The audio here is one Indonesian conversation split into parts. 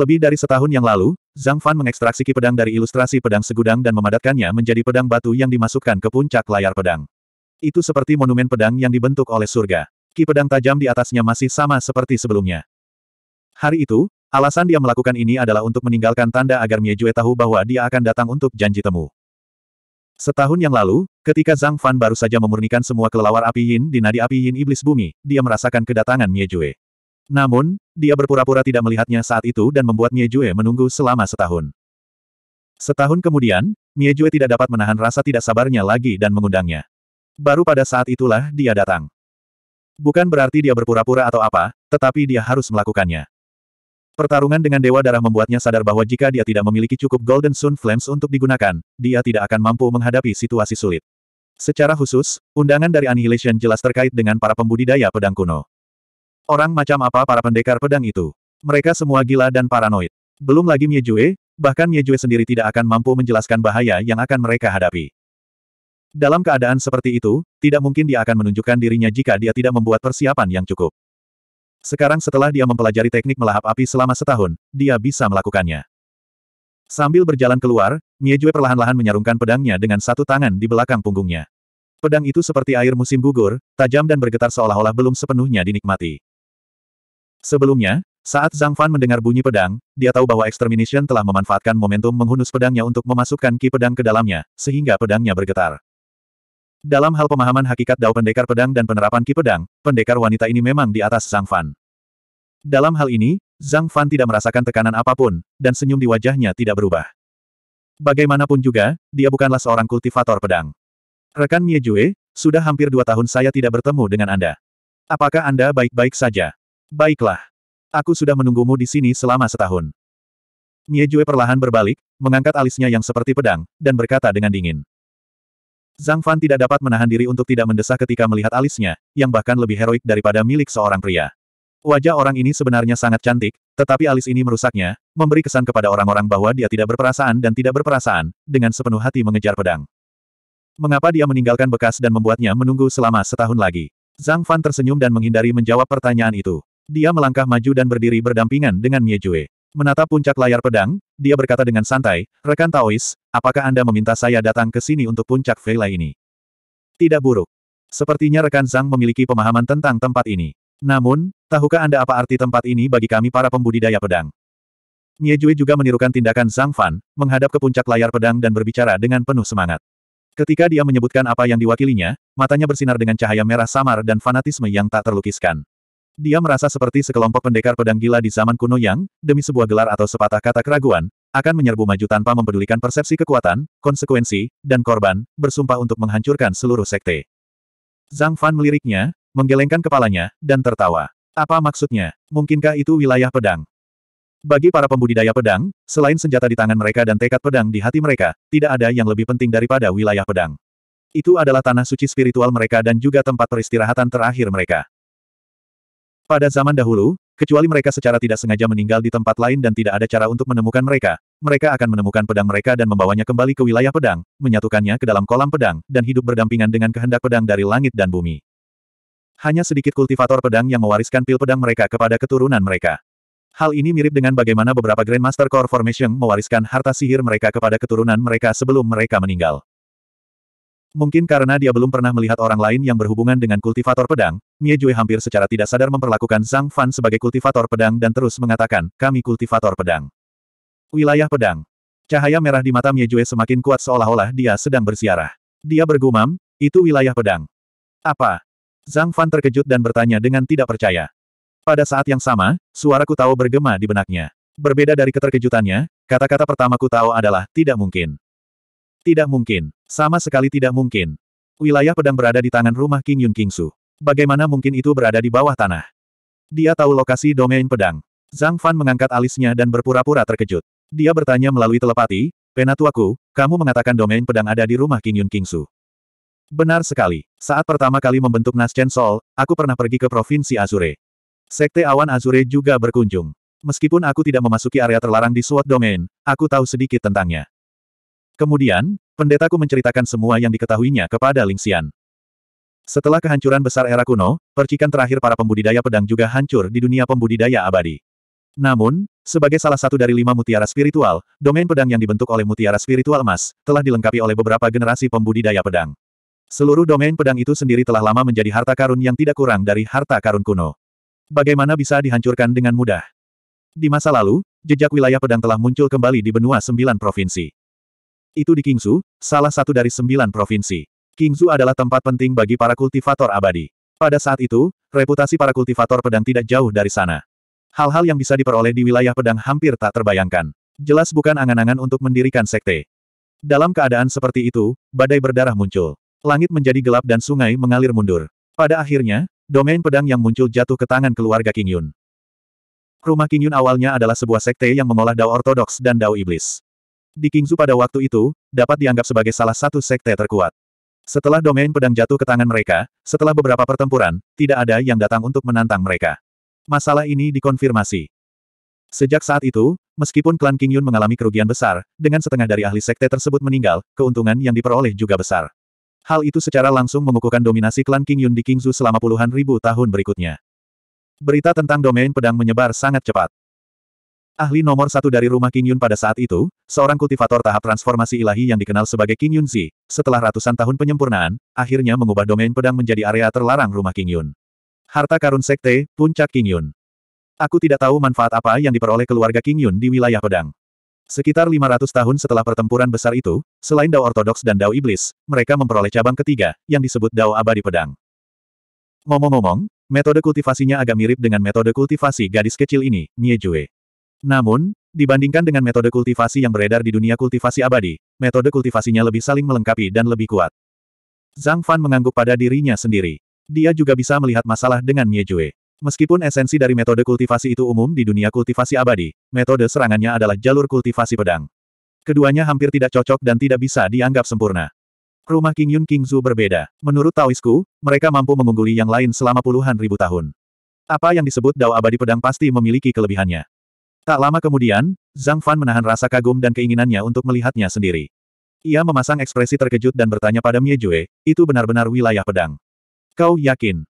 Lebih dari setahun yang lalu, Zhang Fan mengekstraksi ki pedang dari ilustrasi pedang segudang dan memadatkannya menjadi pedang batu yang dimasukkan ke puncak layar pedang. Itu seperti monumen pedang yang dibentuk oleh surga. Ki pedang tajam di atasnya masih sama seperti sebelumnya. Hari itu, alasan dia melakukan ini adalah untuk meninggalkan tanda agar Mie Jue tahu bahwa dia akan datang untuk janji temu. Setahun yang lalu, ketika Zhang Fan baru saja memurnikan semua kelelawar api Yin di nadi api Yin iblis bumi, dia merasakan kedatangan Mie Jue. Namun, dia berpura-pura tidak melihatnya saat itu dan membuat Mie Jue menunggu selama setahun. Setahun kemudian, Mie Jue tidak dapat menahan rasa tidak sabarnya lagi dan mengundangnya. Baru pada saat itulah dia datang. Bukan berarti dia berpura-pura atau apa, tetapi dia harus melakukannya. Pertarungan dengan Dewa Darah membuatnya sadar bahwa jika dia tidak memiliki cukup Golden Sun Flames untuk digunakan, dia tidak akan mampu menghadapi situasi sulit. Secara khusus, undangan dari Annihilation jelas terkait dengan para pembudidaya pedang kuno. Orang macam apa para pendekar pedang itu? Mereka semua gila dan paranoid. Belum lagi Mie Jue. bahkan Mie Jue sendiri tidak akan mampu menjelaskan bahaya yang akan mereka hadapi. Dalam keadaan seperti itu, tidak mungkin dia akan menunjukkan dirinya jika dia tidak membuat persiapan yang cukup. Sekarang setelah dia mempelajari teknik melahap api selama setahun, dia bisa melakukannya. Sambil berjalan keluar, Mie Jue perlahan-lahan menyarungkan pedangnya dengan satu tangan di belakang punggungnya. Pedang itu seperti air musim gugur, tajam dan bergetar seolah-olah belum sepenuhnya dinikmati. Sebelumnya, saat Zhang Fan mendengar bunyi pedang, dia tahu bahwa Extermination telah memanfaatkan momentum menghunus pedangnya untuk memasukkan ki pedang ke dalamnya, sehingga pedangnya bergetar. Dalam hal pemahaman hakikat Dao Pendekar Pedang dan penerapan ki pedang, pendekar wanita ini memang di atas Zhang Fan. Dalam hal ini, Zhang Fan tidak merasakan tekanan apapun, dan senyum di wajahnya tidak berubah. Bagaimanapun juga, dia bukanlah seorang kultivator pedang. Rekan Mie Jue, sudah hampir dua tahun saya tidak bertemu dengan Anda. Apakah Anda baik-baik saja? Baiklah. Aku sudah menunggumu di sini selama setahun. Mie Jue perlahan berbalik, mengangkat alisnya yang seperti pedang, dan berkata dengan dingin. Zhang Fan tidak dapat menahan diri untuk tidak mendesah ketika melihat alisnya, yang bahkan lebih heroik daripada milik seorang pria. Wajah orang ini sebenarnya sangat cantik, tetapi alis ini merusaknya, memberi kesan kepada orang-orang bahwa dia tidak berperasaan dan tidak berperasaan, dengan sepenuh hati mengejar pedang. Mengapa dia meninggalkan bekas dan membuatnya menunggu selama setahun lagi? Zhang Fan tersenyum dan menghindari menjawab pertanyaan itu. Dia melangkah maju dan berdiri berdampingan dengan Mie Jue. Menatap puncak layar pedang, dia berkata dengan santai, Rekan Taois, apakah Anda meminta saya datang ke sini untuk puncak Vela ini? Tidak buruk. Sepertinya rekan Zhang memiliki pemahaman tentang tempat ini. Namun, tahukah Anda apa arti tempat ini bagi kami para pembudidaya pedang? Mie Jue juga menirukan tindakan Zhang Fan, menghadap ke puncak layar pedang dan berbicara dengan penuh semangat. Ketika dia menyebutkan apa yang diwakilinya, matanya bersinar dengan cahaya merah samar dan fanatisme yang tak terlukiskan. Dia merasa seperti sekelompok pendekar pedang gila di zaman kuno yang, demi sebuah gelar atau sepatah kata keraguan, akan menyerbu maju tanpa mempedulikan persepsi kekuatan, konsekuensi, dan korban, bersumpah untuk menghancurkan seluruh sekte. Zhang Fan meliriknya, menggelengkan kepalanya, dan tertawa. Apa maksudnya? Mungkinkah itu wilayah pedang? Bagi para pembudidaya pedang, selain senjata di tangan mereka dan tekad pedang di hati mereka, tidak ada yang lebih penting daripada wilayah pedang. Itu adalah tanah suci spiritual mereka dan juga tempat peristirahatan terakhir mereka. Pada zaman dahulu, kecuali mereka secara tidak sengaja meninggal di tempat lain dan tidak ada cara untuk menemukan mereka, mereka akan menemukan pedang mereka dan membawanya kembali ke wilayah pedang, menyatukannya ke dalam kolam pedang, dan hidup berdampingan dengan kehendak pedang dari langit dan bumi. Hanya sedikit kultivator pedang yang mewariskan pil pedang mereka kepada keturunan mereka. Hal ini mirip dengan bagaimana beberapa Grandmaster Core Formation mewariskan harta sihir mereka kepada keturunan mereka sebelum mereka meninggal. Mungkin karena dia belum pernah melihat orang lain yang berhubungan dengan kultivator pedang, Mie Jue hampir secara tidak sadar memperlakukan Zhang Fan sebagai kultivator pedang dan terus mengatakan, kami kultivator pedang. Wilayah pedang. Cahaya merah di mata Mie Jue semakin kuat seolah-olah dia sedang bersiarah. Dia bergumam, itu wilayah pedang. Apa? Zhang Fan terkejut dan bertanya dengan tidak percaya. Pada saat yang sama, suara Kutao bergema di benaknya. Berbeda dari keterkejutannya, kata-kata pertama Kutao adalah tidak mungkin. Tidak mungkin. Sama sekali tidak mungkin. Wilayah pedang berada di tangan rumah King Yun Kingsu. Bagaimana mungkin itu berada di bawah tanah? Dia tahu lokasi domain pedang. Zhang Fan mengangkat alisnya dan berpura-pura terkejut. Dia bertanya melalui telepati, Penatuaku, kamu mengatakan domain pedang ada di rumah King Yun Kingsu. Benar sekali. Saat pertama kali membentuk Nas Chen Sol, aku pernah pergi ke Provinsi Azure. Sekte Awan Azure juga berkunjung. Meskipun aku tidak memasuki area terlarang di suatu Domain, aku tahu sedikit tentangnya. Kemudian, pendetaku menceritakan semua yang diketahuinya kepada Lingxian. Setelah kehancuran besar era kuno, percikan terakhir para pembudidaya pedang juga hancur di dunia pembudidaya abadi. Namun, sebagai salah satu dari lima mutiara spiritual, domain pedang yang dibentuk oleh mutiara spiritual emas, telah dilengkapi oleh beberapa generasi pembudidaya pedang. Seluruh domain pedang itu sendiri telah lama menjadi harta karun yang tidak kurang dari harta karun kuno. Bagaimana bisa dihancurkan dengan mudah? Di masa lalu, jejak wilayah pedang telah muncul kembali di benua sembilan provinsi. Itu di Kingzu, salah satu dari sembilan provinsi. Kingzu adalah tempat penting bagi para kultivator abadi. Pada saat itu, reputasi para kultivator pedang tidak jauh dari sana. Hal-hal yang bisa diperoleh di wilayah pedang hampir tak terbayangkan. Jelas bukan angan-angan untuk mendirikan sekte. Dalam keadaan seperti itu, badai berdarah muncul. Langit menjadi gelap dan sungai mengalir mundur. Pada akhirnya, domain pedang yang muncul jatuh ke tangan keluarga King Yun. Rumah King Yun awalnya adalah sebuah sekte yang mengolah dao ortodoks dan dao iblis. Di Kingzu pada waktu itu, dapat dianggap sebagai salah satu sekte terkuat. Setelah domain pedang jatuh ke tangan mereka, setelah beberapa pertempuran, tidak ada yang datang untuk menantang mereka. Masalah ini dikonfirmasi. Sejak saat itu, meskipun klan King Yun mengalami kerugian besar, dengan setengah dari ahli sekte tersebut meninggal, keuntungan yang diperoleh juga besar. Hal itu secara langsung mengukuhkan dominasi klan King Yun di Kingzu selama puluhan ribu tahun berikutnya. Berita tentang domain pedang menyebar sangat cepat. Ahli nomor satu dari rumah King Yun pada saat itu, seorang kultivator tahap transformasi ilahi yang dikenal sebagai King Yun Zi, setelah ratusan tahun penyempurnaan, akhirnya mengubah domain pedang menjadi area terlarang rumah King Yun. Harta karun sekte, puncak King Yun. Aku tidak tahu manfaat apa yang diperoleh keluarga King Yun di wilayah pedang. Sekitar 500 tahun setelah pertempuran besar itu, selain Dao Ortodoks dan Dao Iblis, mereka memperoleh cabang ketiga, yang disebut Dao Abadi Pedang. Ngomong-ngomong, metode kultivasinya agak mirip dengan metode kultivasi gadis kecil ini, Mie Jue. Namun, dibandingkan dengan metode kultivasi yang beredar di dunia kultivasi abadi, metode kultivasinya lebih saling melengkapi dan lebih kuat. Zhang Fan mengangguk pada dirinya sendiri. Dia juga bisa melihat masalah dengan Mie Jue. Meskipun esensi dari metode kultivasi itu umum di dunia kultivasi abadi, metode serangannya adalah jalur kultivasi pedang. Keduanya hampir tidak cocok dan tidak bisa dianggap sempurna. Rumah King Yun King Zhu berbeda. Menurut Taoisku, mereka mampu mengungguli yang lain selama puluhan ribu tahun. Apa yang disebut Dao Abadi Pedang pasti memiliki kelebihannya. Tak lama kemudian, Zhang Fan menahan rasa kagum dan keinginannya untuk melihatnya sendiri. Ia memasang ekspresi terkejut dan bertanya pada Mie Jue, itu benar-benar wilayah pedang. Kau yakin?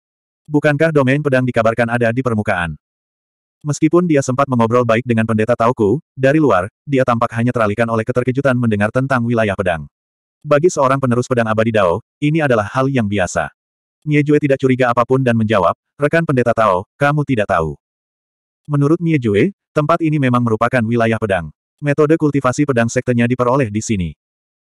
Bukankah domain pedang dikabarkan ada di permukaan? Meskipun dia sempat mengobrol baik dengan pendeta Tauku, dari luar, dia tampak hanya teralihkan oleh keterkejutan mendengar tentang wilayah pedang. Bagi seorang penerus pedang abadi Dao, ini adalah hal yang biasa. Mie Jue tidak curiga apapun dan menjawab, rekan pendeta Tao, kamu tidak tahu. Menurut Mie Jue, Tempat ini memang merupakan wilayah pedang. Metode kultivasi pedang sektenya diperoleh di sini.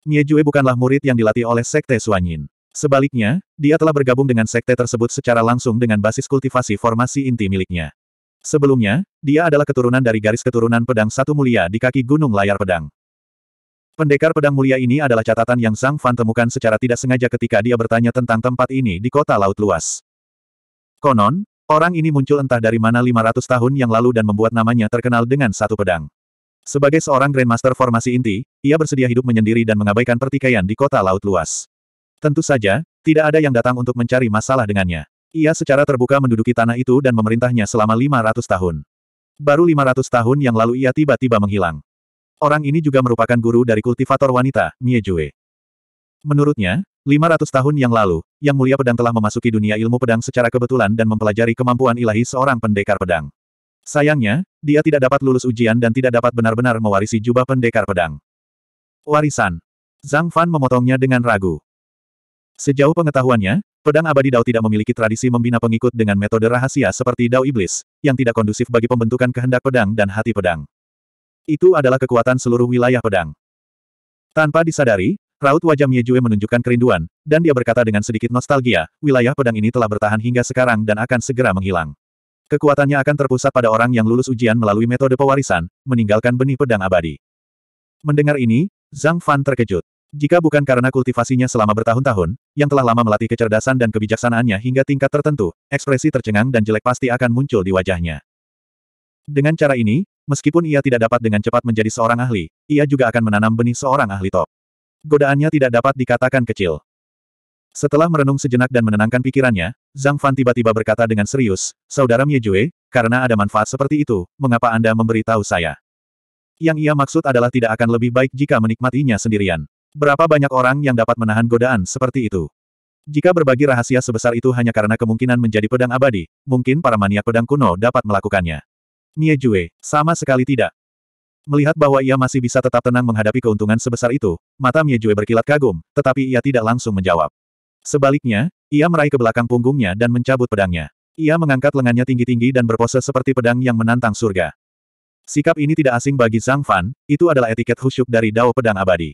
Mie Jue bukanlah murid yang dilatih oleh sekte Suanyin. Sebaliknya, dia telah bergabung dengan sekte tersebut secara langsung dengan basis kultivasi formasi inti miliknya. Sebelumnya, dia adalah keturunan dari garis keturunan pedang satu mulia di kaki gunung layar pedang. Pendekar pedang mulia ini adalah catatan yang Sang Fan temukan secara tidak sengaja ketika dia bertanya tentang tempat ini di kota laut luas. Konon, Orang ini muncul entah dari mana 500 tahun yang lalu dan membuat namanya terkenal dengan satu pedang. Sebagai seorang Grandmaster formasi inti, ia bersedia hidup menyendiri dan mengabaikan pertikaian di kota laut luas. Tentu saja, tidak ada yang datang untuk mencari masalah dengannya. Ia secara terbuka menduduki tanah itu dan memerintahnya selama 500 tahun. Baru 500 tahun yang lalu ia tiba-tiba menghilang. Orang ini juga merupakan guru dari kultivator wanita, Mie Jue. Menurutnya, 500 tahun yang lalu, Yang Mulia Pedang telah memasuki dunia ilmu pedang secara kebetulan dan mempelajari kemampuan ilahi seorang pendekar pedang. Sayangnya, dia tidak dapat lulus ujian dan tidak dapat benar-benar mewarisi jubah pendekar pedang. Warisan. Zhang Fan memotongnya dengan ragu. Sejauh pengetahuannya, pedang abadi Dao tidak memiliki tradisi membina pengikut dengan metode rahasia seperti Dao Iblis, yang tidak kondusif bagi pembentukan kehendak pedang dan hati pedang. Itu adalah kekuatan seluruh wilayah pedang. Tanpa disadari, Raut wajah Mie Jue menunjukkan kerinduan, dan dia berkata dengan sedikit nostalgia, wilayah pedang ini telah bertahan hingga sekarang dan akan segera menghilang. Kekuatannya akan terpusat pada orang yang lulus ujian melalui metode pewarisan, meninggalkan benih pedang abadi. Mendengar ini, Zhang Fan terkejut. Jika bukan karena kultivasinya selama bertahun-tahun, yang telah lama melatih kecerdasan dan kebijaksanaannya hingga tingkat tertentu, ekspresi tercengang dan jelek pasti akan muncul di wajahnya. Dengan cara ini, meskipun ia tidak dapat dengan cepat menjadi seorang ahli, ia juga akan menanam benih seorang ahli top godaannya tidak dapat dikatakan kecil. Setelah merenung sejenak dan menenangkan pikirannya, Zhang Fan tiba-tiba berkata dengan serius, Saudara Mie Jue, karena ada manfaat seperti itu, mengapa Anda memberitahu saya? Yang ia maksud adalah tidak akan lebih baik jika menikmatinya sendirian. Berapa banyak orang yang dapat menahan godaan seperti itu? Jika berbagi rahasia sebesar itu hanya karena kemungkinan menjadi pedang abadi, mungkin para maniak pedang kuno dapat melakukannya. Mie Jue, sama sekali tidak. Melihat bahwa ia masih bisa tetap tenang menghadapi keuntungan sebesar itu, mata Jue berkilat kagum, tetapi ia tidak langsung menjawab. Sebaliknya, ia meraih ke belakang punggungnya dan mencabut pedangnya. Ia mengangkat lengannya tinggi-tinggi dan berpose seperti pedang yang menantang surga. Sikap ini tidak asing bagi Zhang Fan, itu adalah etiket khusyuk dari Dao Pedang Abadi.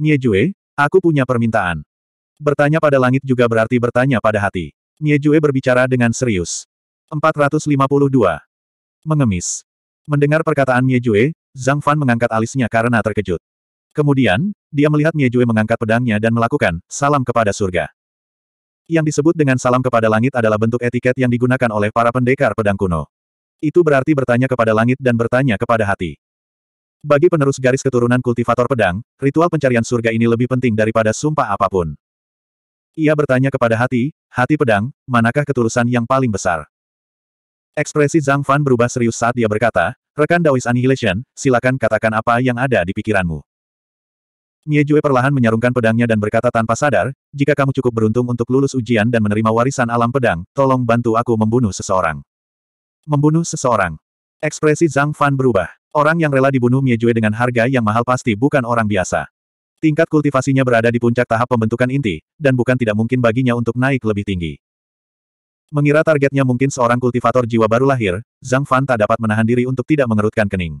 Jue, aku punya permintaan. Bertanya pada langit juga berarti bertanya pada hati. Jue berbicara dengan serius. 452. Mengemis. Mendengar perkataan Mie Jue, Zhang Fan mengangkat alisnya karena terkejut. Kemudian, dia melihat Mie Jue mengangkat pedangnya dan melakukan salam kepada surga. Yang disebut dengan salam kepada langit adalah bentuk etiket yang digunakan oleh para pendekar pedang kuno. Itu berarti bertanya kepada langit dan bertanya kepada hati. Bagi penerus garis keturunan kultivator pedang, ritual pencarian surga ini lebih penting daripada sumpah apapun. Ia bertanya kepada hati, hati pedang, manakah ketulusan yang paling besar? Ekspresi Zhang Fan berubah serius saat dia berkata, Rekan Daois Annihilation, silakan katakan apa yang ada di pikiranmu. Mie Jue perlahan menyarungkan pedangnya dan berkata tanpa sadar, jika kamu cukup beruntung untuk lulus ujian dan menerima warisan alam pedang, tolong bantu aku membunuh seseorang. Membunuh seseorang. Ekspresi Zhang Fan berubah. Orang yang rela dibunuh Mie Jue dengan harga yang mahal pasti bukan orang biasa. Tingkat kultivasinya berada di puncak tahap pembentukan inti, dan bukan tidak mungkin baginya untuk naik lebih tinggi. Mengira targetnya mungkin seorang kultivator jiwa baru lahir, Zhang Fan tak dapat menahan diri untuk tidak mengerutkan kening.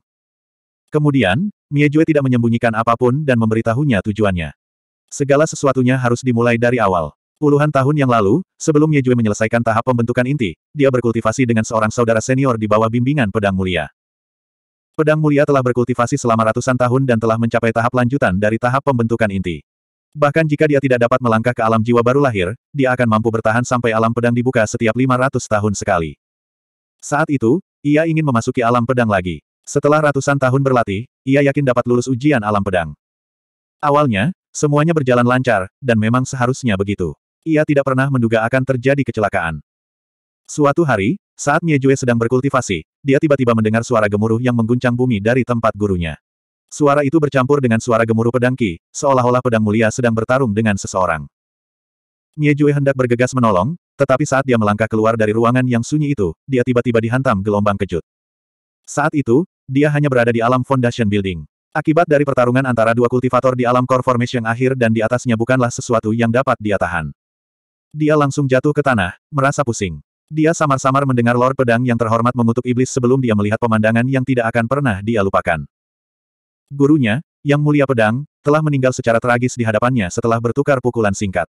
Kemudian, Mie Jue tidak menyembunyikan apapun dan memberitahunya tujuannya. Segala sesuatunya harus dimulai dari awal. Puluhan tahun yang lalu, sebelum Mie Jue menyelesaikan tahap pembentukan inti, dia berkultivasi dengan seorang saudara senior di bawah bimbingan pedang mulia. Pedang mulia telah berkultivasi selama ratusan tahun dan telah mencapai tahap lanjutan dari tahap pembentukan inti. Bahkan jika dia tidak dapat melangkah ke alam jiwa baru lahir, dia akan mampu bertahan sampai alam pedang dibuka setiap 500 tahun sekali. Saat itu, ia ingin memasuki alam pedang lagi. Setelah ratusan tahun berlatih, ia yakin dapat lulus ujian alam pedang. Awalnya, semuanya berjalan lancar, dan memang seharusnya begitu. Ia tidak pernah menduga akan terjadi kecelakaan. Suatu hari, saat Miejue sedang berkultivasi, dia tiba-tiba mendengar suara gemuruh yang mengguncang bumi dari tempat gurunya. Suara itu bercampur dengan suara gemuruh pedang ki, seolah-olah pedang mulia sedang bertarung dengan seseorang. Mie Jue hendak bergegas menolong, tetapi saat dia melangkah keluar dari ruangan yang sunyi itu, dia tiba-tiba dihantam gelombang kejut. Saat itu, dia hanya berada di alam Foundation Building. Akibat dari pertarungan antara dua kultivator di alam Core Formation akhir dan di atasnya bukanlah sesuatu yang dapat dia tahan. Dia langsung jatuh ke tanah, merasa pusing. Dia samar-samar mendengar Lord Pedang yang terhormat mengutuk iblis sebelum dia melihat pemandangan yang tidak akan pernah dia lupakan. Gurunya, Yang Mulia Pedang, telah meninggal secara tragis di hadapannya setelah bertukar pukulan singkat.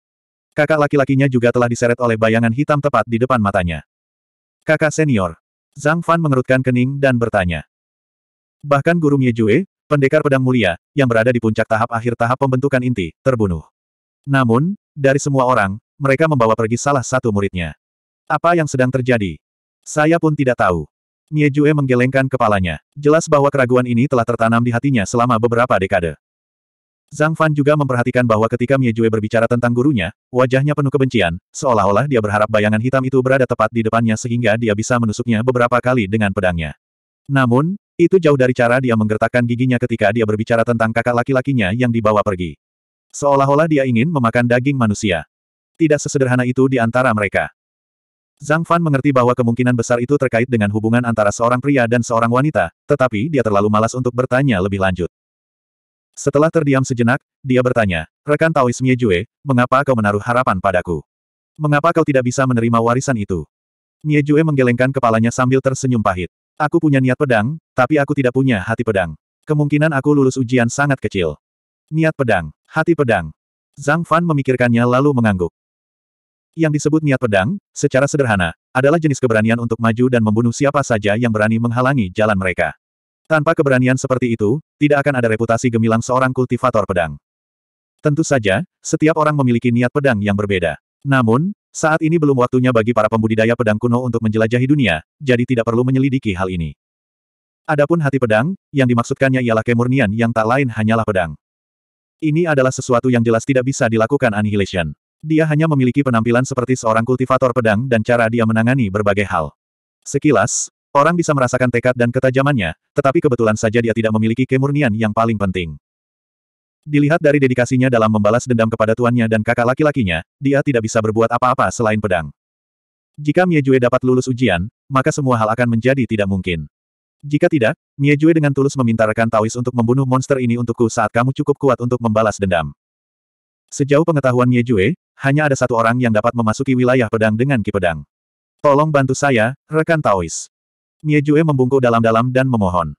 Kakak laki-lakinya juga telah diseret oleh bayangan hitam tepat di depan matanya. Kakak senior. Zhang Fan mengerutkan kening dan bertanya. Bahkan Guru Mie Jue, pendekar pedang mulia, yang berada di puncak tahap akhir tahap pembentukan inti, terbunuh. Namun, dari semua orang, mereka membawa pergi salah satu muridnya. Apa yang sedang terjadi? Saya pun tidak tahu. Mie Jue menggelengkan kepalanya. Jelas bahwa keraguan ini telah tertanam di hatinya selama beberapa dekade. Zhang Fan juga memperhatikan bahwa ketika Mie Jue berbicara tentang gurunya, wajahnya penuh kebencian, seolah-olah dia berharap bayangan hitam itu berada tepat di depannya sehingga dia bisa menusuknya beberapa kali dengan pedangnya. Namun, itu jauh dari cara dia menggertakkan giginya ketika dia berbicara tentang kakak laki-lakinya yang dibawa pergi. Seolah-olah dia ingin memakan daging manusia. Tidak sesederhana itu di antara mereka. Zhang Fan mengerti bahwa kemungkinan besar itu terkait dengan hubungan antara seorang pria dan seorang wanita, tetapi dia terlalu malas untuk bertanya lebih lanjut. Setelah terdiam sejenak, dia bertanya, Rekan Taois Mie Jue, mengapa kau menaruh harapan padaku? Mengapa kau tidak bisa menerima warisan itu? Mie Jue menggelengkan kepalanya sambil tersenyum pahit. Aku punya niat pedang, tapi aku tidak punya hati pedang. Kemungkinan aku lulus ujian sangat kecil. Niat pedang, hati pedang. Zhang Fan memikirkannya lalu mengangguk. Yang disebut niat pedang, secara sederhana, adalah jenis keberanian untuk maju dan membunuh siapa saja yang berani menghalangi jalan mereka. Tanpa keberanian seperti itu, tidak akan ada reputasi gemilang seorang kultivator pedang. Tentu saja, setiap orang memiliki niat pedang yang berbeda. Namun, saat ini belum waktunya bagi para pembudidaya pedang kuno untuk menjelajahi dunia, jadi tidak perlu menyelidiki hal ini. Adapun hati pedang, yang dimaksudkannya ialah kemurnian yang tak lain hanyalah pedang. Ini adalah sesuatu yang jelas tidak bisa dilakukan annihilation. Dia hanya memiliki penampilan seperti seorang kultivator pedang dan cara dia menangani berbagai hal. Sekilas, orang bisa merasakan tekad dan ketajamannya, tetapi kebetulan saja dia tidak memiliki kemurnian yang paling penting. Dilihat dari dedikasinya dalam membalas dendam kepada tuannya dan kakak laki-lakinya, dia tidak bisa berbuat apa-apa selain pedang. Jika Mie Jue dapat lulus ujian, maka semua hal akan menjadi tidak mungkin. Jika tidak, Mie Jue dengan tulus meminta rekan Taois untuk membunuh monster ini untukku saat kamu cukup kuat untuk membalas dendam. Sejauh pengetahuan Ye Jue, hanya ada satu orang yang dapat memasuki wilayah pedang dengan ki Tolong bantu saya, rekan Taois. Mie Jue membungkuk dalam-dalam dan memohon.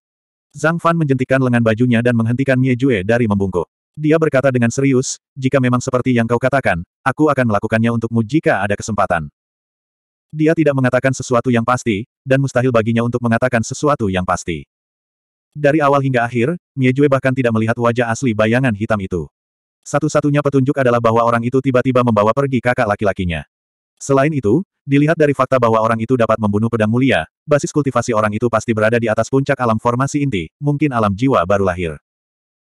Zhang Fan menjentikan lengan bajunya dan menghentikan Mie Jue dari membungkuk. Dia berkata dengan serius, jika memang seperti yang kau katakan, aku akan melakukannya untukmu jika ada kesempatan. Dia tidak mengatakan sesuatu yang pasti, dan mustahil baginya untuk mengatakan sesuatu yang pasti. Dari awal hingga akhir, Mie Jue bahkan tidak melihat wajah asli bayangan hitam itu. Satu-satunya petunjuk adalah bahwa orang itu tiba-tiba membawa pergi kakak laki-lakinya. Selain itu, dilihat dari fakta bahwa orang itu dapat membunuh pedang mulia, basis kultivasi orang itu pasti berada di atas puncak alam formasi inti, mungkin alam jiwa baru lahir.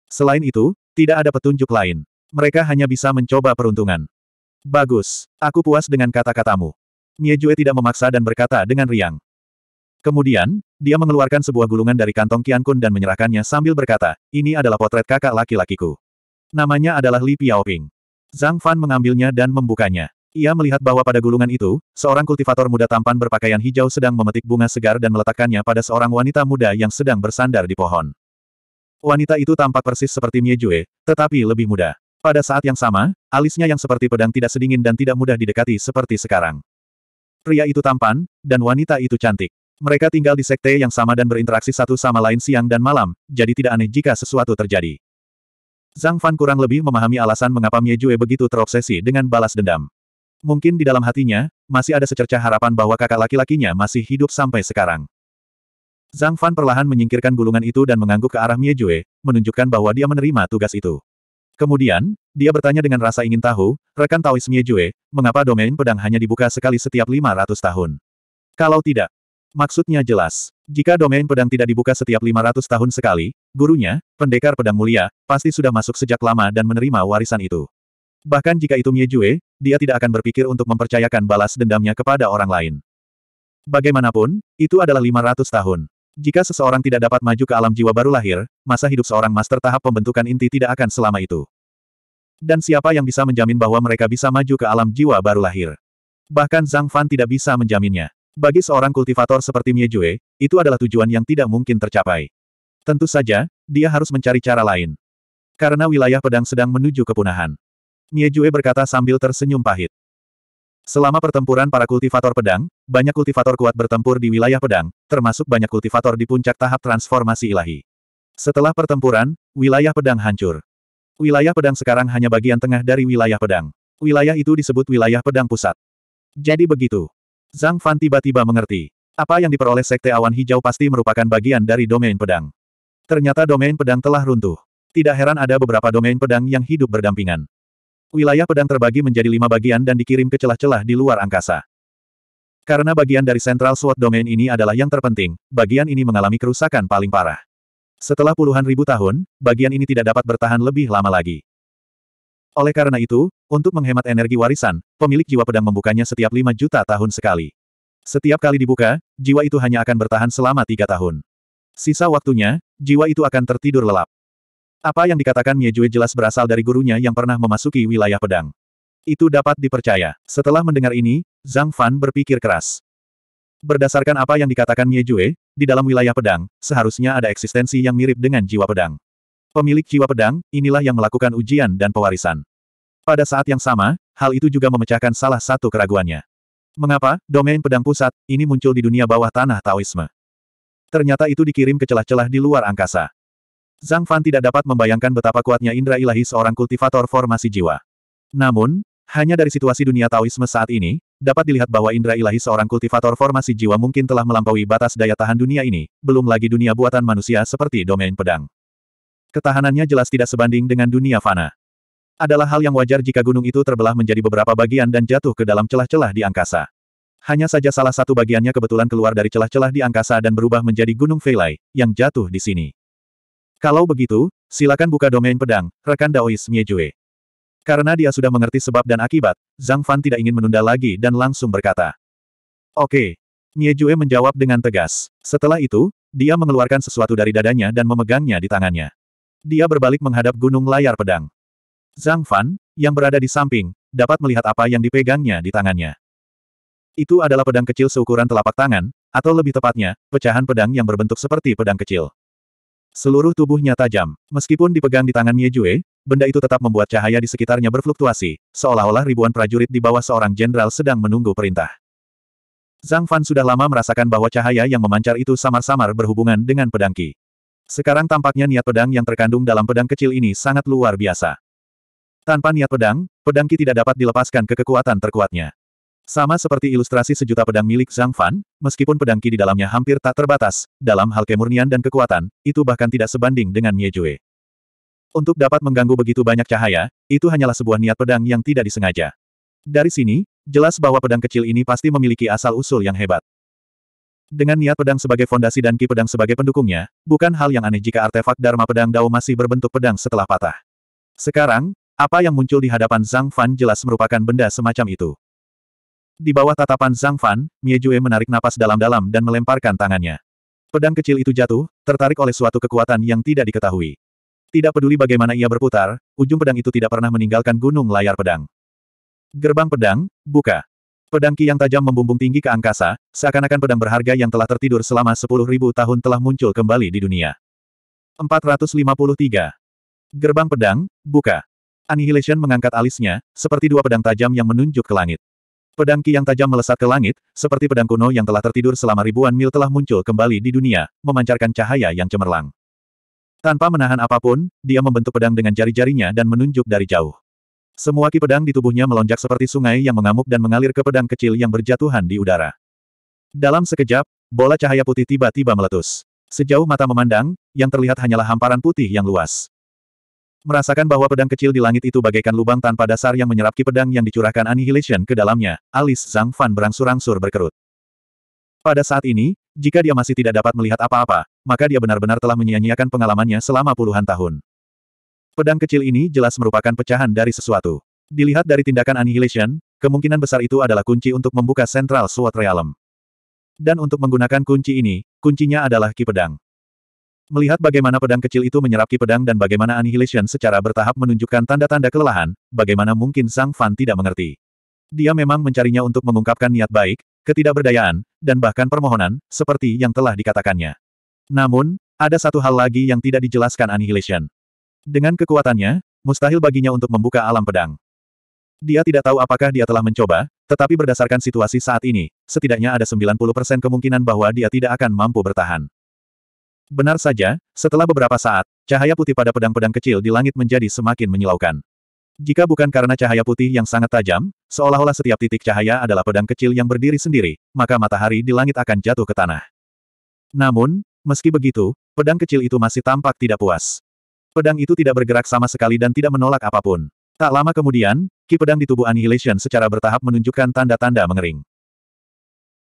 Selain itu, tidak ada petunjuk lain. Mereka hanya bisa mencoba peruntungan. Bagus, aku puas dengan kata-katamu. Miejue tidak memaksa dan berkata dengan riang. Kemudian, dia mengeluarkan sebuah gulungan dari kantong Kiankun dan menyerahkannya sambil berkata, ini adalah potret kakak laki-lakiku. Namanya adalah Li Piaoping. Zhang Fan mengambilnya dan membukanya. Ia melihat bahwa pada gulungan itu, seorang kultivator muda tampan berpakaian hijau sedang memetik bunga segar dan meletakkannya pada seorang wanita muda yang sedang bersandar di pohon. Wanita itu tampak persis seperti Mie Jue, tetapi lebih muda. Pada saat yang sama, alisnya yang seperti pedang tidak sedingin dan tidak mudah didekati seperti sekarang. Pria itu tampan, dan wanita itu cantik. Mereka tinggal di sekte yang sama dan berinteraksi satu sama lain siang dan malam, jadi tidak aneh jika sesuatu terjadi. Zhang Fan kurang lebih memahami alasan mengapa Mie Jue begitu terobsesi dengan balas dendam. Mungkin di dalam hatinya, masih ada secercah harapan bahwa kakak laki-lakinya masih hidup sampai sekarang. Zhang Fan perlahan menyingkirkan gulungan itu dan mengangguk ke arah Mie Jue, menunjukkan bahwa dia menerima tugas itu. Kemudian, dia bertanya dengan rasa ingin tahu, rekan Taois Mie Jue, mengapa domain pedang hanya dibuka sekali setiap 500 tahun? Kalau tidak, Maksudnya jelas. Jika domain pedang tidak dibuka setiap 500 tahun sekali, gurunya, pendekar pedang mulia, pasti sudah masuk sejak lama dan menerima warisan itu. Bahkan jika itu Mie Jue, dia tidak akan berpikir untuk mempercayakan balas dendamnya kepada orang lain. Bagaimanapun, itu adalah 500 tahun. Jika seseorang tidak dapat maju ke alam jiwa baru lahir, masa hidup seorang master tahap pembentukan inti tidak akan selama itu. Dan siapa yang bisa menjamin bahwa mereka bisa maju ke alam jiwa baru lahir? Bahkan Zhang Fan tidak bisa menjaminnya. Bagi seorang kultivator seperti Mie Jue, itu adalah tujuan yang tidak mungkin tercapai. Tentu saja, dia harus mencari cara lain. Karena wilayah pedang sedang menuju kepunahan. Mie Jue berkata sambil tersenyum pahit. Selama pertempuran para kultivator pedang, banyak kultivator kuat bertempur di wilayah pedang, termasuk banyak kultivator di puncak tahap transformasi ilahi. Setelah pertempuran, wilayah pedang hancur. Wilayah pedang sekarang hanya bagian tengah dari wilayah pedang. Wilayah itu disebut wilayah pedang pusat. Jadi begitu. Zhang Fan tiba-tiba mengerti. Apa yang diperoleh Sekte Awan Hijau pasti merupakan bagian dari domain pedang. Ternyata domain pedang telah runtuh. Tidak heran ada beberapa domain pedang yang hidup berdampingan. Wilayah pedang terbagi menjadi lima bagian dan dikirim ke celah-celah di luar angkasa. Karena bagian dari Central Sword Domain ini adalah yang terpenting, bagian ini mengalami kerusakan paling parah. Setelah puluhan ribu tahun, bagian ini tidak dapat bertahan lebih lama lagi. Oleh karena itu, untuk menghemat energi warisan, pemilik jiwa pedang membukanya setiap 5 juta tahun sekali. Setiap kali dibuka, jiwa itu hanya akan bertahan selama tiga tahun. Sisa waktunya, jiwa itu akan tertidur lelap. Apa yang dikatakan Miejue jelas berasal dari gurunya yang pernah memasuki wilayah pedang. Itu dapat dipercaya. Setelah mendengar ini, Zhang Fan berpikir keras. Berdasarkan apa yang dikatakan Miejue, di dalam wilayah pedang, seharusnya ada eksistensi yang mirip dengan jiwa pedang. Pemilik jiwa pedang, inilah yang melakukan ujian dan pewarisan. Pada saat yang sama, hal itu juga memecahkan salah satu keraguannya. Mengapa, domain pedang pusat, ini muncul di dunia bawah tanah Taoisme? Ternyata itu dikirim ke celah-celah di luar angkasa. Zhang Fan tidak dapat membayangkan betapa kuatnya indra ilahi seorang kultivator formasi jiwa. Namun, hanya dari situasi dunia Taoisme saat ini, dapat dilihat bahwa indra ilahi seorang kultivator formasi jiwa mungkin telah melampaui batas daya tahan dunia ini, belum lagi dunia buatan manusia seperti domain pedang. Ketahanannya jelas tidak sebanding dengan dunia fana. Adalah hal yang wajar jika gunung itu terbelah menjadi beberapa bagian dan jatuh ke dalam celah-celah di angkasa. Hanya saja salah satu bagiannya kebetulan keluar dari celah-celah di angkasa dan berubah menjadi gunung Veilai, yang jatuh di sini. Kalau begitu, silakan buka domain pedang, rekan Daois Miejue. Karena dia sudah mengerti sebab dan akibat, Zhang Fan tidak ingin menunda lagi dan langsung berkata. Oke. Okay. Miejue menjawab dengan tegas. Setelah itu, dia mengeluarkan sesuatu dari dadanya dan memegangnya di tangannya. Dia berbalik menghadap gunung layar pedang. Zhang Fan, yang berada di samping, dapat melihat apa yang dipegangnya di tangannya. Itu adalah pedang kecil seukuran telapak tangan, atau lebih tepatnya, pecahan pedang yang berbentuk seperti pedang kecil. Seluruh tubuhnya tajam. Meskipun dipegang di tangan Mie Jue, benda itu tetap membuat cahaya di sekitarnya berfluktuasi, seolah-olah ribuan prajurit di bawah seorang jenderal sedang menunggu perintah. Zhang Fan sudah lama merasakan bahwa cahaya yang memancar itu samar-samar berhubungan dengan pedang Qi. Sekarang tampaknya niat pedang yang terkandung dalam pedang kecil ini sangat luar biasa. Tanpa niat pedang, pedang Qi tidak dapat dilepaskan ke kekuatan terkuatnya. Sama seperti ilustrasi sejuta pedang milik Zhang Fan, meskipun pedang Qi di dalamnya hampir tak terbatas, dalam hal kemurnian dan kekuatan, itu bahkan tidak sebanding dengan Mie Jue. Untuk dapat mengganggu begitu banyak cahaya, itu hanyalah sebuah niat pedang yang tidak disengaja. Dari sini, jelas bahwa pedang kecil ini pasti memiliki asal-usul yang hebat. Dengan niat pedang sebagai fondasi dan ki pedang sebagai pendukungnya, bukan hal yang aneh jika artefak Dharma Pedang Dao masih berbentuk pedang setelah patah. Sekarang, apa yang muncul di hadapan Zhang Fan jelas merupakan benda semacam itu. Di bawah tatapan Zhang Fan, Mie Jue menarik napas dalam-dalam dan melemparkan tangannya. Pedang kecil itu jatuh, tertarik oleh suatu kekuatan yang tidak diketahui. Tidak peduli bagaimana ia berputar, ujung pedang itu tidak pernah meninggalkan gunung layar pedang. Gerbang pedang, buka. Pedang Ki yang tajam membumbung tinggi ke angkasa, seakan-akan pedang berharga yang telah tertidur selama sepuluh ribu tahun telah muncul kembali di dunia. 453. Gerbang pedang, buka. Annihilation mengangkat alisnya, seperti dua pedang tajam yang menunjuk ke langit. Pedang Ki yang tajam melesat ke langit, seperti pedang kuno yang telah tertidur selama ribuan mil telah muncul kembali di dunia, memancarkan cahaya yang cemerlang. Tanpa menahan apapun, dia membentuk pedang dengan jari-jarinya dan menunjuk dari jauh. Semua ki pedang di tubuhnya melonjak seperti sungai yang mengamuk dan mengalir ke pedang kecil yang berjatuhan di udara. Dalam sekejap, bola cahaya putih tiba-tiba meletus. Sejauh mata memandang, yang terlihat hanyalah hamparan putih yang luas. Merasakan bahwa pedang kecil di langit itu bagaikan lubang tanpa dasar yang menyerap ki pedang yang dicurahkan Annihilation ke dalamnya, alis Zhang Fan berangsur-angsur berkerut. Pada saat ini, jika dia masih tidak dapat melihat apa-apa, maka dia benar-benar telah menyia-nyiakan pengalamannya selama puluhan tahun. Pedang kecil ini jelas merupakan pecahan dari sesuatu. Dilihat dari tindakan Annihilation, kemungkinan besar itu adalah kunci untuk membuka Central Sword Realm. Dan untuk menggunakan kunci ini, kuncinya adalah Ki Pedang. Melihat bagaimana pedang kecil itu menyerap Ki Pedang dan bagaimana Annihilation secara bertahap menunjukkan tanda-tanda kelelahan, bagaimana mungkin Sang Fan tidak mengerti. Dia memang mencarinya untuk mengungkapkan niat baik, ketidakberdayaan, dan bahkan permohonan, seperti yang telah dikatakannya. Namun, ada satu hal lagi yang tidak dijelaskan Annihilation. Dengan kekuatannya, mustahil baginya untuk membuka alam pedang. Dia tidak tahu apakah dia telah mencoba, tetapi berdasarkan situasi saat ini, setidaknya ada 90% kemungkinan bahwa dia tidak akan mampu bertahan. Benar saja, setelah beberapa saat, cahaya putih pada pedang-pedang kecil di langit menjadi semakin menyilaukan. Jika bukan karena cahaya putih yang sangat tajam, seolah-olah setiap titik cahaya adalah pedang kecil yang berdiri sendiri, maka matahari di langit akan jatuh ke tanah. Namun, meski begitu, pedang kecil itu masih tampak tidak puas. Pedang itu tidak bergerak sama sekali dan tidak menolak apapun. Tak lama kemudian, ki pedang di tubuh Annihilation secara bertahap menunjukkan tanda-tanda mengering.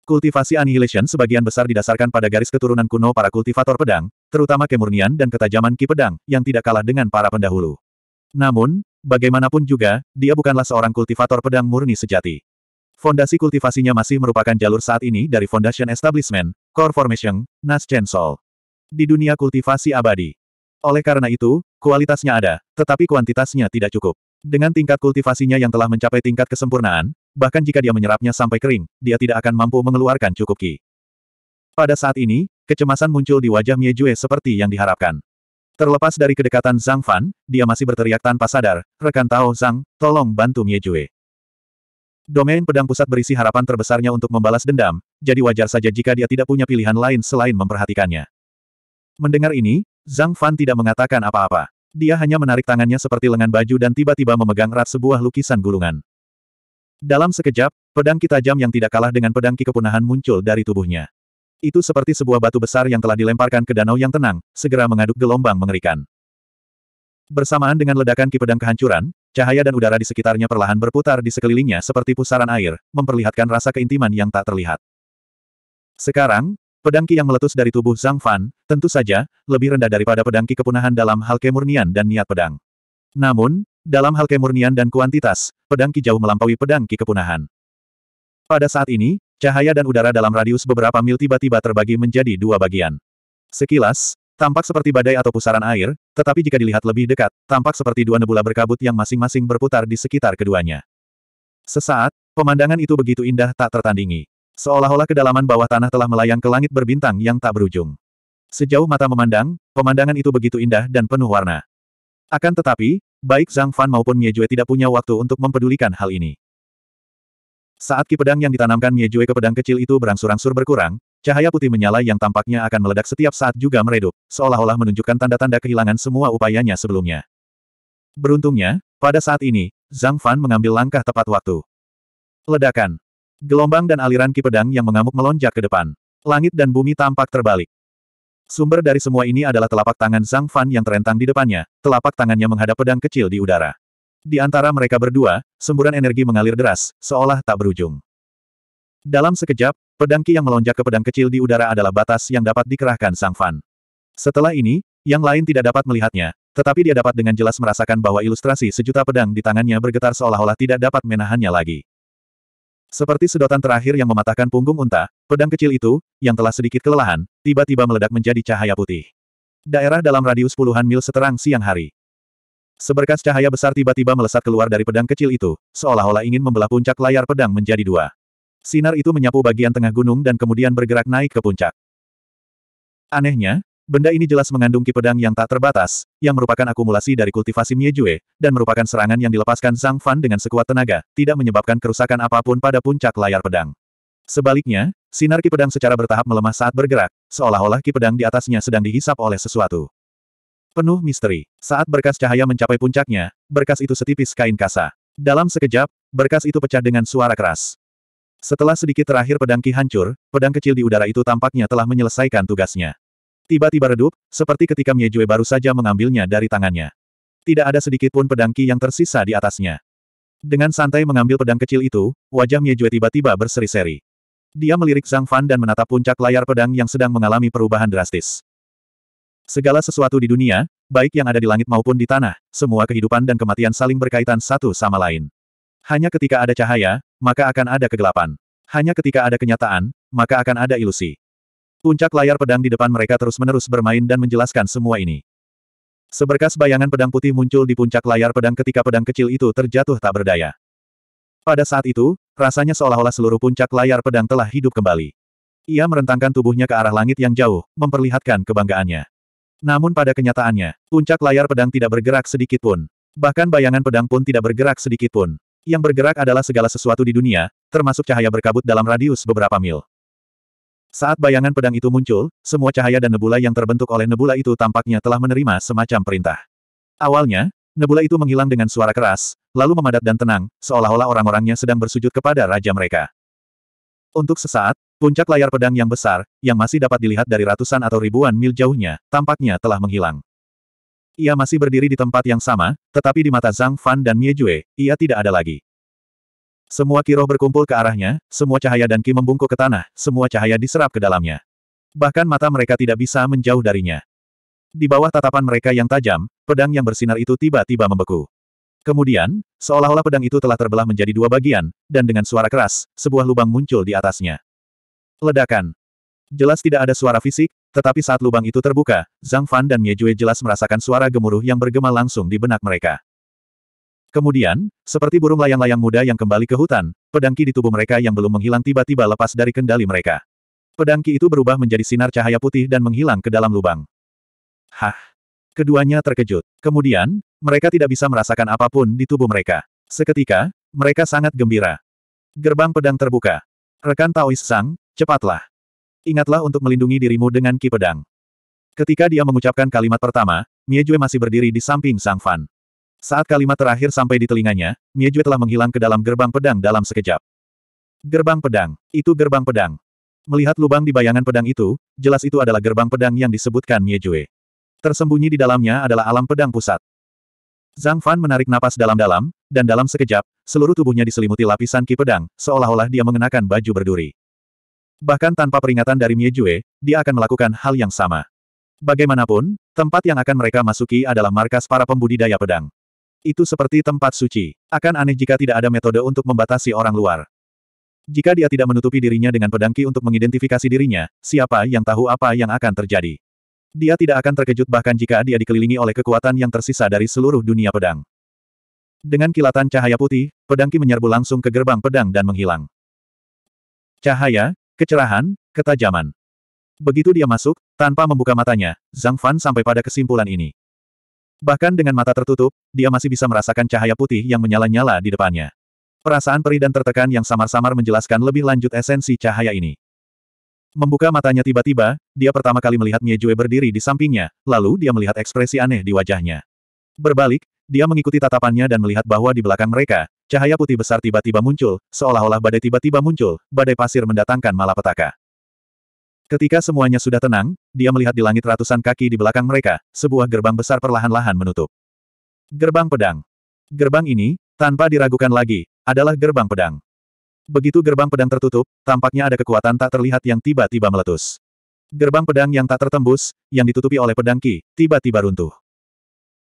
Kultivasi Annihilation sebagian besar didasarkan pada garis keturunan kuno para kultivator pedang, terutama kemurnian dan ketajaman ki pedang, yang tidak kalah dengan para pendahulu. Namun, bagaimanapun juga, dia bukanlah seorang kultivator pedang murni sejati. Fondasi kultivasinya masih merupakan jalur saat ini dari Foundation Establishment, Core Formation, Nas Sol. Di dunia kultivasi abadi, oleh karena itu, kualitasnya ada, tetapi kuantitasnya tidak cukup. Dengan tingkat kultivasinya yang telah mencapai tingkat kesempurnaan, bahkan jika dia menyerapnya sampai kering, dia tidak akan mampu mengeluarkan cukup ki. Pada saat ini, kecemasan muncul di wajah Mie Jue seperti yang diharapkan. Terlepas dari kedekatan Zhang Fan, dia masih berteriak tanpa sadar, rekan Tao Zhang, tolong bantu Mie Jue. Domain pedang pusat berisi harapan terbesarnya untuk membalas dendam, jadi wajar saja jika dia tidak punya pilihan lain selain memperhatikannya. Mendengar ini, Zhang Fan tidak mengatakan apa-apa. Dia hanya menarik tangannya seperti lengan baju dan tiba-tiba memegang erat sebuah lukisan gulungan. Dalam sekejap, pedang ki tajam yang tidak kalah dengan pedang ki kepunahan muncul dari tubuhnya. Itu seperti sebuah batu besar yang telah dilemparkan ke danau yang tenang, segera mengaduk gelombang mengerikan. Bersamaan dengan ledakan ki pedang kehancuran, cahaya dan udara di sekitarnya perlahan berputar di sekelilingnya seperti pusaran air, memperlihatkan rasa keintiman yang tak terlihat. Sekarang, Pedang Ki yang meletus dari tubuh Zhang Fan, tentu saja, lebih rendah daripada pedang Ki kepunahan dalam hal kemurnian dan niat pedang. Namun, dalam hal kemurnian dan kuantitas, pedang Ki jauh melampaui pedang Ki kepunahan. Pada saat ini, cahaya dan udara dalam radius beberapa mil tiba-tiba terbagi menjadi dua bagian. Sekilas, tampak seperti badai atau pusaran air, tetapi jika dilihat lebih dekat, tampak seperti dua nebula berkabut yang masing-masing berputar di sekitar keduanya. Sesaat, pemandangan itu begitu indah tak tertandingi. Seolah-olah kedalaman bawah tanah telah melayang ke langit berbintang yang tak berujung. Sejauh mata memandang, pemandangan itu begitu indah dan penuh warna. Akan tetapi, baik Zhang Fan maupun Mie Jue tidak punya waktu untuk mempedulikan hal ini. Saat ki pedang yang ditanamkan Mie Jue ke pedang kecil itu berangsur-angsur berkurang, cahaya putih menyala yang tampaknya akan meledak setiap saat juga meredup, seolah-olah menunjukkan tanda-tanda kehilangan semua upayanya sebelumnya. Beruntungnya, pada saat ini, Zhang Fan mengambil langkah tepat waktu. Ledakan. Gelombang dan aliran ki pedang yang mengamuk melonjak ke depan. Langit dan bumi tampak terbalik. Sumber dari semua ini adalah telapak tangan Zhang Fan yang terentang di depannya, telapak tangannya menghadap pedang kecil di udara. Di antara mereka berdua, semburan energi mengalir deras, seolah tak berujung. Dalam sekejap, pedang ki yang melonjak ke pedang kecil di udara adalah batas yang dapat dikerahkan Zhang Fan. Setelah ini, yang lain tidak dapat melihatnya, tetapi dia dapat dengan jelas merasakan bahwa ilustrasi sejuta pedang di tangannya bergetar seolah-olah tidak dapat menahannya lagi. Seperti sedotan terakhir yang mematahkan punggung unta, pedang kecil itu, yang telah sedikit kelelahan, tiba-tiba meledak menjadi cahaya putih. Daerah dalam radius puluhan mil seterang siang hari. Seberkas cahaya besar tiba-tiba melesat keluar dari pedang kecil itu, seolah-olah ingin membelah puncak layar pedang menjadi dua. Sinar itu menyapu bagian tengah gunung dan kemudian bergerak naik ke puncak. Anehnya, Benda ini jelas mengandung ki pedang yang tak terbatas, yang merupakan akumulasi dari kultivasi Miejue, dan merupakan serangan yang dilepaskan Zhang Fan dengan sekuat tenaga, tidak menyebabkan kerusakan apapun pada puncak layar pedang. Sebaliknya, sinar ki pedang secara bertahap melemah saat bergerak, seolah-olah ki pedang di atasnya sedang dihisap oleh sesuatu. Penuh misteri. Saat berkas cahaya mencapai puncaknya, berkas itu setipis kain kasa. Dalam sekejap, berkas itu pecah dengan suara keras. Setelah sedikit terakhir pedang ki hancur, pedang kecil di udara itu tampaknya telah menyelesaikan tugasnya. Tiba-tiba redup, seperti ketika Mie Jue baru saja mengambilnya dari tangannya. Tidak ada sedikit pun pedang yang tersisa di atasnya. Dengan santai mengambil pedang kecil itu, wajah Mie Jue tiba-tiba berseri-seri. Dia melirik Zhang Fan dan menatap puncak layar pedang yang sedang mengalami perubahan drastis. Segala sesuatu di dunia, baik yang ada di langit maupun di tanah, semua kehidupan dan kematian saling berkaitan satu sama lain. Hanya ketika ada cahaya, maka akan ada kegelapan. Hanya ketika ada kenyataan, maka akan ada ilusi. Puncak layar pedang di depan mereka terus-menerus bermain dan menjelaskan semua ini. Seberkas bayangan pedang putih muncul di puncak layar pedang ketika pedang kecil itu terjatuh tak berdaya. Pada saat itu, rasanya seolah-olah seluruh puncak layar pedang telah hidup kembali. Ia merentangkan tubuhnya ke arah langit yang jauh, memperlihatkan kebanggaannya. Namun pada kenyataannya, puncak layar pedang tidak bergerak sedikit pun. Bahkan bayangan pedang pun tidak bergerak sedikit pun. Yang bergerak adalah segala sesuatu di dunia, termasuk cahaya berkabut dalam radius beberapa mil. Saat bayangan pedang itu muncul, semua cahaya dan nebula yang terbentuk oleh nebula itu tampaknya telah menerima semacam perintah. Awalnya, nebula itu menghilang dengan suara keras, lalu memadat dan tenang, seolah-olah orang-orangnya sedang bersujud kepada raja mereka. Untuk sesaat, puncak layar pedang yang besar, yang masih dapat dilihat dari ratusan atau ribuan mil jauhnya, tampaknya telah menghilang. Ia masih berdiri di tempat yang sama, tetapi di mata Zhang Fan dan Mie Jue, ia tidak ada lagi. Semua kiroh berkumpul ke arahnya, semua cahaya dan ki membungkuk ke tanah, semua cahaya diserap ke dalamnya. Bahkan mata mereka tidak bisa menjauh darinya. Di bawah tatapan mereka yang tajam, pedang yang bersinar itu tiba-tiba membeku. Kemudian, seolah-olah pedang itu telah terbelah menjadi dua bagian, dan dengan suara keras, sebuah lubang muncul di atasnya. Ledakan. Jelas tidak ada suara fisik, tetapi saat lubang itu terbuka, Zhang Fan dan Mie Jue jelas merasakan suara gemuruh yang bergema langsung di benak mereka. Kemudian, seperti burung layang-layang muda yang kembali ke hutan, pedangki di tubuh mereka yang belum menghilang tiba-tiba lepas dari kendali mereka. Pedangki itu berubah menjadi sinar cahaya putih dan menghilang ke dalam lubang. Hah! Keduanya terkejut. Kemudian, mereka tidak bisa merasakan apapun di tubuh mereka. Seketika, mereka sangat gembira. Gerbang pedang terbuka. Rekan Taois Sang, cepatlah. Ingatlah untuk melindungi dirimu dengan ki pedang. Ketika dia mengucapkan kalimat pertama, Mie Jue masih berdiri di samping Sang Fan. Saat kalimat terakhir sampai di telinganya, Mie Jue telah menghilang ke dalam gerbang pedang dalam sekejap. Gerbang pedang, itu gerbang pedang. Melihat lubang di bayangan pedang itu, jelas itu adalah gerbang pedang yang disebutkan Mie Jue. Tersembunyi di dalamnya adalah alam pedang pusat. Zhang Fan menarik napas dalam-dalam, dan dalam sekejap, seluruh tubuhnya diselimuti lapisan ki pedang, seolah-olah dia mengenakan baju berduri. Bahkan tanpa peringatan dari Mie Jue, dia akan melakukan hal yang sama. Bagaimanapun, tempat yang akan mereka masuki adalah markas para pembudidaya pedang. Itu seperti tempat suci. Akan aneh jika tidak ada metode untuk membatasi orang luar. Jika dia tidak menutupi dirinya dengan pedangki untuk mengidentifikasi dirinya, siapa yang tahu apa yang akan terjadi. Dia tidak akan terkejut bahkan jika dia dikelilingi oleh kekuatan yang tersisa dari seluruh dunia pedang. Dengan kilatan cahaya putih, pedangki menyerbu langsung ke gerbang pedang dan menghilang. Cahaya, kecerahan, ketajaman. Begitu dia masuk, tanpa membuka matanya, Zhang Fan sampai pada kesimpulan ini. Bahkan dengan mata tertutup, dia masih bisa merasakan cahaya putih yang menyala-nyala di depannya. Perasaan perih dan tertekan yang samar-samar menjelaskan lebih lanjut esensi cahaya ini. Membuka matanya tiba-tiba, dia pertama kali melihat Mie Jue berdiri di sampingnya, lalu dia melihat ekspresi aneh di wajahnya. Berbalik, dia mengikuti tatapannya dan melihat bahwa di belakang mereka, cahaya putih besar tiba-tiba muncul, seolah-olah badai tiba-tiba muncul, badai pasir mendatangkan malapetaka. Ketika semuanya sudah tenang, dia melihat di langit ratusan kaki di belakang mereka, sebuah gerbang besar perlahan-lahan menutup. Gerbang pedang. Gerbang ini, tanpa diragukan lagi, adalah gerbang pedang. Begitu gerbang pedang tertutup, tampaknya ada kekuatan tak terlihat yang tiba-tiba meletus. Gerbang pedang yang tak tertembus, yang ditutupi oleh pedang Ki, tiba-tiba runtuh.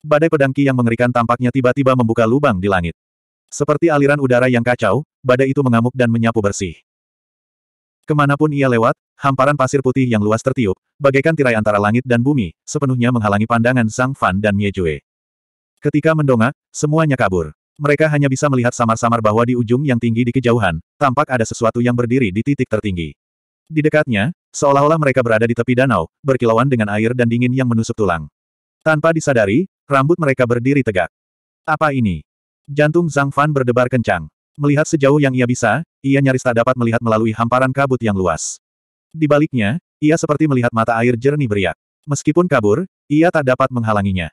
Badai pedang Ki yang mengerikan tampaknya tiba-tiba membuka lubang di langit. Seperti aliran udara yang kacau, badai itu mengamuk dan menyapu bersih. Kemanapun ia lewat, Hamparan pasir putih yang luas tertiup, bagaikan tirai antara langit dan bumi, sepenuhnya menghalangi pandangan Zhang Fan dan Mie Jue. Ketika mendongak, semuanya kabur. Mereka hanya bisa melihat samar-samar bahwa di ujung yang tinggi di kejauhan, tampak ada sesuatu yang berdiri di titik tertinggi. Di dekatnya, seolah-olah mereka berada di tepi danau, berkilauan dengan air dan dingin yang menusuk tulang. Tanpa disadari, rambut mereka berdiri tegak. Apa ini? Jantung Zhang Fan berdebar kencang. Melihat sejauh yang ia bisa, ia nyaris tak dapat melihat melalui hamparan kabut yang luas. Di baliknya, ia seperti melihat mata air jernih beriak. Meskipun kabur, ia tak dapat menghalanginya.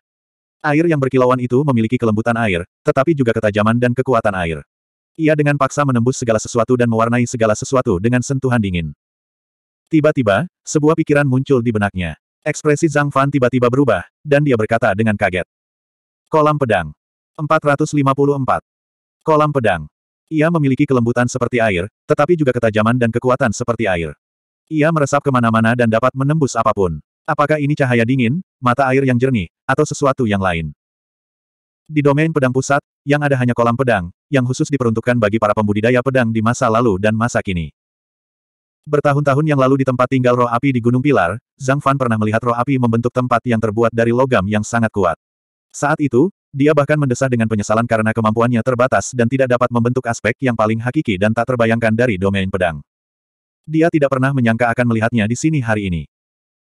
Air yang berkilauan itu memiliki kelembutan air, tetapi juga ketajaman dan kekuatan air. Ia dengan paksa menembus segala sesuatu dan mewarnai segala sesuatu dengan sentuhan dingin. Tiba-tiba, sebuah pikiran muncul di benaknya. Ekspresi Zhang Fan tiba-tiba berubah, dan dia berkata dengan kaget. Kolam Pedang. 454. Kolam Pedang. Ia memiliki kelembutan seperti air, tetapi juga ketajaman dan kekuatan seperti air. Ia meresap kemana-mana dan dapat menembus apapun. Apakah ini cahaya dingin, mata air yang jernih, atau sesuatu yang lain? Di domain pedang pusat, yang ada hanya kolam pedang, yang khusus diperuntukkan bagi para pembudidaya pedang di masa lalu dan masa kini. Bertahun-tahun yang lalu di tempat tinggal roh api di Gunung Pilar, Zhang Fan pernah melihat roh api membentuk tempat yang terbuat dari logam yang sangat kuat. Saat itu, dia bahkan mendesah dengan penyesalan karena kemampuannya terbatas dan tidak dapat membentuk aspek yang paling hakiki dan tak terbayangkan dari domain pedang. Dia tidak pernah menyangka akan melihatnya di sini hari ini.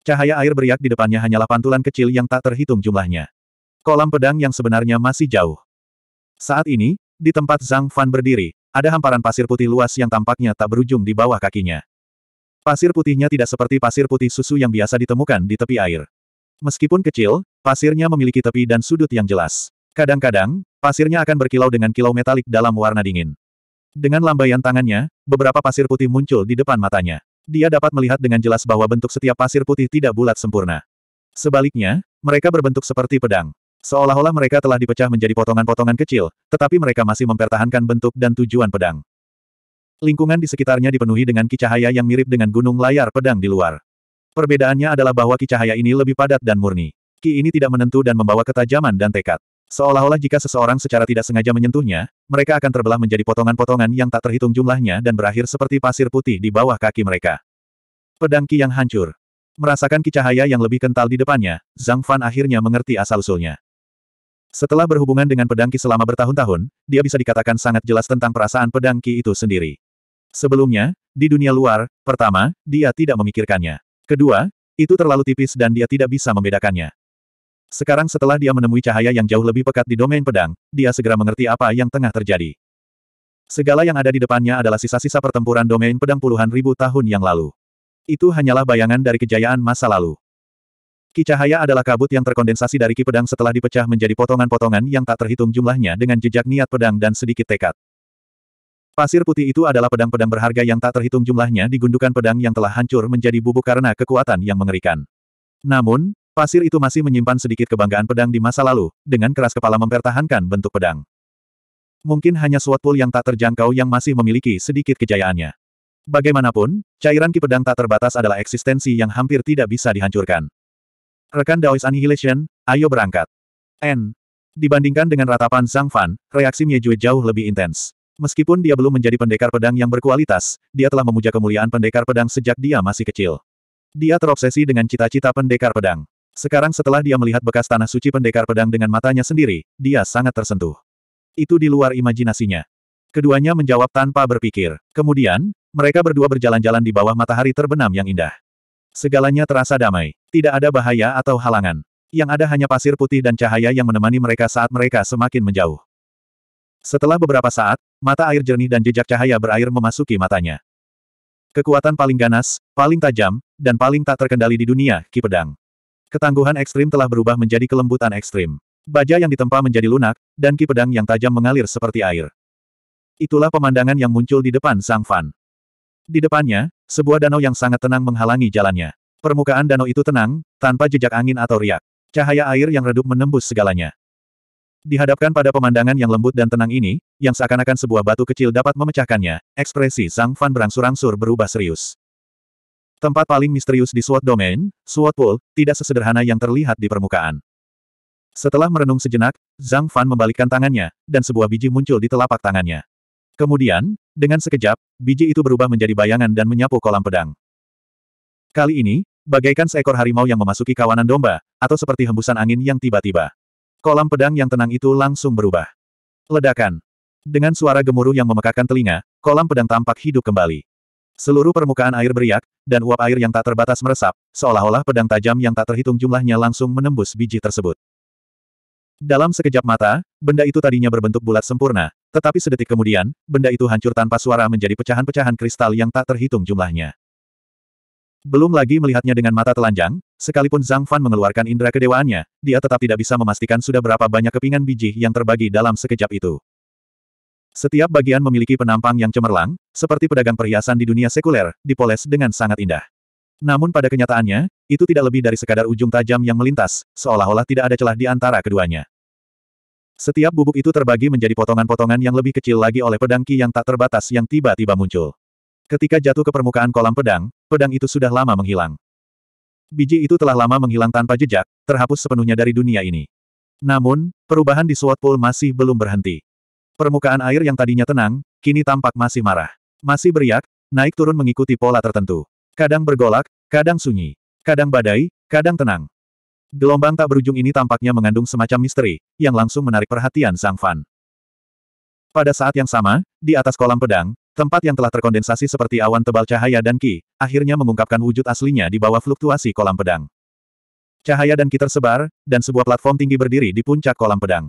Cahaya air beriak di depannya hanyalah pantulan kecil yang tak terhitung jumlahnya. Kolam pedang yang sebenarnya masih jauh. Saat ini, di tempat Zhang Fan berdiri, ada hamparan pasir putih luas yang tampaknya tak berujung di bawah kakinya. Pasir putihnya tidak seperti pasir putih susu yang biasa ditemukan di tepi air. Meskipun kecil, pasirnya memiliki tepi dan sudut yang jelas. Kadang-kadang, pasirnya akan berkilau dengan kilau metalik dalam warna dingin. Dengan lambaian tangannya, beberapa pasir putih muncul di depan matanya. Dia dapat melihat dengan jelas bahwa bentuk setiap pasir putih tidak bulat sempurna. Sebaliknya, mereka berbentuk seperti pedang. Seolah-olah mereka telah dipecah menjadi potongan-potongan kecil, tetapi mereka masih mempertahankan bentuk dan tujuan pedang. Lingkungan di sekitarnya dipenuhi dengan kicahaya yang mirip dengan gunung layar pedang di luar. Perbedaannya adalah bahwa kicahaya ini lebih padat dan murni. Ki ini tidak menentu dan membawa ketajaman dan tekad. Seolah-olah jika seseorang secara tidak sengaja menyentuhnya, mereka akan terbelah menjadi potongan-potongan yang tak terhitung jumlahnya dan berakhir seperti pasir putih di bawah kaki mereka. Pedang Ki yang hancur. Merasakan ki cahaya yang lebih kental di depannya, Zhang Fan akhirnya mengerti asal-usulnya. Setelah berhubungan dengan pedang Ki selama bertahun-tahun, dia bisa dikatakan sangat jelas tentang perasaan pedang Ki itu sendiri. Sebelumnya, di dunia luar, pertama, dia tidak memikirkannya. Kedua, itu terlalu tipis dan dia tidak bisa membedakannya. Sekarang setelah dia menemui cahaya yang jauh lebih pekat di domain pedang, dia segera mengerti apa yang tengah terjadi. Segala yang ada di depannya adalah sisa-sisa pertempuran domain pedang puluhan ribu tahun yang lalu. Itu hanyalah bayangan dari kejayaan masa lalu. Ki cahaya adalah kabut yang terkondensasi dari ki pedang setelah dipecah menjadi potongan-potongan yang tak terhitung jumlahnya dengan jejak niat pedang dan sedikit tekad. Pasir putih itu adalah pedang-pedang berharga yang tak terhitung jumlahnya di gundukan pedang yang telah hancur menjadi bubuk karena kekuatan yang mengerikan. Namun, Pasir itu masih menyimpan sedikit kebanggaan pedang di masa lalu, dengan keras kepala mempertahankan bentuk pedang. Mungkin hanya suatu pool yang tak terjangkau yang masih memiliki sedikit kejayaannya. Bagaimanapun, cairan ki pedang tak terbatas adalah eksistensi yang hampir tidak bisa dihancurkan. Rekan Daois Annihilation, ayo berangkat. N. Dibandingkan dengan ratapan Zhang Fan, reaksi Mie jauh lebih intens. Meskipun dia belum menjadi pendekar pedang yang berkualitas, dia telah memuja kemuliaan pendekar pedang sejak dia masih kecil. Dia terobsesi dengan cita-cita pendekar pedang. Sekarang setelah dia melihat bekas tanah suci pendekar pedang dengan matanya sendiri, dia sangat tersentuh. Itu di luar imajinasinya. Keduanya menjawab tanpa berpikir. Kemudian, mereka berdua berjalan-jalan di bawah matahari terbenam yang indah. Segalanya terasa damai. Tidak ada bahaya atau halangan. Yang ada hanya pasir putih dan cahaya yang menemani mereka saat mereka semakin menjauh. Setelah beberapa saat, mata air jernih dan jejak cahaya berair memasuki matanya. Kekuatan paling ganas, paling tajam, dan paling tak terkendali di dunia, Ki Pedang. Ketangguhan ekstrim telah berubah menjadi kelembutan ekstrim. Baja yang ditempa menjadi lunak, dan ki pedang yang tajam mengalir seperti air. Itulah pemandangan yang muncul di depan Sang Fan. Di depannya, sebuah danau yang sangat tenang menghalangi jalannya. Permukaan danau itu tenang, tanpa jejak angin atau riak. Cahaya air yang redup menembus segalanya. Dihadapkan pada pemandangan yang lembut dan tenang ini, yang seakan-akan sebuah batu kecil dapat memecahkannya, ekspresi Sang Fan berangsur-angsur berubah serius. Tempat paling misterius di SWOT Domain, SWOT Pool, tidak sesederhana yang terlihat di permukaan. Setelah merenung sejenak, Zhang Fan membalikkan tangannya, dan sebuah biji muncul di telapak tangannya. Kemudian, dengan sekejap, biji itu berubah menjadi bayangan dan menyapu kolam pedang. Kali ini, bagaikan seekor harimau yang memasuki kawanan domba, atau seperti hembusan angin yang tiba-tiba. Kolam pedang yang tenang itu langsung berubah. Ledakan. Dengan suara gemuruh yang memekakan telinga, kolam pedang tampak hidup kembali. Seluruh permukaan air beriak, dan uap air yang tak terbatas meresap, seolah-olah pedang tajam yang tak terhitung jumlahnya langsung menembus biji tersebut. Dalam sekejap mata, benda itu tadinya berbentuk bulat sempurna, tetapi sedetik kemudian, benda itu hancur tanpa suara menjadi pecahan-pecahan kristal yang tak terhitung jumlahnya. Belum lagi melihatnya dengan mata telanjang, sekalipun Zhang Fan mengeluarkan indera kedewaannya, dia tetap tidak bisa memastikan sudah berapa banyak kepingan biji yang terbagi dalam sekejap itu. Setiap bagian memiliki penampang yang cemerlang, seperti pedagang perhiasan di dunia sekuler, dipoles dengan sangat indah. Namun pada kenyataannya, itu tidak lebih dari sekadar ujung tajam yang melintas, seolah-olah tidak ada celah di antara keduanya. Setiap bubuk itu terbagi menjadi potongan-potongan yang lebih kecil lagi oleh pedang ki yang tak terbatas yang tiba-tiba muncul. Ketika jatuh ke permukaan kolam pedang, pedang itu sudah lama menghilang. Biji itu telah lama menghilang tanpa jejak, terhapus sepenuhnya dari dunia ini. Namun, perubahan di SWAT masih belum berhenti. Permukaan air yang tadinya tenang, kini tampak masih marah. Masih beriak, naik turun mengikuti pola tertentu. Kadang bergolak, kadang sunyi. Kadang badai, kadang tenang. Gelombang tak berujung ini tampaknya mengandung semacam misteri, yang langsung menarik perhatian Sang Fan. Pada saat yang sama, di atas kolam pedang, tempat yang telah terkondensasi seperti awan tebal cahaya dan ki, akhirnya mengungkapkan wujud aslinya di bawah fluktuasi kolam pedang. Cahaya dan ki tersebar, dan sebuah platform tinggi berdiri di puncak kolam pedang.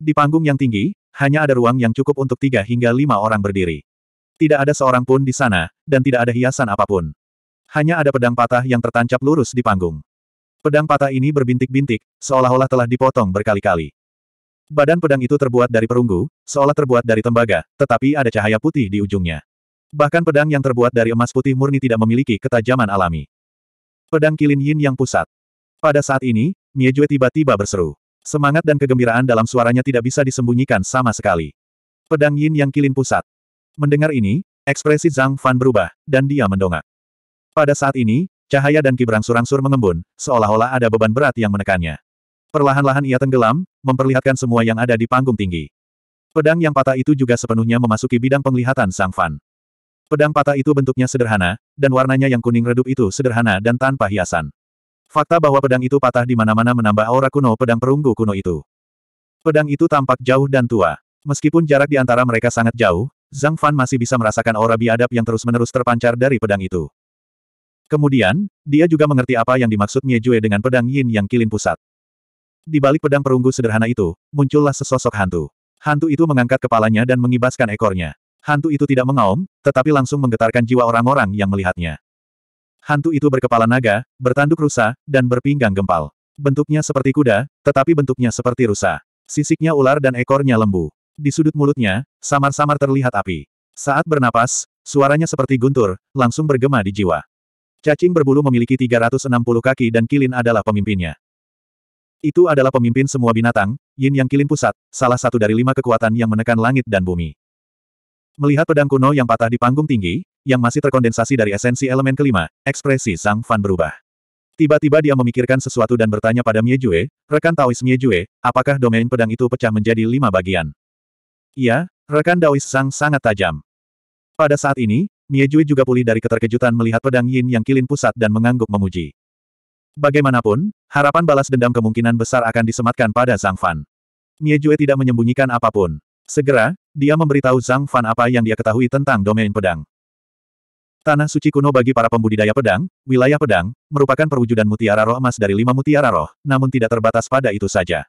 Di panggung yang tinggi, hanya ada ruang yang cukup untuk tiga hingga lima orang berdiri. Tidak ada seorang pun di sana, dan tidak ada hiasan apapun. Hanya ada pedang patah yang tertancap lurus di panggung. Pedang patah ini berbintik-bintik, seolah-olah telah dipotong berkali-kali. Badan pedang itu terbuat dari perunggu, seolah terbuat dari tembaga, tetapi ada cahaya putih di ujungnya. Bahkan pedang yang terbuat dari emas putih murni tidak memiliki ketajaman alami. Pedang kilin yin yang pusat. Pada saat ini, Miejue tiba-tiba berseru. Semangat dan kegembiraan dalam suaranya tidak bisa disembunyikan sama sekali. Pedang Yin yang kilin pusat. Mendengar ini, ekspresi Zhang Fan berubah, dan dia mendongak. Pada saat ini, cahaya dan kibrang angsur mengembun, seolah-olah ada beban berat yang menekannya. Perlahan-lahan ia tenggelam, memperlihatkan semua yang ada di panggung tinggi. Pedang yang patah itu juga sepenuhnya memasuki bidang penglihatan Zhang Fan. Pedang patah itu bentuknya sederhana, dan warnanya yang kuning redup itu sederhana dan tanpa hiasan. Fakta bahwa pedang itu patah di mana-mana menambah aura kuno pedang perunggu kuno itu. Pedang itu tampak jauh dan tua. Meskipun jarak di antara mereka sangat jauh, Zhang Fan masih bisa merasakan aura biadab yang terus-menerus terpancar dari pedang itu. Kemudian, dia juga mengerti apa yang dimaksud Nye Jue dengan pedang yin yang kilin pusat. Di balik pedang perunggu sederhana itu, muncullah sesosok hantu. Hantu itu mengangkat kepalanya dan mengibaskan ekornya. Hantu itu tidak mengaum, tetapi langsung menggetarkan jiwa orang-orang yang melihatnya. Hantu itu berkepala naga, bertanduk rusa, dan berpinggang gempal. Bentuknya seperti kuda, tetapi bentuknya seperti rusa. Sisiknya ular dan ekornya lembu. Di sudut mulutnya, samar-samar terlihat api. Saat bernapas, suaranya seperti guntur, langsung bergema di jiwa. Cacing berbulu memiliki 360 kaki dan Kilin adalah pemimpinnya. Itu adalah pemimpin semua binatang, Yin Yang Kilin Pusat, salah satu dari lima kekuatan yang menekan langit dan bumi. Melihat pedang kuno yang patah di panggung tinggi, yang masih terkondensasi dari esensi elemen kelima, ekspresi Sang Fan berubah. Tiba-tiba dia memikirkan sesuatu dan bertanya pada Mie Jue, rekan Taois Mie Jue, apakah domain pedang itu pecah menjadi lima bagian? Iya, rekan Taois Sang sangat tajam. Pada saat ini, Mie Jue juga pulih dari keterkejutan melihat pedang Yin yang kilin pusat dan mengangguk memuji. Bagaimanapun, harapan balas dendam kemungkinan besar akan disematkan pada Zhang Fan. Mie Jue tidak menyembunyikan apapun. Segera, dia memberitahu Zhang Fan apa yang dia ketahui tentang domain pedang. Tanah suci kuno bagi para pembudidaya pedang, wilayah pedang, merupakan perwujudan mutiara roh emas dari lima mutiara roh, namun tidak terbatas pada itu saja.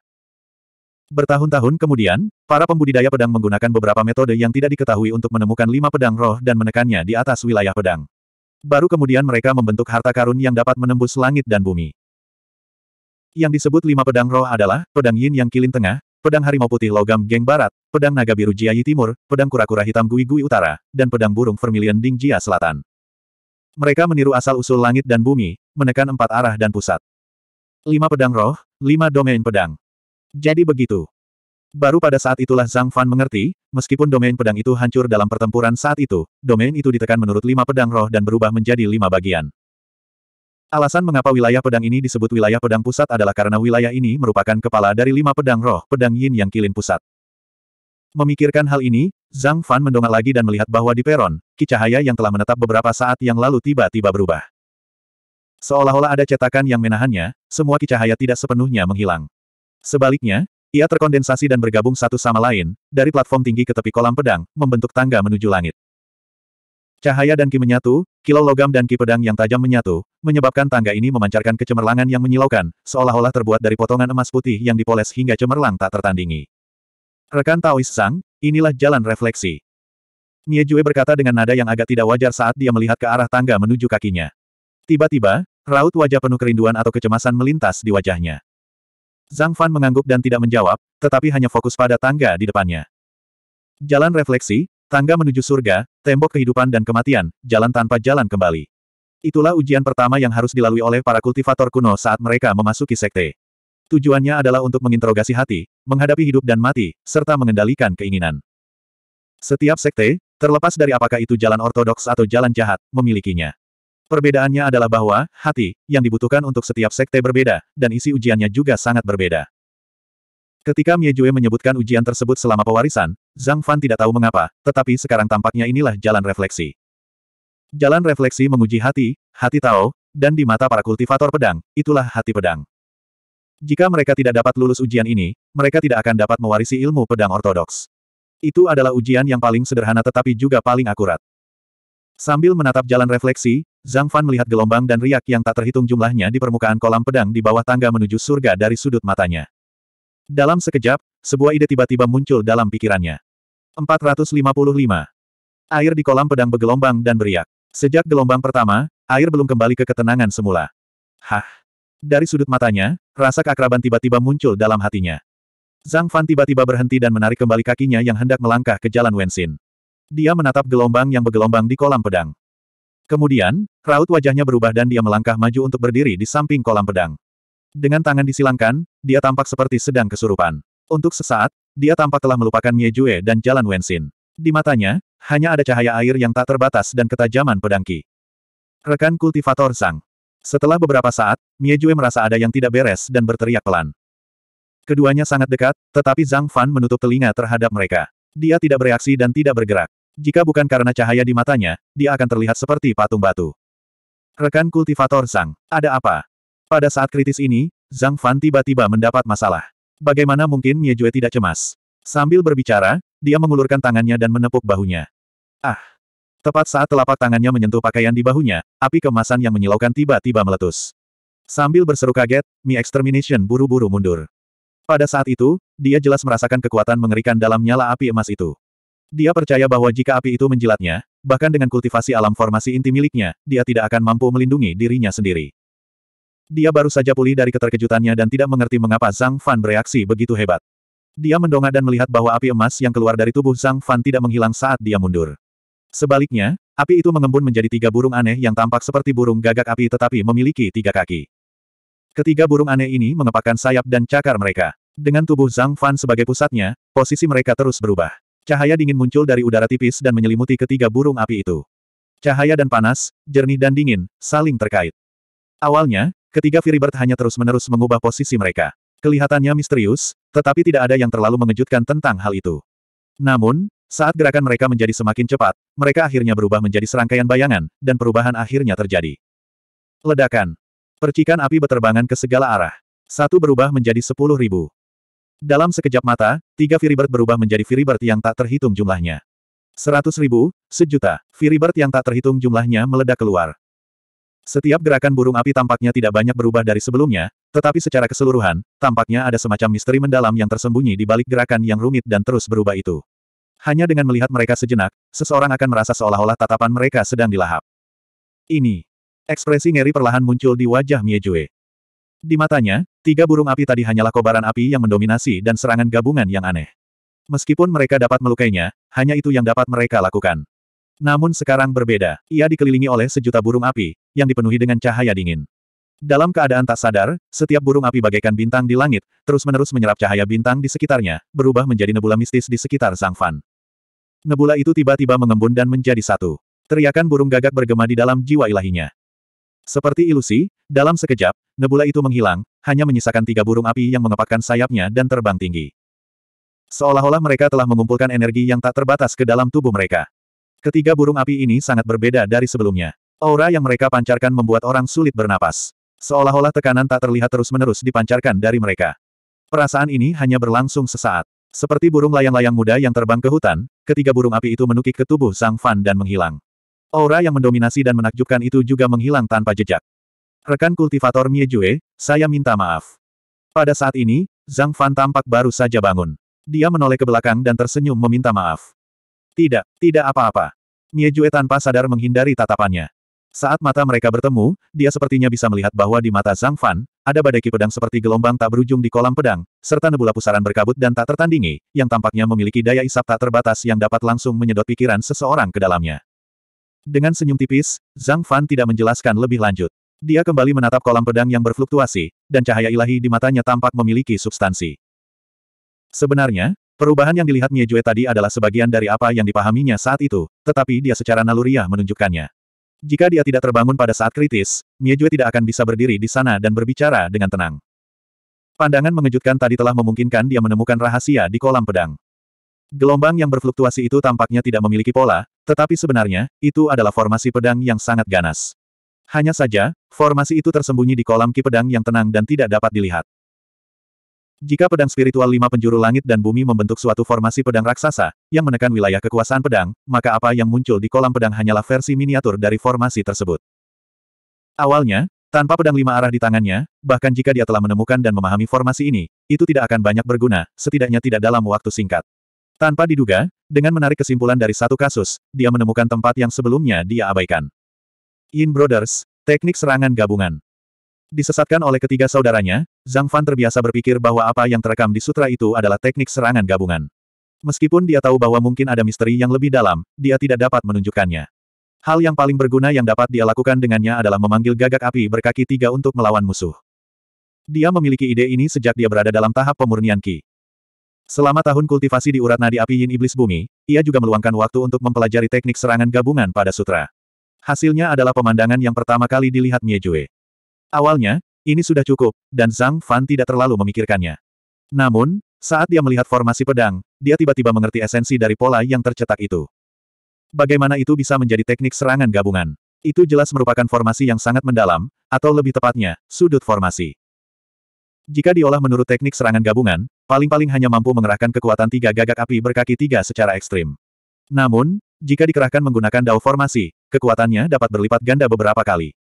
Bertahun-tahun kemudian, para pembudidaya pedang menggunakan beberapa metode yang tidak diketahui untuk menemukan lima pedang roh dan menekannya di atas wilayah pedang. Baru kemudian mereka membentuk harta karun yang dapat menembus langit dan bumi. Yang disebut lima pedang roh adalah, pedang yin yang kilin tengah, pedang harimau putih logam geng barat, pedang naga biru Jiayi timur, pedang kura-kura hitam Gui Gui utara, dan pedang burung vermilion Ding Jia selatan. Mereka meniru asal-usul langit dan bumi, menekan empat arah dan pusat. Lima pedang roh, lima domain pedang. Jadi begitu. Baru pada saat itulah Zhang Fan mengerti, meskipun domain pedang itu hancur dalam pertempuran saat itu, domain itu ditekan menurut lima pedang roh dan berubah menjadi lima bagian. Alasan mengapa wilayah pedang ini disebut wilayah pedang pusat adalah karena wilayah ini merupakan kepala dari lima pedang roh pedang yin yang kilin pusat. Memikirkan hal ini, Zhang Fan mendongak lagi dan melihat bahwa di peron, kicahaya yang telah menetap beberapa saat yang lalu tiba-tiba berubah. Seolah-olah ada cetakan yang menahannya, semua kicahaya tidak sepenuhnya menghilang. Sebaliknya, ia terkondensasi dan bergabung satu sama lain, dari platform tinggi ke tepi kolam pedang, membentuk tangga menuju langit. Cahaya dan ki menyatu, kilau logam dan ki pedang yang tajam menyatu, menyebabkan tangga ini memancarkan kecemerlangan yang menyilaukan, seolah-olah terbuat dari potongan emas putih yang dipoles hingga cemerlang tak tertandingi. Rekan Taois Sang, inilah jalan refleksi. Nie Jue berkata dengan nada yang agak tidak wajar saat dia melihat ke arah tangga menuju kakinya. Tiba-tiba, raut wajah penuh kerinduan atau kecemasan melintas di wajahnya. Zhang Fan mengangguk dan tidak menjawab, tetapi hanya fokus pada tangga di depannya. Jalan refleksi, Tangga menuju surga, tembok kehidupan dan kematian, jalan tanpa jalan kembali. Itulah ujian pertama yang harus dilalui oleh para kultivator kuno saat mereka memasuki sekte. Tujuannya adalah untuk menginterogasi hati, menghadapi hidup dan mati, serta mengendalikan keinginan. Setiap sekte, terlepas dari apakah itu jalan ortodoks atau jalan jahat, memilikinya. Perbedaannya adalah bahwa, hati, yang dibutuhkan untuk setiap sekte berbeda, dan isi ujiannya juga sangat berbeda. Ketika Mie Jue menyebutkan ujian tersebut selama pewarisan, Zhang Fan tidak tahu mengapa, tetapi sekarang tampaknya inilah jalan refleksi. Jalan refleksi menguji hati, hati Tao, dan di mata para kultivator pedang, itulah hati pedang. Jika mereka tidak dapat lulus ujian ini, mereka tidak akan dapat mewarisi ilmu pedang ortodoks. Itu adalah ujian yang paling sederhana tetapi juga paling akurat. Sambil menatap jalan refleksi, Zhang Fan melihat gelombang dan riak yang tak terhitung jumlahnya di permukaan kolam pedang di bawah tangga menuju surga dari sudut matanya. Dalam sekejap, sebuah ide tiba-tiba muncul dalam pikirannya. 455. Air di kolam pedang bergelombang dan beriak. Sejak gelombang pertama, air belum kembali ke ketenangan semula. Hah! Dari sudut matanya, rasa keakraban tiba-tiba muncul dalam hatinya. Zhang Fan tiba-tiba berhenti dan menarik kembali kakinya yang hendak melangkah ke jalan Wensin. Dia menatap gelombang yang bergelombang di kolam pedang. Kemudian, raut wajahnya berubah dan dia melangkah maju untuk berdiri di samping kolam pedang. Dengan tangan disilangkan, dia tampak seperti sedang kesurupan. Untuk sesaat, dia tampak telah melupakan Mie Jue dan jalan Wensin. Di matanya, hanya ada cahaya air yang tak terbatas dan ketajaman pedangki. Rekan kultivator Sang. Setelah beberapa saat, Mie Jue merasa ada yang tidak beres dan berteriak pelan. Keduanya sangat dekat, tetapi Zhang Fan menutup telinga terhadap mereka. Dia tidak bereaksi dan tidak bergerak. Jika bukan karena cahaya di matanya, dia akan terlihat seperti patung batu. Rekan kultivator Sang, ada apa? Pada saat kritis ini, Zhang Fan tiba-tiba mendapat masalah. Bagaimana mungkin Mie Jue tidak cemas? Sambil berbicara, dia mengulurkan tangannya dan menepuk bahunya. Ah! Tepat saat telapak tangannya menyentuh pakaian di bahunya, api kemasan yang menyilaukan tiba-tiba meletus. Sambil berseru kaget, Mi Extermination buru-buru mundur. Pada saat itu, dia jelas merasakan kekuatan mengerikan dalam nyala api emas itu. Dia percaya bahwa jika api itu menjilatnya, bahkan dengan kultivasi alam formasi inti miliknya, dia tidak akan mampu melindungi dirinya sendiri. Dia baru saja pulih dari keterkejutannya dan tidak mengerti mengapa Zhang Fan bereaksi begitu hebat. Dia mendongak dan melihat bahwa api emas yang keluar dari tubuh Zhang Fan tidak menghilang saat dia mundur. Sebaliknya, api itu mengembun menjadi tiga burung aneh yang tampak seperti burung gagak api tetapi memiliki tiga kaki. Ketiga burung aneh ini mengepakkan sayap dan cakar mereka. Dengan tubuh Zhang Fan sebagai pusatnya, posisi mereka terus berubah. Cahaya dingin muncul dari udara tipis dan menyelimuti ketiga burung api itu. Cahaya dan panas, jernih dan dingin, saling terkait. Awalnya, Ketiga Firibert hanya terus-menerus mengubah posisi mereka. Kelihatannya misterius, tetapi tidak ada yang terlalu mengejutkan tentang hal itu. Namun, saat gerakan mereka menjadi semakin cepat, mereka akhirnya berubah menjadi serangkaian bayangan, dan perubahan akhirnya terjadi. Ledakan. Percikan api beterbangan ke segala arah. Satu berubah menjadi sepuluh ribu. Dalam sekejap mata, tiga Firibert berubah menjadi Firibert yang tak terhitung jumlahnya. Seratus ribu, sejuta, Firibert yang tak terhitung jumlahnya meledak keluar. Setiap gerakan burung api tampaknya tidak banyak berubah dari sebelumnya, tetapi secara keseluruhan, tampaknya ada semacam misteri mendalam yang tersembunyi di balik gerakan yang rumit dan terus berubah itu. Hanya dengan melihat mereka sejenak, seseorang akan merasa seolah-olah tatapan mereka sedang dilahap. Ini. Ekspresi ngeri perlahan muncul di wajah Jue. Di matanya, tiga burung api tadi hanyalah kobaran api yang mendominasi dan serangan gabungan yang aneh. Meskipun mereka dapat melukainya, hanya itu yang dapat mereka lakukan. Namun sekarang berbeda, ia dikelilingi oleh sejuta burung api, yang dipenuhi dengan cahaya dingin. Dalam keadaan tak sadar, setiap burung api bagaikan bintang di langit, terus-menerus menyerap cahaya bintang di sekitarnya, berubah menjadi nebula mistis di sekitar Zhang Fan. Nebula itu tiba-tiba mengembun dan menjadi satu. Teriakan burung gagak bergema di dalam jiwa ilahinya. Seperti ilusi, dalam sekejap, nebula itu menghilang, hanya menyisakan tiga burung api yang mengepakkan sayapnya dan terbang tinggi. Seolah-olah mereka telah mengumpulkan energi yang tak terbatas ke dalam tubuh mereka. Ketiga burung api ini sangat berbeda dari sebelumnya. Aura yang mereka pancarkan membuat orang sulit bernapas. Seolah-olah tekanan tak terlihat terus-menerus dipancarkan dari mereka. Perasaan ini hanya berlangsung sesaat. Seperti burung layang-layang muda yang terbang ke hutan, ketiga burung api itu menukik ke tubuh Zhang Fan dan menghilang. Aura yang mendominasi dan menakjubkan itu juga menghilang tanpa jejak. Rekan kultivator Mie Jue, saya minta maaf. Pada saat ini, Zhang Fan tampak baru saja bangun. Dia menoleh ke belakang dan tersenyum meminta maaf. Tidak, tidak apa-apa. Jue tanpa sadar menghindari tatapannya. Saat mata mereka bertemu, dia sepertinya bisa melihat bahwa di mata Zhang Fan, ada badai pedang seperti gelombang tak berujung di kolam pedang, serta nebula pusaran berkabut dan tak tertandingi, yang tampaknya memiliki daya isap tak terbatas yang dapat langsung menyedot pikiran seseorang ke dalamnya. Dengan senyum tipis, Zhang Fan tidak menjelaskan lebih lanjut. Dia kembali menatap kolam pedang yang berfluktuasi, dan cahaya ilahi di matanya tampak memiliki substansi. Sebenarnya, perubahan yang dilihat Mie Jue tadi adalah sebagian dari apa yang dipahaminya saat itu, tetapi dia secara naluriah menunjukkannya. Jika dia tidak terbangun pada saat kritis, Mie Jue tidak akan bisa berdiri di sana dan berbicara dengan tenang. Pandangan mengejutkan tadi telah memungkinkan dia menemukan rahasia di kolam pedang. Gelombang yang berfluktuasi itu tampaknya tidak memiliki pola, tetapi sebenarnya, itu adalah formasi pedang yang sangat ganas. Hanya saja, formasi itu tersembunyi di kolam ki pedang yang tenang dan tidak dapat dilihat. Jika pedang spiritual lima penjuru langit dan bumi membentuk suatu formasi pedang raksasa, yang menekan wilayah kekuasaan pedang, maka apa yang muncul di kolam pedang hanyalah versi miniatur dari formasi tersebut. Awalnya, tanpa pedang lima arah di tangannya, bahkan jika dia telah menemukan dan memahami formasi ini, itu tidak akan banyak berguna, setidaknya tidak dalam waktu singkat. Tanpa diduga, dengan menarik kesimpulan dari satu kasus, dia menemukan tempat yang sebelumnya dia abaikan. In Brothers, Teknik Serangan Gabungan Disesatkan oleh ketiga saudaranya, Zhang Fan terbiasa berpikir bahwa apa yang terekam di sutra itu adalah teknik serangan gabungan. Meskipun dia tahu bahwa mungkin ada misteri yang lebih dalam, dia tidak dapat menunjukkannya. Hal yang paling berguna yang dapat dia lakukan dengannya adalah memanggil gagak api berkaki tiga untuk melawan musuh. Dia memiliki ide ini sejak dia berada dalam tahap pemurnian Ki. Selama tahun kultivasi di urat nadi api Yin Iblis Bumi, ia juga meluangkan waktu untuk mempelajari teknik serangan gabungan pada sutra. Hasilnya adalah pemandangan yang pertama kali dilihat Mie Jue. Awalnya, ini sudah cukup, dan Zhang Fan tidak terlalu memikirkannya. Namun, saat dia melihat formasi pedang, dia tiba-tiba mengerti esensi dari pola yang tercetak itu. Bagaimana itu bisa menjadi teknik serangan gabungan? Itu jelas merupakan formasi yang sangat mendalam, atau lebih tepatnya, sudut formasi. Jika diolah menurut teknik serangan gabungan, paling-paling hanya mampu mengerahkan kekuatan tiga gagak api berkaki tiga secara ekstrim. Namun, jika dikerahkan menggunakan dao formasi, kekuatannya dapat berlipat ganda beberapa kali.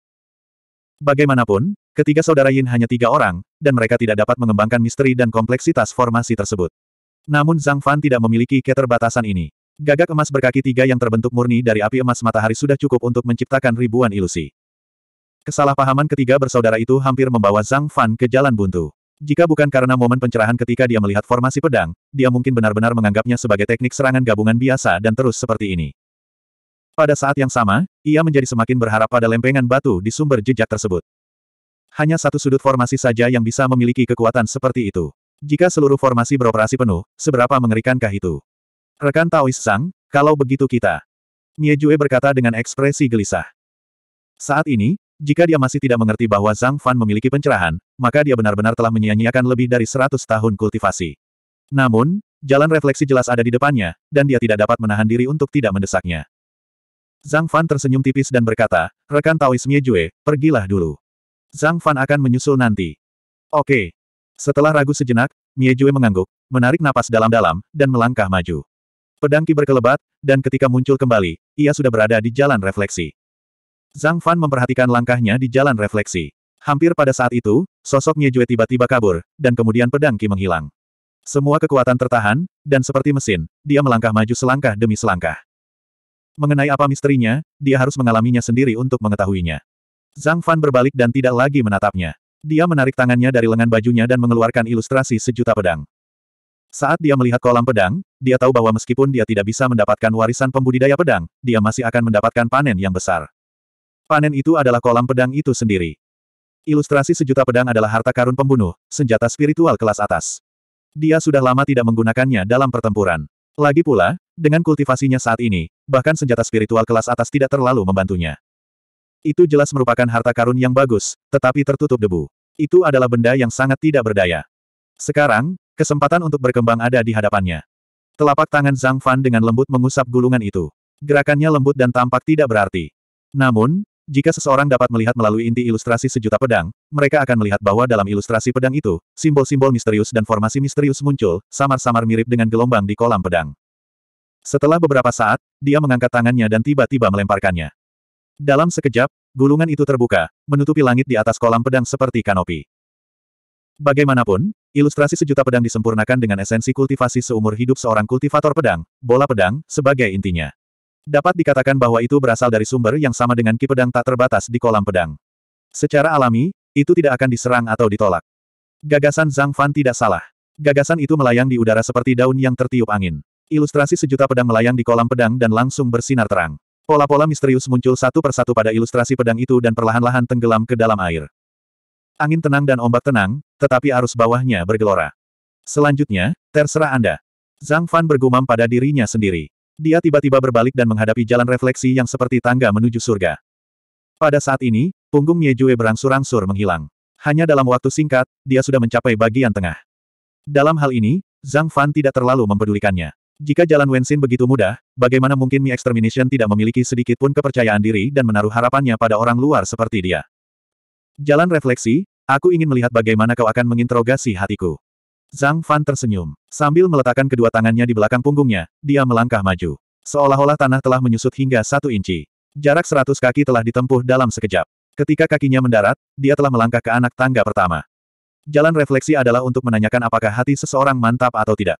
Bagaimanapun, ketiga saudara Yin hanya tiga orang, dan mereka tidak dapat mengembangkan misteri dan kompleksitas formasi tersebut. Namun Zhang Fan tidak memiliki keterbatasan ini. Gagak emas berkaki tiga yang terbentuk murni dari api emas matahari sudah cukup untuk menciptakan ribuan ilusi. Kesalahpahaman ketiga bersaudara itu hampir membawa Zhang Fan ke jalan buntu. Jika bukan karena momen pencerahan ketika dia melihat formasi pedang, dia mungkin benar-benar menganggapnya sebagai teknik serangan gabungan biasa dan terus seperti ini. Pada saat yang sama, ia menjadi semakin berharap pada lempengan batu di sumber jejak tersebut. Hanya satu sudut formasi saja yang bisa memiliki kekuatan seperti itu. Jika seluruh formasi beroperasi penuh, seberapa mengerikankah itu? Rekan Taois Sang, kalau begitu kita. Mie Jue berkata dengan ekspresi gelisah. Saat ini, jika dia masih tidak mengerti bahwa Zhang Fan memiliki pencerahan, maka dia benar-benar telah menyia-nyiakan lebih dari 100 tahun kultivasi. Namun, jalan refleksi jelas ada di depannya, dan dia tidak dapat menahan diri untuk tidak mendesaknya. Zhang Fan tersenyum tipis dan berkata, rekan Taois Mie Jue, pergilah dulu. Zhang Fan akan menyusul nanti. Oke. Setelah ragu sejenak, Mie Jue mengangguk, menarik napas dalam-dalam, dan melangkah maju. Pedangki berkelebat, dan ketika muncul kembali, ia sudah berada di jalan refleksi. Zhang Fan memperhatikan langkahnya di jalan refleksi. Hampir pada saat itu, sosok Mie Jue tiba-tiba kabur, dan kemudian pedangki menghilang. Semua kekuatan tertahan, dan seperti mesin, dia melangkah maju selangkah demi selangkah. Mengenai apa misterinya, dia harus mengalaminya sendiri untuk mengetahuinya. Zhang Fan berbalik dan tidak lagi menatapnya. Dia menarik tangannya dari lengan bajunya dan mengeluarkan ilustrasi sejuta pedang. Saat dia melihat kolam pedang, dia tahu bahwa meskipun dia tidak bisa mendapatkan warisan pembudidaya pedang, dia masih akan mendapatkan panen yang besar. Panen itu adalah kolam pedang itu sendiri. Ilustrasi sejuta pedang adalah harta karun pembunuh, senjata spiritual kelas atas. Dia sudah lama tidak menggunakannya dalam pertempuran. Lagi pula, dengan kultivasinya saat ini, bahkan senjata spiritual kelas atas tidak terlalu membantunya. Itu jelas merupakan harta karun yang bagus, tetapi tertutup debu. Itu adalah benda yang sangat tidak berdaya. Sekarang, kesempatan untuk berkembang ada di hadapannya. Telapak tangan Zhang Fan dengan lembut mengusap gulungan itu. Gerakannya lembut dan tampak tidak berarti. Namun, jika seseorang dapat melihat melalui inti ilustrasi sejuta pedang, mereka akan melihat bahwa dalam ilustrasi pedang itu, simbol-simbol misterius dan formasi misterius muncul, samar-samar mirip dengan gelombang di kolam pedang. Setelah beberapa saat, dia mengangkat tangannya dan tiba-tiba melemparkannya. Dalam sekejap, gulungan itu terbuka, menutupi langit di atas kolam pedang seperti kanopi. Bagaimanapun, ilustrasi sejuta pedang disempurnakan dengan esensi kultivasi seumur hidup seorang kultivator pedang, bola pedang, sebagai intinya. Dapat dikatakan bahwa itu berasal dari sumber yang sama dengan ki pedang tak terbatas di kolam pedang. Secara alami, itu tidak akan diserang atau ditolak. Gagasan Zhang Fan tidak salah. Gagasan itu melayang di udara seperti daun yang tertiup angin. Ilustrasi sejuta pedang melayang di kolam pedang dan langsung bersinar terang. Pola-pola misterius muncul satu persatu pada ilustrasi pedang itu dan perlahan-lahan tenggelam ke dalam air. Angin tenang dan ombak tenang, tetapi arus bawahnya bergelora. Selanjutnya, terserah Anda. Zhang Fan bergumam pada dirinya sendiri. Dia tiba-tiba berbalik dan menghadapi jalan refleksi yang seperti tangga menuju surga. Pada saat ini, punggung Miejue berangsur-angsur menghilang. Hanya dalam waktu singkat, dia sudah mencapai bagian tengah. Dalam hal ini, Zhang Fan tidak terlalu mempedulikannya. Jika jalan Wenxin begitu mudah, bagaimana mungkin Mi Extermination tidak memiliki sedikit pun kepercayaan diri dan menaruh harapannya pada orang luar seperti dia? Jalan refleksi, aku ingin melihat bagaimana kau akan menginterogasi hatiku. Zhang Fan tersenyum. Sambil meletakkan kedua tangannya di belakang punggungnya, dia melangkah maju. Seolah-olah tanah telah menyusut hingga satu inci. Jarak seratus kaki telah ditempuh dalam sekejap. Ketika kakinya mendarat, dia telah melangkah ke anak tangga pertama. Jalan refleksi adalah untuk menanyakan apakah hati seseorang mantap atau tidak.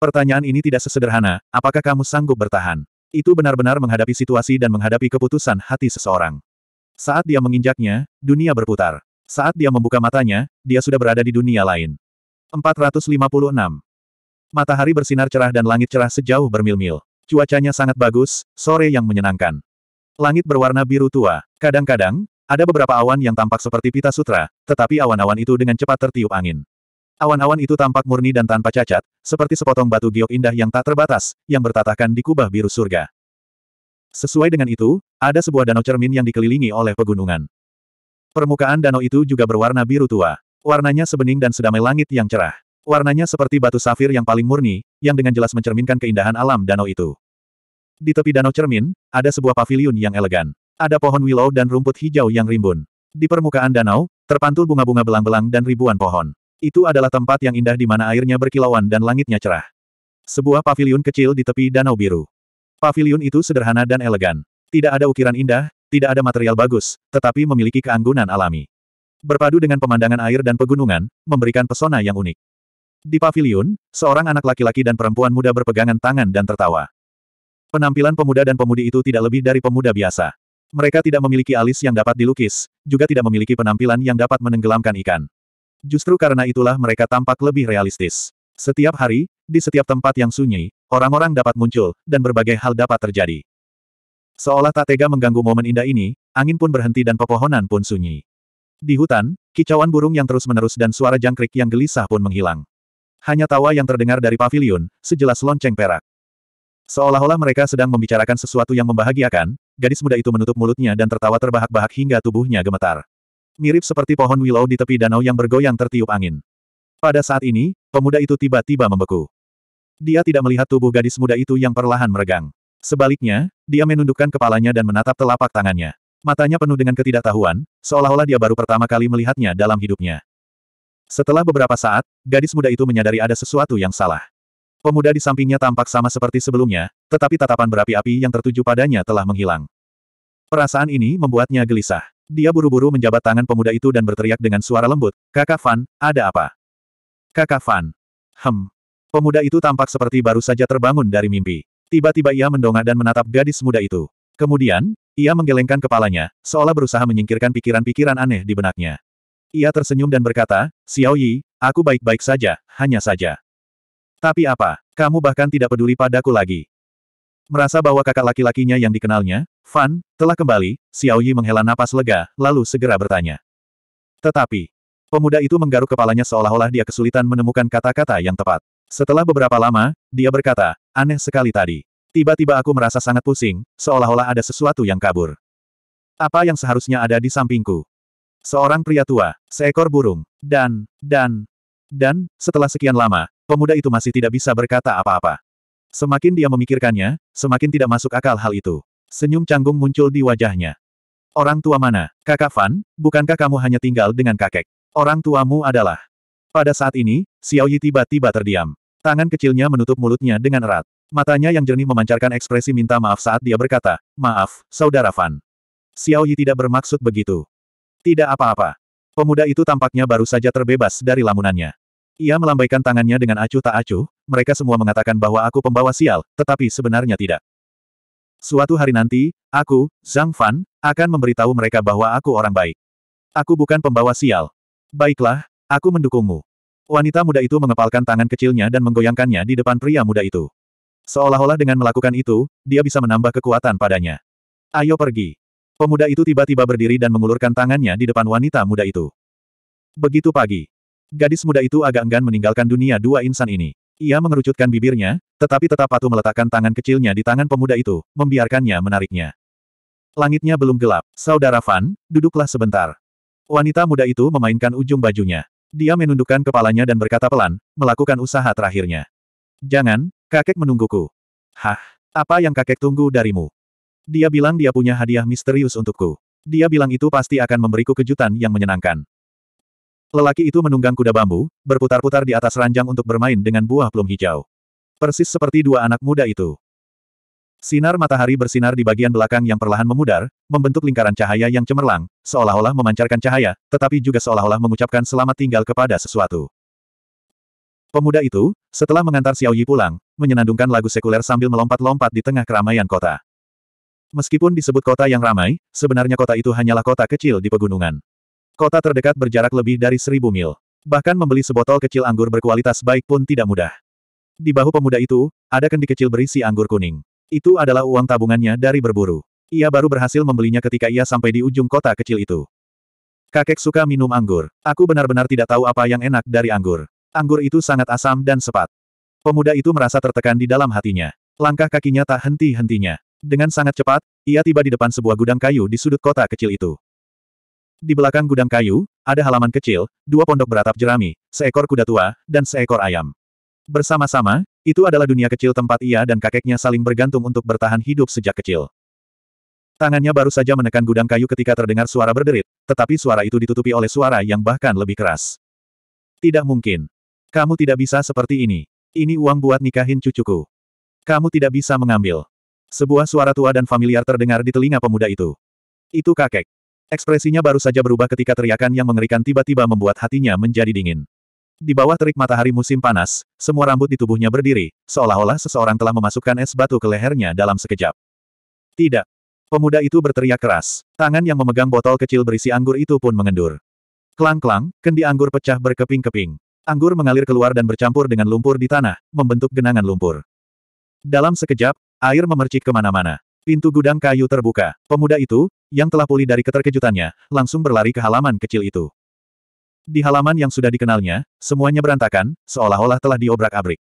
Pertanyaan ini tidak sesederhana, apakah kamu sanggup bertahan? Itu benar-benar menghadapi situasi dan menghadapi keputusan hati seseorang. Saat dia menginjaknya, dunia berputar. Saat dia membuka matanya, dia sudah berada di dunia lain. 456. Matahari bersinar cerah dan langit cerah sejauh bermil-mil. Cuacanya sangat bagus, sore yang menyenangkan. Langit berwarna biru tua. Kadang-kadang, ada beberapa awan yang tampak seperti pita sutra, tetapi awan-awan itu dengan cepat tertiup angin. Awan-awan itu tampak murni dan tanpa cacat, seperti sepotong batu giok indah yang tak terbatas, yang bertatahkan di kubah biru surga. Sesuai dengan itu, ada sebuah danau cermin yang dikelilingi oleh pegunungan. Permukaan danau itu juga berwarna biru tua. Warnanya sebening dan sedamai langit yang cerah. Warnanya seperti batu safir yang paling murni, yang dengan jelas mencerminkan keindahan alam danau itu. Di tepi danau cermin, ada sebuah paviliun yang elegan. Ada pohon willow dan rumput hijau yang rimbun. Di permukaan danau, terpantul bunga-bunga belang-belang dan ribuan pohon. Itu adalah tempat yang indah di mana airnya berkilauan dan langitnya cerah. Sebuah paviliun kecil di tepi danau biru. Paviliun itu sederhana dan elegan. Tidak ada ukiran indah, tidak ada material bagus, tetapi memiliki keanggunan alami berpadu dengan pemandangan air dan pegunungan, memberikan pesona yang unik. Di pavilion, seorang anak laki-laki dan perempuan muda berpegangan tangan dan tertawa. Penampilan pemuda dan pemudi itu tidak lebih dari pemuda biasa. Mereka tidak memiliki alis yang dapat dilukis, juga tidak memiliki penampilan yang dapat menenggelamkan ikan. Justru karena itulah mereka tampak lebih realistis. Setiap hari, di setiap tempat yang sunyi, orang-orang dapat muncul, dan berbagai hal dapat terjadi. Seolah tak tega mengganggu momen indah ini, angin pun berhenti dan pepohonan pun sunyi. Di hutan, kicauan burung yang terus-menerus dan suara jangkrik yang gelisah pun menghilang. Hanya tawa yang terdengar dari pavilion, sejelas lonceng perak. Seolah-olah mereka sedang membicarakan sesuatu yang membahagiakan, gadis muda itu menutup mulutnya dan tertawa terbahak-bahak hingga tubuhnya gemetar. Mirip seperti pohon willow di tepi danau yang bergoyang tertiup angin. Pada saat ini, pemuda itu tiba-tiba membeku. Dia tidak melihat tubuh gadis muda itu yang perlahan meregang. Sebaliknya, dia menundukkan kepalanya dan menatap telapak tangannya. Matanya penuh dengan ketidaktahuan, seolah-olah dia baru pertama kali melihatnya dalam hidupnya. Setelah beberapa saat, gadis muda itu menyadari ada sesuatu yang salah. Pemuda di sampingnya tampak sama seperti sebelumnya, tetapi tatapan berapi-api yang tertuju padanya telah menghilang. Perasaan ini membuatnya gelisah. Dia buru-buru menjabat tangan pemuda itu dan berteriak dengan suara lembut, Kakak Fan, ada apa? Kakak Fan. Hem. Pemuda itu tampak seperti baru saja terbangun dari mimpi. Tiba-tiba ia mendongak dan menatap gadis muda itu. Kemudian, ia menggelengkan kepalanya, seolah berusaha menyingkirkan pikiran-pikiran aneh di benaknya. Ia tersenyum dan berkata, Xiao Yi, aku baik-baik saja, hanya saja. Tapi apa, kamu bahkan tidak peduli padaku lagi. Merasa bahwa kakak laki-lakinya yang dikenalnya, Fan, telah kembali, Xiao Yi menghela napas lega, lalu segera bertanya. Tetapi, pemuda itu menggaruk kepalanya seolah-olah dia kesulitan menemukan kata-kata yang tepat. Setelah beberapa lama, dia berkata, aneh sekali tadi. Tiba-tiba aku merasa sangat pusing, seolah-olah ada sesuatu yang kabur. Apa yang seharusnya ada di sampingku? Seorang pria tua, seekor burung, dan, dan, dan, setelah sekian lama, pemuda itu masih tidak bisa berkata apa-apa. Semakin dia memikirkannya, semakin tidak masuk akal hal itu. Senyum canggung muncul di wajahnya. Orang tua mana? Kakak Fan, bukankah kamu hanya tinggal dengan kakek? Orang tuamu adalah. Pada saat ini, Xiao Yi tiba-tiba terdiam. Tangan kecilnya menutup mulutnya dengan erat. Matanya yang jernih memancarkan ekspresi minta maaf saat dia berkata, Maaf, Saudara Fan. Xiao Yi tidak bermaksud begitu. Tidak apa-apa. Pemuda itu tampaknya baru saja terbebas dari lamunannya. Ia melambaikan tangannya dengan acuh tak acuh, mereka semua mengatakan bahwa aku pembawa sial, tetapi sebenarnya tidak. Suatu hari nanti, aku, Zhang Fan, akan memberitahu mereka bahwa aku orang baik. Aku bukan pembawa sial. Baiklah, aku mendukungmu. Wanita muda itu mengepalkan tangan kecilnya dan menggoyangkannya di depan pria muda itu. Seolah-olah dengan melakukan itu, dia bisa menambah kekuatan padanya. Ayo pergi. Pemuda itu tiba-tiba berdiri dan mengulurkan tangannya di depan wanita muda itu. Begitu pagi. Gadis muda itu agak enggan meninggalkan dunia dua insan ini. Ia mengerucutkan bibirnya, tetapi tetap patuh meletakkan tangan kecilnya di tangan pemuda itu, membiarkannya menariknya. Langitnya belum gelap. Saudara Fan, duduklah sebentar. Wanita muda itu memainkan ujung bajunya. Dia menundukkan kepalanya dan berkata pelan, melakukan usaha terakhirnya. Jangan, Kakek menungguku. Hah? Apa yang kakek tunggu darimu? Dia bilang dia punya hadiah misterius untukku. Dia bilang itu pasti akan memberiku kejutan yang menyenangkan. Lelaki itu menunggang kuda bambu, berputar-putar di atas ranjang untuk bermain dengan buah plum hijau. Persis seperti dua anak muda itu. Sinar matahari bersinar di bagian belakang yang perlahan memudar, membentuk lingkaran cahaya yang cemerlang, seolah-olah memancarkan cahaya, tetapi juga seolah-olah mengucapkan selamat tinggal kepada sesuatu. Pemuda itu, setelah mengantar Xiao Yi pulang, menyenandungkan lagu sekuler sambil melompat-lompat di tengah keramaian kota. Meskipun disebut kota yang ramai, sebenarnya kota itu hanyalah kota kecil di pegunungan. Kota terdekat berjarak lebih dari seribu mil. Bahkan membeli sebotol kecil anggur berkualitas baik pun tidak mudah. Di bahu pemuda itu, ada kendi kecil berisi anggur kuning. Itu adalah uang tabungannya dari berburu. Ia baru berhasil membelinya ketika ia sampai di ujung kota kecil itu. Kakek suka minum anggur. Aku benar-benar tidak tahu apa yang enak dari anggur. Anggur itu sangat asam dan sepat. Pemuda itu merasa tertekan di dalam hatinya. Langkah kakinya tak henti-hentinya. Dengan sangat cepat, ia tiba di depan sebuah gudang kayu di sudut kota kecil itu. Di belakang gudang kayu, ada halaman kecil, dua pondok beratap jerami, seekor kuda tua, dan seekor ayam. Bersama-sama, itu adalah dunia kecil tempat ia dan kakeknya saling bergantung untuk bertahan hidup sejak kecil. Tangannya baru saja menekan gudang kayu ketika terdengar suara berderit, tetapi suara itu ditutupi oleh suara yang bahkan lebih keras. Tidak mungkin. Kamu tidak bisa seperti ini. Ini uang buat nikahin cucuku. Kamu tidak bisa mengambil. Sebuah suara tua dan familiar terdengar di telinga pemuda itu. Itu kakek. Ekspresinya baru saja berubah ketika teriakan yang mengerikan tiba-tiba membuat hatinya menjadi dingin. Di bawah terik matahari musim panas, semua rambut di tubuhnya berdiri, seolah-olah seseorang telah memasukkan es batu ke lehernya dalam sekejap. Tidak. Pemuda itu berteriak keras. Tangan yang memegang botol kecil berisi anggur itu pun mengendur. Klang-klang, kendi anggur pecah berkeping-keping. Anggur mengalir keluar dan bercampur dengan lumpur di tanah, membentuk genangan lumpur. Dalam sekejap, air memercik kemana-mana. Pintu gudang kayu terbuka. Pemuda itu, yang telah pulih dari keterkejutannya, langsung berlari ke halaman kecil itu. Di halaman yang sudah dikenalnya, semuanya berantakan, seolah-olah telah diobrak-abrik.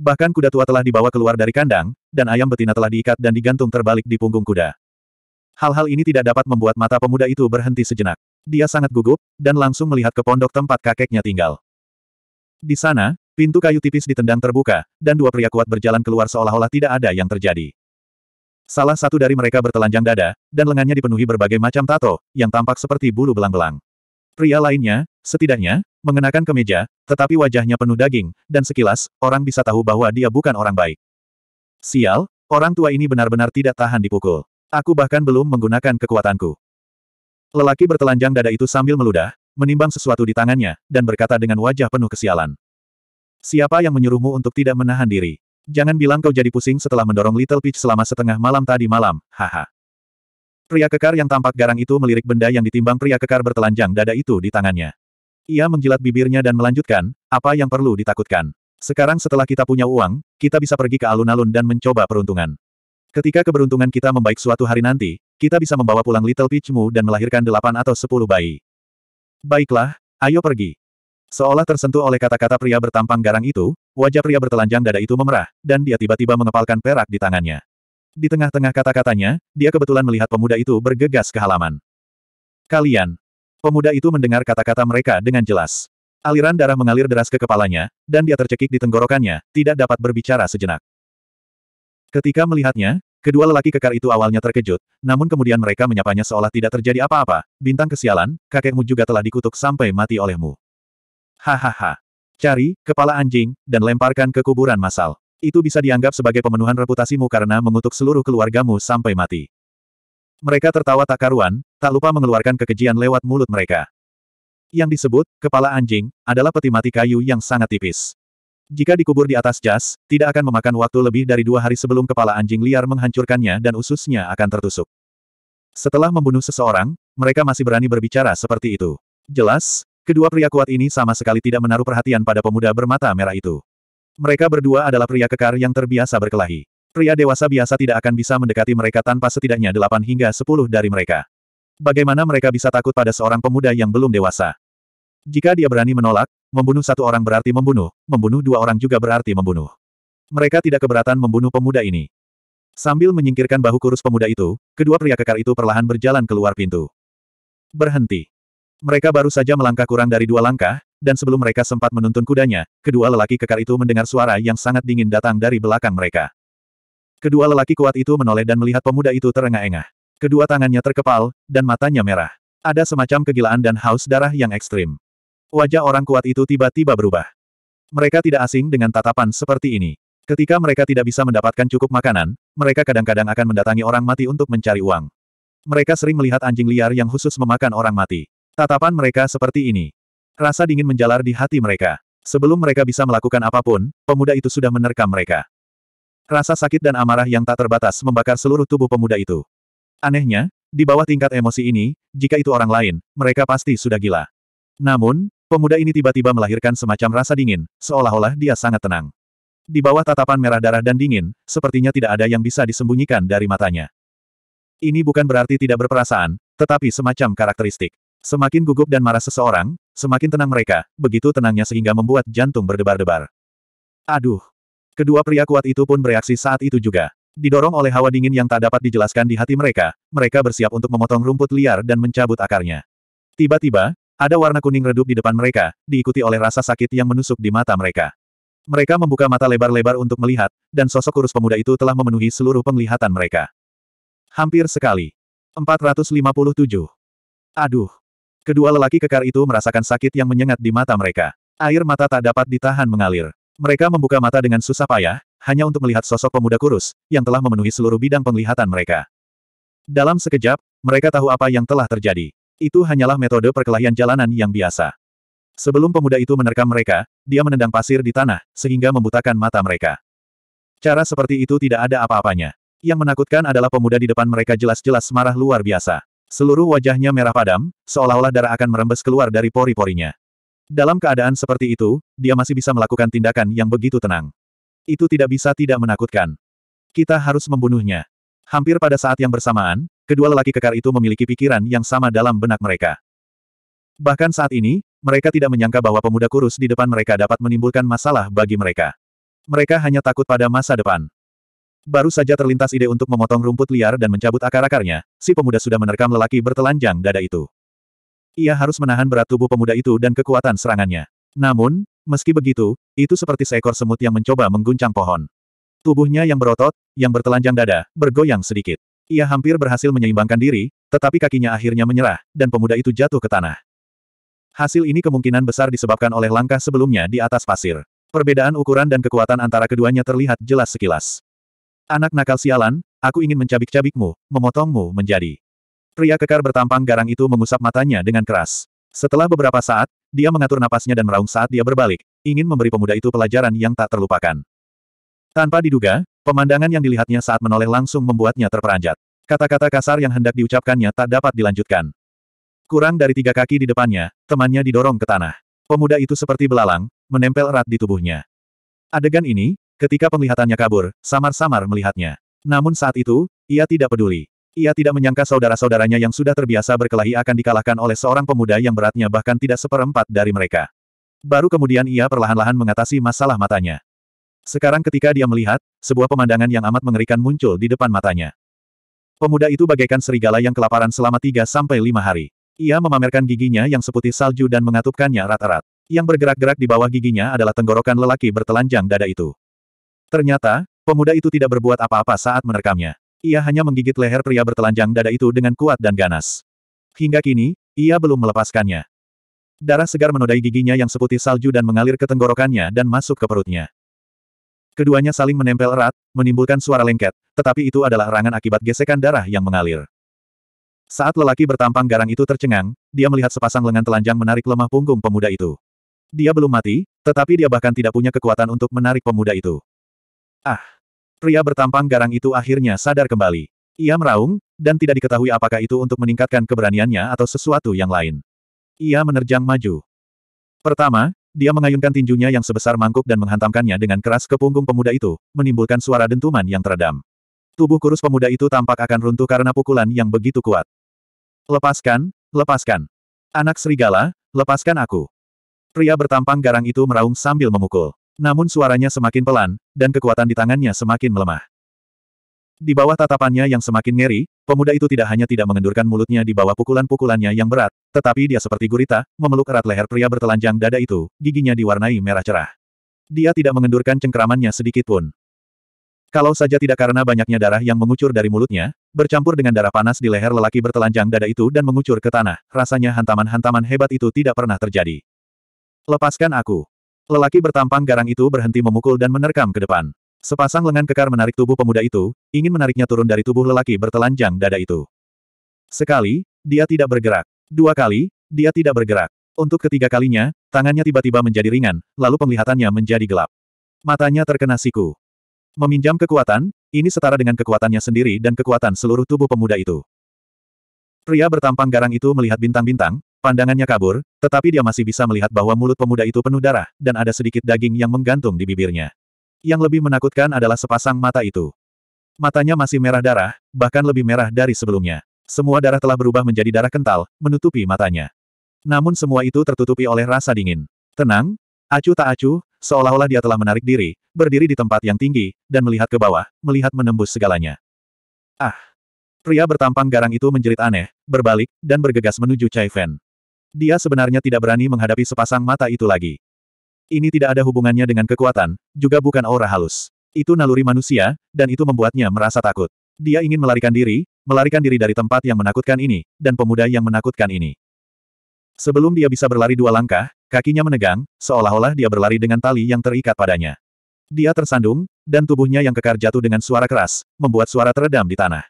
Bahkan kuda tua telah dibawa keluar dari kandang, dan ayam betina telah diikat dan digantung terbalik di punggung kuda. Hal-hal ini tidak dapat membuat mata pemuda itu berhenti sejenak. Dia sangat gugup, dan langsung melihat ke pondok tempat kakeknya tinggal. Di sana, pintu kayu tipis ditendang terbuka, dan dua pria kuat berjalan keluar seolah-olah tidak ada yang terjadi. Salah satu dari mereka bertelanjang dada, dan lengannya dipenuhi berbagai macam tato, yang tampak seperti bulu belang-belang. Pria lainnya, setidaknya, mengenakan kemeja, tetapi wajahnya penuh daging, dan sekilas, orang bisa tahu bahwa dia bukan orang baik. Sial, orang tua ini benar-benar tidak tahan dipukul. Aku bahkan belum menggunakan kekuatanku. Lelaki bertelanjang dada itu sambil meludah, menimbang sesuatu di tangannya, dan berkata dengan wajah penuh kesialan. Siapa yang menyuruhmu untuk tidak menahan diri? Jangan bilang kau jadi pusing setelah mendorong Little Peach selama setengah malam tadi malam, haha. Pria kekar yang tampak garang itu melirik benda yang ditimbang pria kekar bertelanjang dada itu di tangannya. Ia menjilat bibirnya dan melanjutkan, apa yang perlu ditakutkan. Sekarang setelah kita punya uang, kita bisa pergi ke alun-alun dan mencoba peruntungan. Ketika keberuntungan kita membaik suatu hari nanti, kita bisa membawa pulang Little Peachmu dan melahirkan delapan atau sepuluh bayi. Baiklah, ayo pergi. Seolah tersentuh oleh kata-kata pria bertampang garang itu, wajah pria bertelanjang dada itu memerah, dan dia tiba-tiba mengepalkan perak di tangannya. Di tengah-tengah kata-katanya, dia kebetulan melihat pemuda itu bergegas ke halaman. Kalian. Pemuda itu mendengar kata-kata mereka dengan jelas. Aliran darah mengalir deras ke kepalanya, dan dia tercekik di tenggorokannya, tidak dapat berbicara sejenak. Ketika melihatnya, Kedua lelaki kekar itu awalnya terkejut, namun kemudian mereka menyapanya seolah tidak terjadi apa-apa. Bintang kesialan, kakekmu juga telah dikutuk sampai mati olehmu. Hahaha. Cari, kepala anjing, dan lemparkan ke kuburan masal. Itu bisa dianggap sebagai pemenuhan reputasimu karena mengutuk seluruh keluargamu sampai mati. Mereka tertawa tak karuan, tak lupa mengeluarkan kekejian lewat mulut mereka. Yang disebut, kepala anjing, adalah peti mati kayu yang sangat tipis. Jika dikubur di atas jas, tidak akan memakan waktu lebih dari dua hari sebelum kepala anjing liar menghancurkannya dan ususnya akan tertusuk. Setelah membunuh seseorang, mereka masih berani berbicara seperti itu. Jelas, kedua pria kuat ini sama sekali tidak menaruh perhatian pada pemuda bermata merah itu. Mereka berdua adalah pria kekar yang terbiasa berkelahi. Pria dewasa biasa tidak akan bisa mendekati mereka tanpa setidaknya delapan hingga sepuluh dari mereka. Bagaimana mereka bisa takut pada seorang pemuda yang belum dewasa? Jika dia berani menolak, Membunuh satu orang berarti membunuh, membunuh dua orang juga berarti membunuh. Mereka tidak keberatan membunuh pemuda ini. Sambil menyingkirkan bahu kurus pemuda itu, kedua pria kekar itu perlahan berjalan keluar pintu. Berhenti. Mereka baru saja melangkah kurang dari dua langkah, dan sebelum mereka sempat menuntun kudanya, kedua lelaki kekar itu mendengar suara yang sangat dingin datang dari belakang mereka. Kedua lelaki kuat itu menoleh dan melihat pemuda itu terengah-engah. Kedua tangannya terkepal, dan matanya merah. Ada semacam kegilaan dan haus darah yang ekstrim. Wajah orang kuat itu tiba-tiba berubah. Mereka tidak asing dengan tatapan seperti ini. Ketika mereka tidak bisa mendapatkan cukup makanan, mereka kadang-kadang akan mendatangi orang mati untuk mencari uang. Mereka sering melihat anjing liar yang khusus memakan orang mati. Tatapan mereka seperti ini. Rasa dingin menjalar di hati mereka. Sebelum mereka bisa melakukan apapun, pemuda itu sudah menerkam mereka. Rasa sakit dan amarah yang tak terbatas membakar seluruh tubuh pemuda itu. Anehnya, di bawah tingkat emosi ini, jika itu orang lain, mereka pasti sudah gila. Namun, Pemuda ini tiba-tiba melahirkan semacam rasa dingin, seolah-olah dia sangat tenang. Di bawah tatapan merah darah dan dingin, sepertinya tidak ada yang bisa disembunyikan dari matanya. Ini bukan berarti tidak berperasaan, tetapi semacam karakteristik. Semakin gugup dan marah seseorang, semakin tenang mereka, begitu tenangnya sehingga membuat jantung berdebar-debar. Aduh! Kedua pria kuat itu pun bereaksi saat itu juga. Didorong oleh hawa dingin yang tak dapat dijelaskan di hati mereka, mereka bersiap untuk memotong rumput liar dan mencabut akarnya. Tiba-tiba, ada warna kuning redup di depan mereka, diikuti oleh rasa sakit yang menusuk di mata mereka. Mereka membuka mata lebar-lebar untuk melihat, dan sosok kurus pemuda itu telah memenuhi seluruh penglihatan mereka. Hampir sekali. 457. Aduh. Kedua lelaki kekar itu merasakan sakit yang menyengat di mata mereka. Air mata tak dapat ditahan mengalir. Mereka membuka mata dengan susah payah, hanya untuk melihat sosok pemuda kurus, yang telah memenuhi seluruh bidang penglihatan mereka. Dalam sekejap, mereka tahu apa yang telah terjadi. Itu hanyalah metode perkelahian jalanan yang biasa. Sebelum pemuda itu menerkam mereka, dia menendang pasir di tanah, sehingga membutakan mata mereka. Cara seperti itu tidak ada apa-apanya. Yang menakutkan adalah pemuda di depan mereka jelas-jelas marah luar biasa. Seluruh wajahnya merah padam, seolah-olah darah akan merembes keluar dari pori-porinya. Dalam keadaan seperti itu, dia masih bisa melakukan tindakan yang begitu tenang. Itu tidak bisa tidak menakutkan. Kita harus membunuhnya. Hampir pada saat yang bersamaan, kedua lelaki kekar itu memiliki pikiran yang sama dalam benak mereka. Bahkan saat ini, mereka tidak menyangka bahwa pemuda kurus di depan mereka dapat menimbulkan masalah bagi mereka. Mereka hanya takut pada masa depan. Baru saja terlintas ide untuk memotong rumput liar dan mencabut akar-akarnya, si pemuda sudah menerkam lelaki bertelanjang dada itu. Ia harus menahan berat tubuh pemuda itu dan kekuatan serangannya. Namun, meski begitu, itu seperti seekor semut yang mencoba mengguncang pohon. Tubuhnya yang berotot, yang bertelanjang dada, bergoyang sedikit. Ia hampir berhasil menyeimbangkan diri, tetapi kakinya akhirnya menyerah, dan pemuda itu jatuh ke tanah. Hasil ini kemungkinan besar disebabkan oleh langkah sebelumnya di atas pasir. Perbedaan ukuran dan kekuatan antara keduanya terlihat jelas sekilas. Anak nakal sialan, aku ingin mencabik-cabikmu, memotongmu menjadi. Pria kekar bertampang garang itu mengusap matanya dengan keras. Setelah beberapa saat, dia mengatur napasnya dan meraung saat dia berbalik, ingin memberi pemuda itu pelajaran yang tak terlupakan. Tanpa diduga, Pemandangan yang dilihatnya saat menoleh langsung membuatnya terperanjat. Kata-kata kasar yang hendak diucapkannya tak dapat dilanjutkan. Kurang dari tiga kaki di depannya, temannya didorong ke tanah. Pemuda itu seperti belalang, menempel erat di tubuhnya. Adegan ini, ketika penglihatannya kabur, samar-samar melihatnya. Namun saat itu, ia tidak peduli. Ia tidak menyangka saudara-saudaranya yang sudah terbiasa berkelahi akan dikalahkan oleh seorang pemuda yang beratnya bahkan tidak seperempat dari mereka. Baru kemudian ia perlahan-lahan mengatasi masalah matanya. Sekarang ketika dia melihat, sebuah pemandangan yang amat mengerikan muncul di depan matanya. Pemuda itu bagaikan serigala yang kelaparan selama tiga sampai lima hari. Ia memamerkan giginya yang seputih salju dan mengatupkannya rata rata Yang bergerak-gerak di bawah giginya adalah tenggorokan lelaki bertelanjang dada itu. Ternyata, pemuda itu tidak berbuat apa-apa saat menerkamnya. Ia hanya menggigit leher pria bertelanjang dada itu dengan kuat dan ganas. Hingga kini, ia belum melepaskannya. Darah segar menodai giginya yang seputih salju dan mengalir ke tenggorokannya dan masuk ke perutnya. Keduanya saling menempel erat, menimbulkan suara lengket, tetapi itu adalah erangan akibat gesekan darah yang mengalir. Saat lelaki bertampang garang itu tercengang, dia melihat sepasang lengan telanjang menarik lemah punggung pemuda itu. Dia belum mati, tetapi dia bahkan tidak punya kekuatan untuk menarik pemuda itu. Ah! Pria bertampang garang itu akhirnya sadar kembali. Ia meraung, dan tidak diketahui apakah itu untuk meningkatkan keberaniannya atau sesuatu yang lain. Ia menerjang maju. Pertama, dia mengayunkan tinjunya yang sebesar mangkuk dan menghantamkannya dengan keras ke punggung pemuda itu, menimbulkan suara dentuman yang teredam. Tubuh kurus pemuda itu tampak akan runtuh karena pukulan yang begitu kuat. Lepaskan, lepaskan. Anak serigala, lepaskan aku. Pria bertampang garang itu meraung sambil memukul. Namun suaranya semakin pelan, dan kekuatan di tangannya semakin melemah. Di bawah tatapannya yang semakin ngeri, pemuda itu tidak hanya tidak mengendurkan mulutnya di bawah pukulan-pukulannya yang berat, tetapi dia seperti gurita, memeluk erat leher pria bertelanjang dada itu, giginya diwarnai merah cerah. Dia tidak mengendurkan cengkeramannya sedikit pun. Kalau saja tidak karena banyaknya darah yang mengucur dari mulutnya, bercampur dengan darah panas di leher lelaki bertelanjang dada itu dan mengucur ke tanah, rasanya hantaman-hantaman hebat itu tidak pernah terjadi. Lepaskan aku. Lelaki bertampang garang itu berhenti memukul dan menerkam ke depan. Sepasang lengan kekar menarik tubuh pemuda itu, ingin menariknya turun dari tubuh lelaki bertelanjang dada itu. Sekali, dia tidak bergerak. Dua kali, dia tidak bergerak. Untuk ketiga kalinya, tangannya tiba-tiba menjadi ringan, lalu penglihatannya menjadi gelap. Matanya terkena siku. Meminjam kekuatan, ini setara dengan kekuatannya sendiri dan kekuatan seluruh tubuh pemuda itu. Pria bertampang garang itu melihat bintang-bintang, pandangannya kabur, tetapi dia masih bisa melihat bahwa mulut pemuda itu penuh darah, dan ada sedikit daging yang menggantung di bibirnya. Yang lebih menakutkan adalah sepasang mata itu. Matanya masih merah darah, bahkan lebih merah dari sebelumnya. Semua darah telah berubah menjadi darah kental, menutupi matanya. Namun semua itu tertutupi oleh rasa dingin. Tenang, acu tak acu, seolah-olah dia telah menarik diri, berdiri di tempat yang tinggi, dan melihat ke bawah, melihat menembus segalanya. Ah! Pria bertampang garang itu menjerit aneh, berbalik, dan bergegas menuju Chai Fen. Dia sebenarnya tidak berani menghadapi sepasang mata itu lagi. Ini tidak ada hubungannya dengan kekuatan, juga bukan aura halus. Itu naluri manusia, dan itu membuatnya merasa takut. Dia ingin melarikan diri, melarikan diri dari tempat yang menakutkan ini, dan pemuda yang menakutkan ini. Sebelum dia bisa berlari dua langkah, kakinya menegang, seolah-olah dia berlari dengan tali yang terikat padanya. Dia tersandung, dan tubuhnya yang kekar jatuh dengan suara keras, membuat suara teredam di tanah.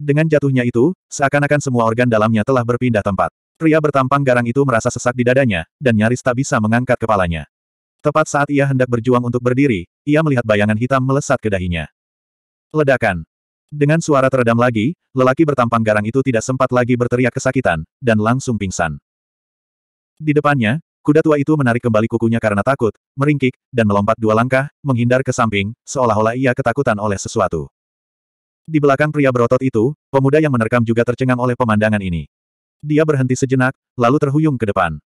Dengan jatuhnya itu, seakan-akan semua organ dalamnya telah berpindah tempat. Pria bertampang garang itu merasa sesak di dadanya, dan nyaris tak bisa mengangkat kepalanya. Tepat saat ia hendak berjuang untuk berdiri, ia melihat bayangan hitam melesat ke dahinya. Ledakan. Dengan suara teredam lagi, lelaki bertampang garang itu tidak sempat lagi berteriak kesakitan, dan langsung pingsan. Di depannya, kuda tua itu menarik kembali kukunya karena takut, meringkik, dan melompat dua langkah, menghindar ke samping, seolah-olah ia ketakutan oleh sesuatu. Di belakang pria berotot itu, pemuda yang menerkam juga tercengang oleh pemandangan ini dia berhenti sejenak, lalu terhuyung ke depan.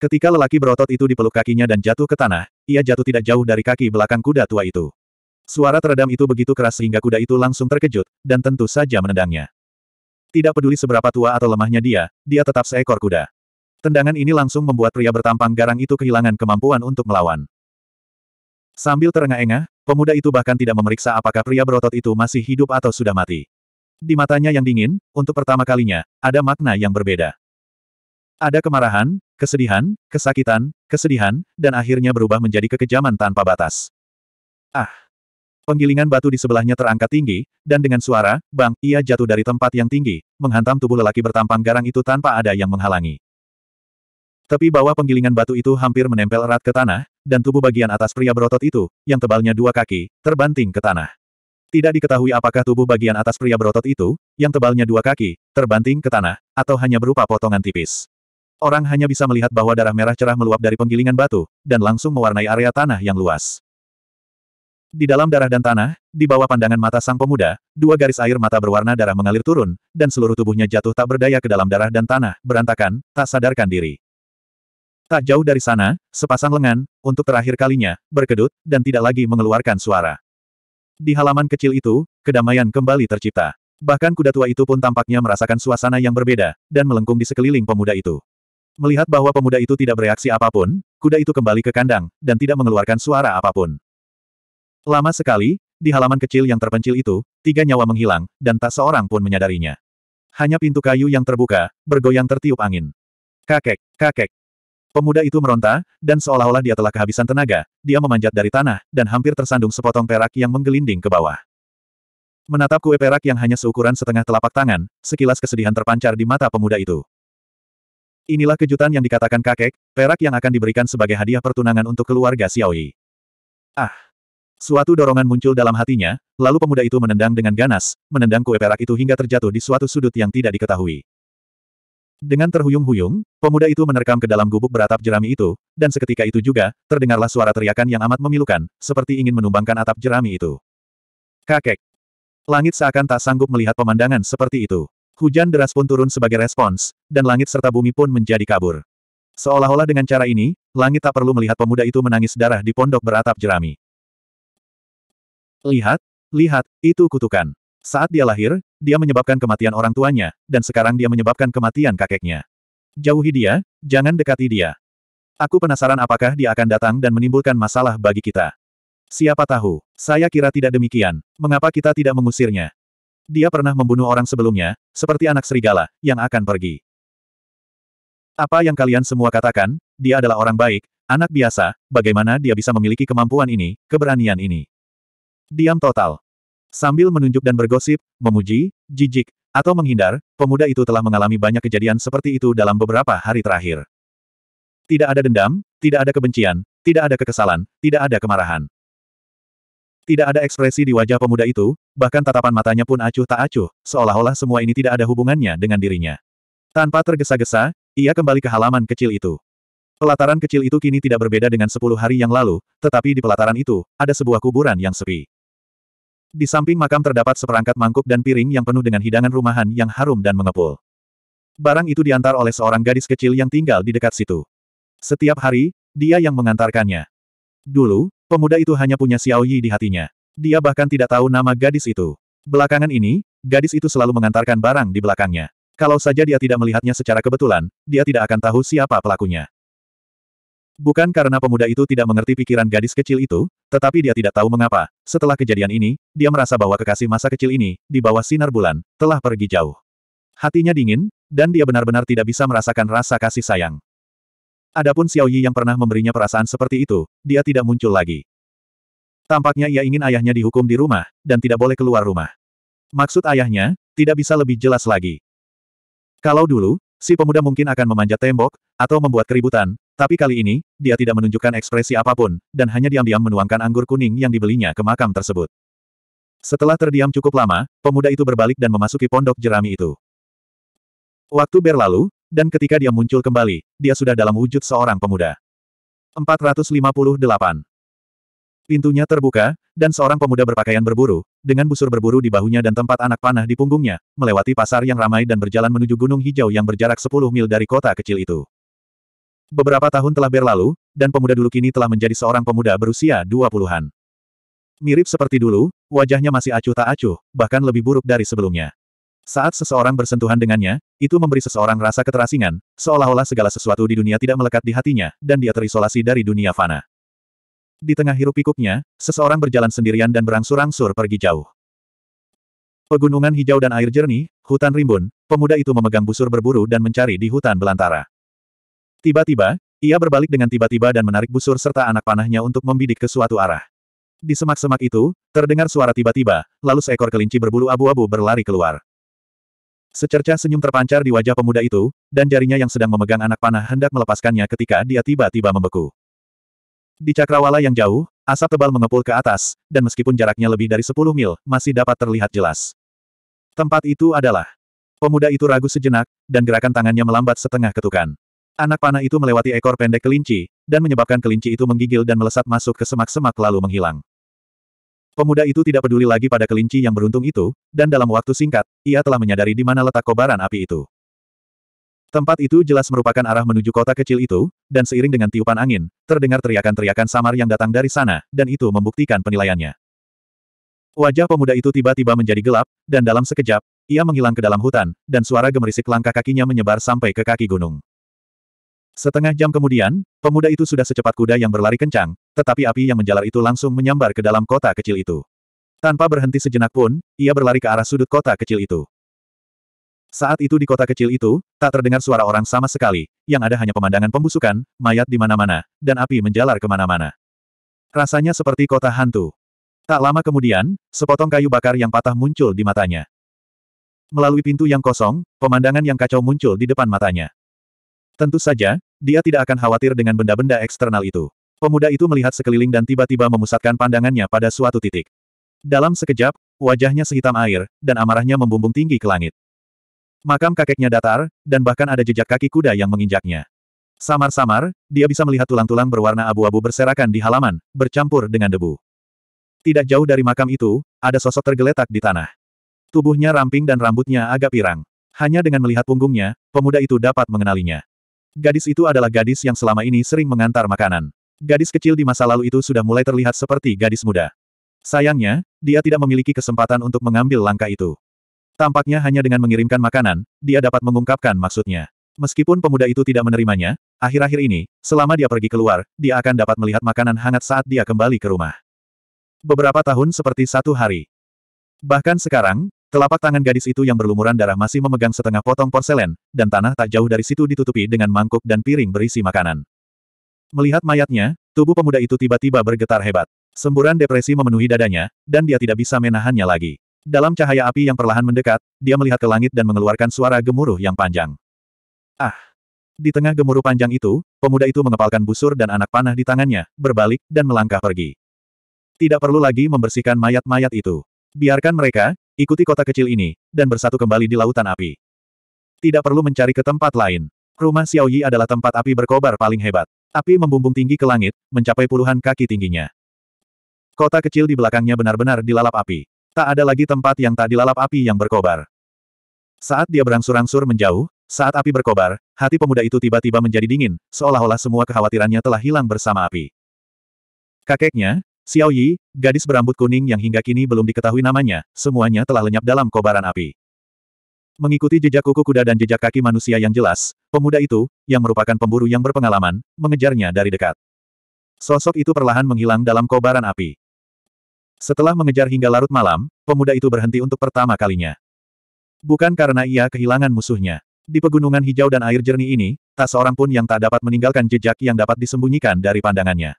Ketika lelaki berotot itu dipeluk kakinya dan jatuh ke tanah, ia jatuh tidak jauh dari kaki belakang kuda tua itu. Suara teredam itu begitu keras sehingga kuda itu langsung terkejut, dan tentu saja menendangnya. Tidak peduli seberapa tua atau lemahnya dia, dia tetap seekor kuda. Tendangan ini langsung membuat pria bertampang garang itu kehilangan kemampuan untuk melawan. Sambil terengah-engah, pemuda itu bahkan tidak memeriksa apakah pria berotot itu masih hidup atau sudah mati. Di matanya yang dingin, untuk pertama kalinya, ada makna yang berbeda. Ada kemarahan, kesedihan, kesakitan, kesedihan, dan akhirnya berubah menjadi kekejaman tanpa batas. Ah! Penggilingan batu di sebelahnya terangkat tinggi, dan dengan suara, bang, ia jatuh dari tempat yang tinggi, menghantam tubuh lelaki bertampang garang itu tanpa ada yang menghalangi. Tapi bawah penggilingan batu itu hampir menempel erat ke tanah, dan tubuh bagian atas pria berotot itu, yang tebalnya dua kaki, terbanting ke tanah. Tidak diketahui apakah tubuh bagian atas pria berotot itu, yang tebalnya dua kaki, terbanting ke tanah, atau hanya berupa potongan tipis. Orang hanya bisa melihat bahwa darah merah cerah meluap dari penggilingan batu, dan langsung mewarnai area tanah yang luas. Di dalam darah dan tanah, di bawah pandangan mata sang pemuda, dua garis air mata berwarna darah mengalir turun, dan seluruh tubuhnya jatuh tak berdaya ke dalam darah dan tanah, berantakan, tak sadarkan diri. Tak jauh dari sana, sepasang lengan, untuk terakhir kalinya, berkedut, dan tidak lagi mengeluarkan suara. Di halaman kecil itu, kedamaian kembali tercipta. Bahkan kuda tua itu pun tampaknya merasakan suasana yang berbeda, dan melengkung di sekeliling pemuda itu. Melihat bahwa pemuda itu tidak bereaksi apapun, kuda itu kembali ke kandang, dan tidak mengeluarkan suara apapun. Lama sekali, di halaman kecil yang terpencil itu, tiga nyawa menghilang, dan tak seorang pun menyadarinya. Hanya pintu kayu yang terbuka, bergoyang tertiup angin. Kakek, kakek, Pemuda itu meronta, dan seolah-olah dia telah kehabisan tenaga, dia memanjat dari tanah, dan hampir tersandung sepotong perak yang menggelinding ke bawah. Menatap kue perak yang hanya seukuran setengah telapak tangan, sekilas kesedihan terpancar di mata pemuda itu. Inilah kejutan yang dikatakan kakek, perak yang akan diberikan sebagai hadiah pertunangan untuk keluarga Xiaoyi. Ah! Suatu dorongan muncul dalam hatinya, lalu pemuda itu menendang dengan ganas, menendang kue perak itu hingga terjatuh di suatu sudut yang tidak diketahui. Dengan terhuyung-huyung, pemuda itu menerkam ke dalam gubuk beratap jerami itu, dan seketika itu juga, terdengarlah suara teriakan yang amat memilukan, seperti ingin menumbangkan atap jerami itu. Kakek! Langit seakan tak sanggup melihat pemandangan seperti itu. Hujan deras pun turun sebagai respons, dan langit serta bumi pun menjadi kabur. Seolah-olah dengan cara ini, langit tak perlu melihat pemuda itu menangis darah di pondok beratap jerami. Lihat, lihat, itu kutukan. Saat dia lahir, dia menyebabkan kematian orang tuanya, dan sekarang dia menyebabkan kematian kakeknya. Jauhi dia, jangan dekati dia. Aku penasaran apakah dia akan datang dan menimbulkan masalah bagi kita. Siapa tahu, saya kira tidak demikian. Mengapa kita tidak mengusirnya? Dia pernah membunuh orang sebelumnya, seperti anak serigala, yang akan pergi. Apa yang kalian semua katakan, dia adalah orang baik, anak biasa, bagaimana dia bisa memiliki kemampuan ini, keberanian ini. Diam total. Sambil menunjuk dan bergosip, memuji, jijik, atau menghindar, pemuda itu telah mengalami banyak kejadian seperti itu dalam beberapa hari terakhir. Tidak ada dendam, tidak ada kebencian, tidak ada kekesalan, tidak ada kemarahan. Tidak ada ekspresi di wajah pemuda itu, bahkan tatapan matanya pun acuh tak acuh, seolah-olah semua ini tidak ada hubungannya dengan dirinya. Tanpa tergesa-gesa, ia kembali ke halaman kecil itu. Pelataran kecil itu kini tidak berbeda dengan sepuluh hari yang lalu, tetapi di pelataran itu, ada sebuah kuburan yang sepi. Di samping makam terdapat seperangkat mangkuk dan piring yang penuh dengan hidangan rumahan yang harum dan mengepul. Barang itu diantar oleh seorang gadis kecil yang tinggal di dekat situ. Setiap hari, dia yang mengantarkannya. Dulu, pemuda itu hanya punya Xiao Yi di hatinya. Dia bahkan tidak tahu nama gadis itu. Belakangan ini, gadis itu selalu mengantarkan barang di belakangnya. Kalau saja dia tidak melihatnya secara kebetulan, dia tidak akan tahu siapa pelakunya. Bukan karena pemuda itu tidak mengerti pikiran gadis kecil itu, tetapi dia tidak tahu mengapa. Setelah kejadian ini, dia merasa bahwa kekasih masa kecil ini, di bawah sinar bulan, telah pergi jauh. Hatinya dingin, dan dia benar-benar tidak bisa merasakan rasa kasih sayang. Adapun Xiao Yi yang pernah memberinya perasaan seperti itu, dia tidak muncul lagi. Tampaknya ia ingin ayahnya dihukum di rumah, dan tidak boleh keluar rumah. Maksud ayahnya, tidak bisa lebih jelas lagi. Kalau dulu, si pemuda mungkin akan memanjat tembok, atau membuat keributan, tapi kali ini, dia tidak menunjukkan ekspresi apapun, dan hanya diam-diam menuangkan anggur kuning yang dibelinya ke makam tersebut. Setelah terdiam cukup lama, pemuda itu berbalik dan memasuki pondok jerami itu. Waktu berlalu, dan ketika dia muncul kembali, dia sudah dalam wujud seorang pemuda. 458. Pintunya terbuka, dan seorang pemuda berpakaian berburu, dengan busur berburu di bahunya dan tempat anak panah di punggungnya, melewati pasar yang ramai dan berjalan menuju gunung hijau yang berjarak 10 mil dari kota kecil itu. Beberapa tahun telah berlalu, dan pemuda dulu kini telah menjadi seorang pemuda berusia dua puluhan. Mirip seperti dulu, wajahnya masih acuh tak acuh, bahkan lebih buruk dari sebelumnya. Saat seseorang bersentuhan dengannya, itu memberi seseorang rasa keterasingan, seolah-olah segala sesuatu di dunia tidak melekat di hatinya, dan dia terisolasi dari dunia fana. Di tengah hirup pikuknya, seseorang berjalan sendirian dan berangsur-angsur pergi jauh. Pegunungan hijau dan air jernih, hutan rimbun, pemuda itu memegang busur berburu dan mencari di hutan belantara. Tiba-tiba, ia berbalik dengan tiba-tiba dan menarik busur serta anak panahnya untuk membidik ke suatu arah. Di semak-semak itu, terdengar suara tiba-tiba, lalu seekor kelinci berbulu abu-abu berlari keluar. Secercah senyum terpancar di wajah pemuda itu, dan jarinya yang sedang memegang anak panah hendak melepaskannya ketika dia tiba-tiba membeku. Di cakrawala yang jauh, asap tebal mengepul ke atas, dan meskipun jaraknya lebih dari 10 mil, masih dapat terlihat jelas. Tempat itu adalah. Pemuda itu ragu sejenak, dan gerakan tangannya melambat setengah ketukan. Anak panah itu melewati ekor pendek kelinci, dan menyebabkan kelinci itu menggigil dan melesat masuk ke semak-semak lalu menghilang. Pemuda itu tidak peduli lagi pada kelinci yang beruntung itu, dan dalam waktu singkat, ia telah menyadari di mana letak kobaran api itu. Tempat itu jelas merupakan arah menuju kota kecil itu, dan seiring dengan tiupan angin, terdengar teriakan-teriakan samar yang datang dari sana, dan itu membuktikan penilaiannya. Wajah pemuda itu tiba-tiba menjadi gelap, dan dalam sekejap, ia menghilang ke dalam hutan, dan suara gemerisik langkah kakinya menyebar sampai ke kaki gunung. Setengah jam kemudian, pemuda itu sudah secepat kuda yang berlari kencang, tetapi api yang menjalar itu langsung menyambar ke dalam kota kecil itu. Tanpa berhenti sejenak pun, ia berlari ke arah sudut kota kecil itu. Saat itu di kota kecil itu, tak terdengar suara orang sama sekali, yang ada hanya pemandangan pembusukan, mayat di mana-mana, dan api menjalar kemana-mana. Rasanya seperti kota hantu. Tak lama kemudian, sepotong kayu bakar yang patah muncul di matanya. Melalui pintu yang kosong, pemandangan yang kacau muncul di depan matanya. Tentu saja, dia tidak akan khawatir dengan benda-benda eksternal itu. Pemuda itu melihat sekeliling dan tiba-tiba memusatkan pandangannya pada suatu titik. Dalam sekejap, wajahnya sehitam air, dan amarahnya membumbung tinggi ke langit. Makam kakeknya datar, dan bahkan ada jejak kaki kuda yang menginjaknya. Samar-samar, dia bisa melihat tulang-tulang berwarna abu-abu berserakan di halaman, bercampur dengan debu. Tidak jauh dari makam itu, ada sosok tergeletak di tanah. Tubuhnya ramping dan rambutnya agak pirang. Hanya dengan melihat punggungnya, pemuda itu dapat mengenalinya. Gadis itu adalah gadis yang selama ini sering mengantar makanan. Gadis kecil di masa lalu itu sudah mulai terlihat seperti gadis muda. Sayangnya, dia tidak memiliki kesempatan untuk mengambil langkah itu. Tampaknya hanya dengan mengirimkan makanan, dia dapat mengungkapkan maksudnya. Meskipun pemuda itu tidak menerimanya, akhir-akhir ini, selama dia pergi keluar, dia akan dapat melihat makanan hangat saat dia kembali ke rumah. Beberapa tahun seperti satu hari. Bahkan sekarang, Telapak tangan gadis itu yang berlumuran darah masih memegang setengah potong porselen, dan tanah tak jauh dari situ ditutupi dengan mangkuk dan piring berisi makanan. Melihat mayatnya, tubuh pemuda itu tiba-tiba bergetar hebat. Semburan depresi memenuhi dadanya, dan dia tidak bisa menahannya lagi. Dalam cahaya api yang perlahan mendekat, dia melihat ke langit dan mengeluarkan suara gemuruh yang panjang. Ah! Di tengah gemuruh panjang itu, pemuda itu mengepalkan busur dan anak panah di tangannya, berbalik, dan melangkah pergi. Tidak perlu lagi membersihkan mayat-mayat itu. Biarkan mereka, Ikuti kota kecil ini, dan bersatu kembali di lautan api. Tidak perlu mencari ke tempat lain. Rumah Xiao Yi adalah tempat api berkobar paling hebat. Api membumbung tinggi ke langit, mencapai puluhan kaki tingginya. Kota kecil di belakangnya benar-benar dilalap api. Tak ada lagi tempat yang tak dilalap api yang berkobar. Saat dia berangsur-angsur menjauh, saat api berkobar, hati pemuda itu tiba-tiba menjadi dingin, seolah-olah semua kekhawatirannya telah hilang bersama api. Kakeknya, Xiao Yi, gadis berambut kuning yang hingga kini belum diketahui namanya, semuanya telah lenyap dalam kobaran api. Mengikuti jejak kuku kuda dan jejak kaki manusia yang jelas, pemuda itu, yang merupakan pemburu yang berpengalaman, mengejarnya dari dekat. Sosok itu perlahan menghilang dalam kobaran api. Setelah mengejar hingga larut malam, pemuda itu berhenti untuk pertama kalinya. Bukan karena ia kehilangan musuhnya. Di pegunungan hijau dan air jernih ini, tak seorang pun yang tak dapat meninggalkan jejak yang dapat disembunyikan dari pandangannya.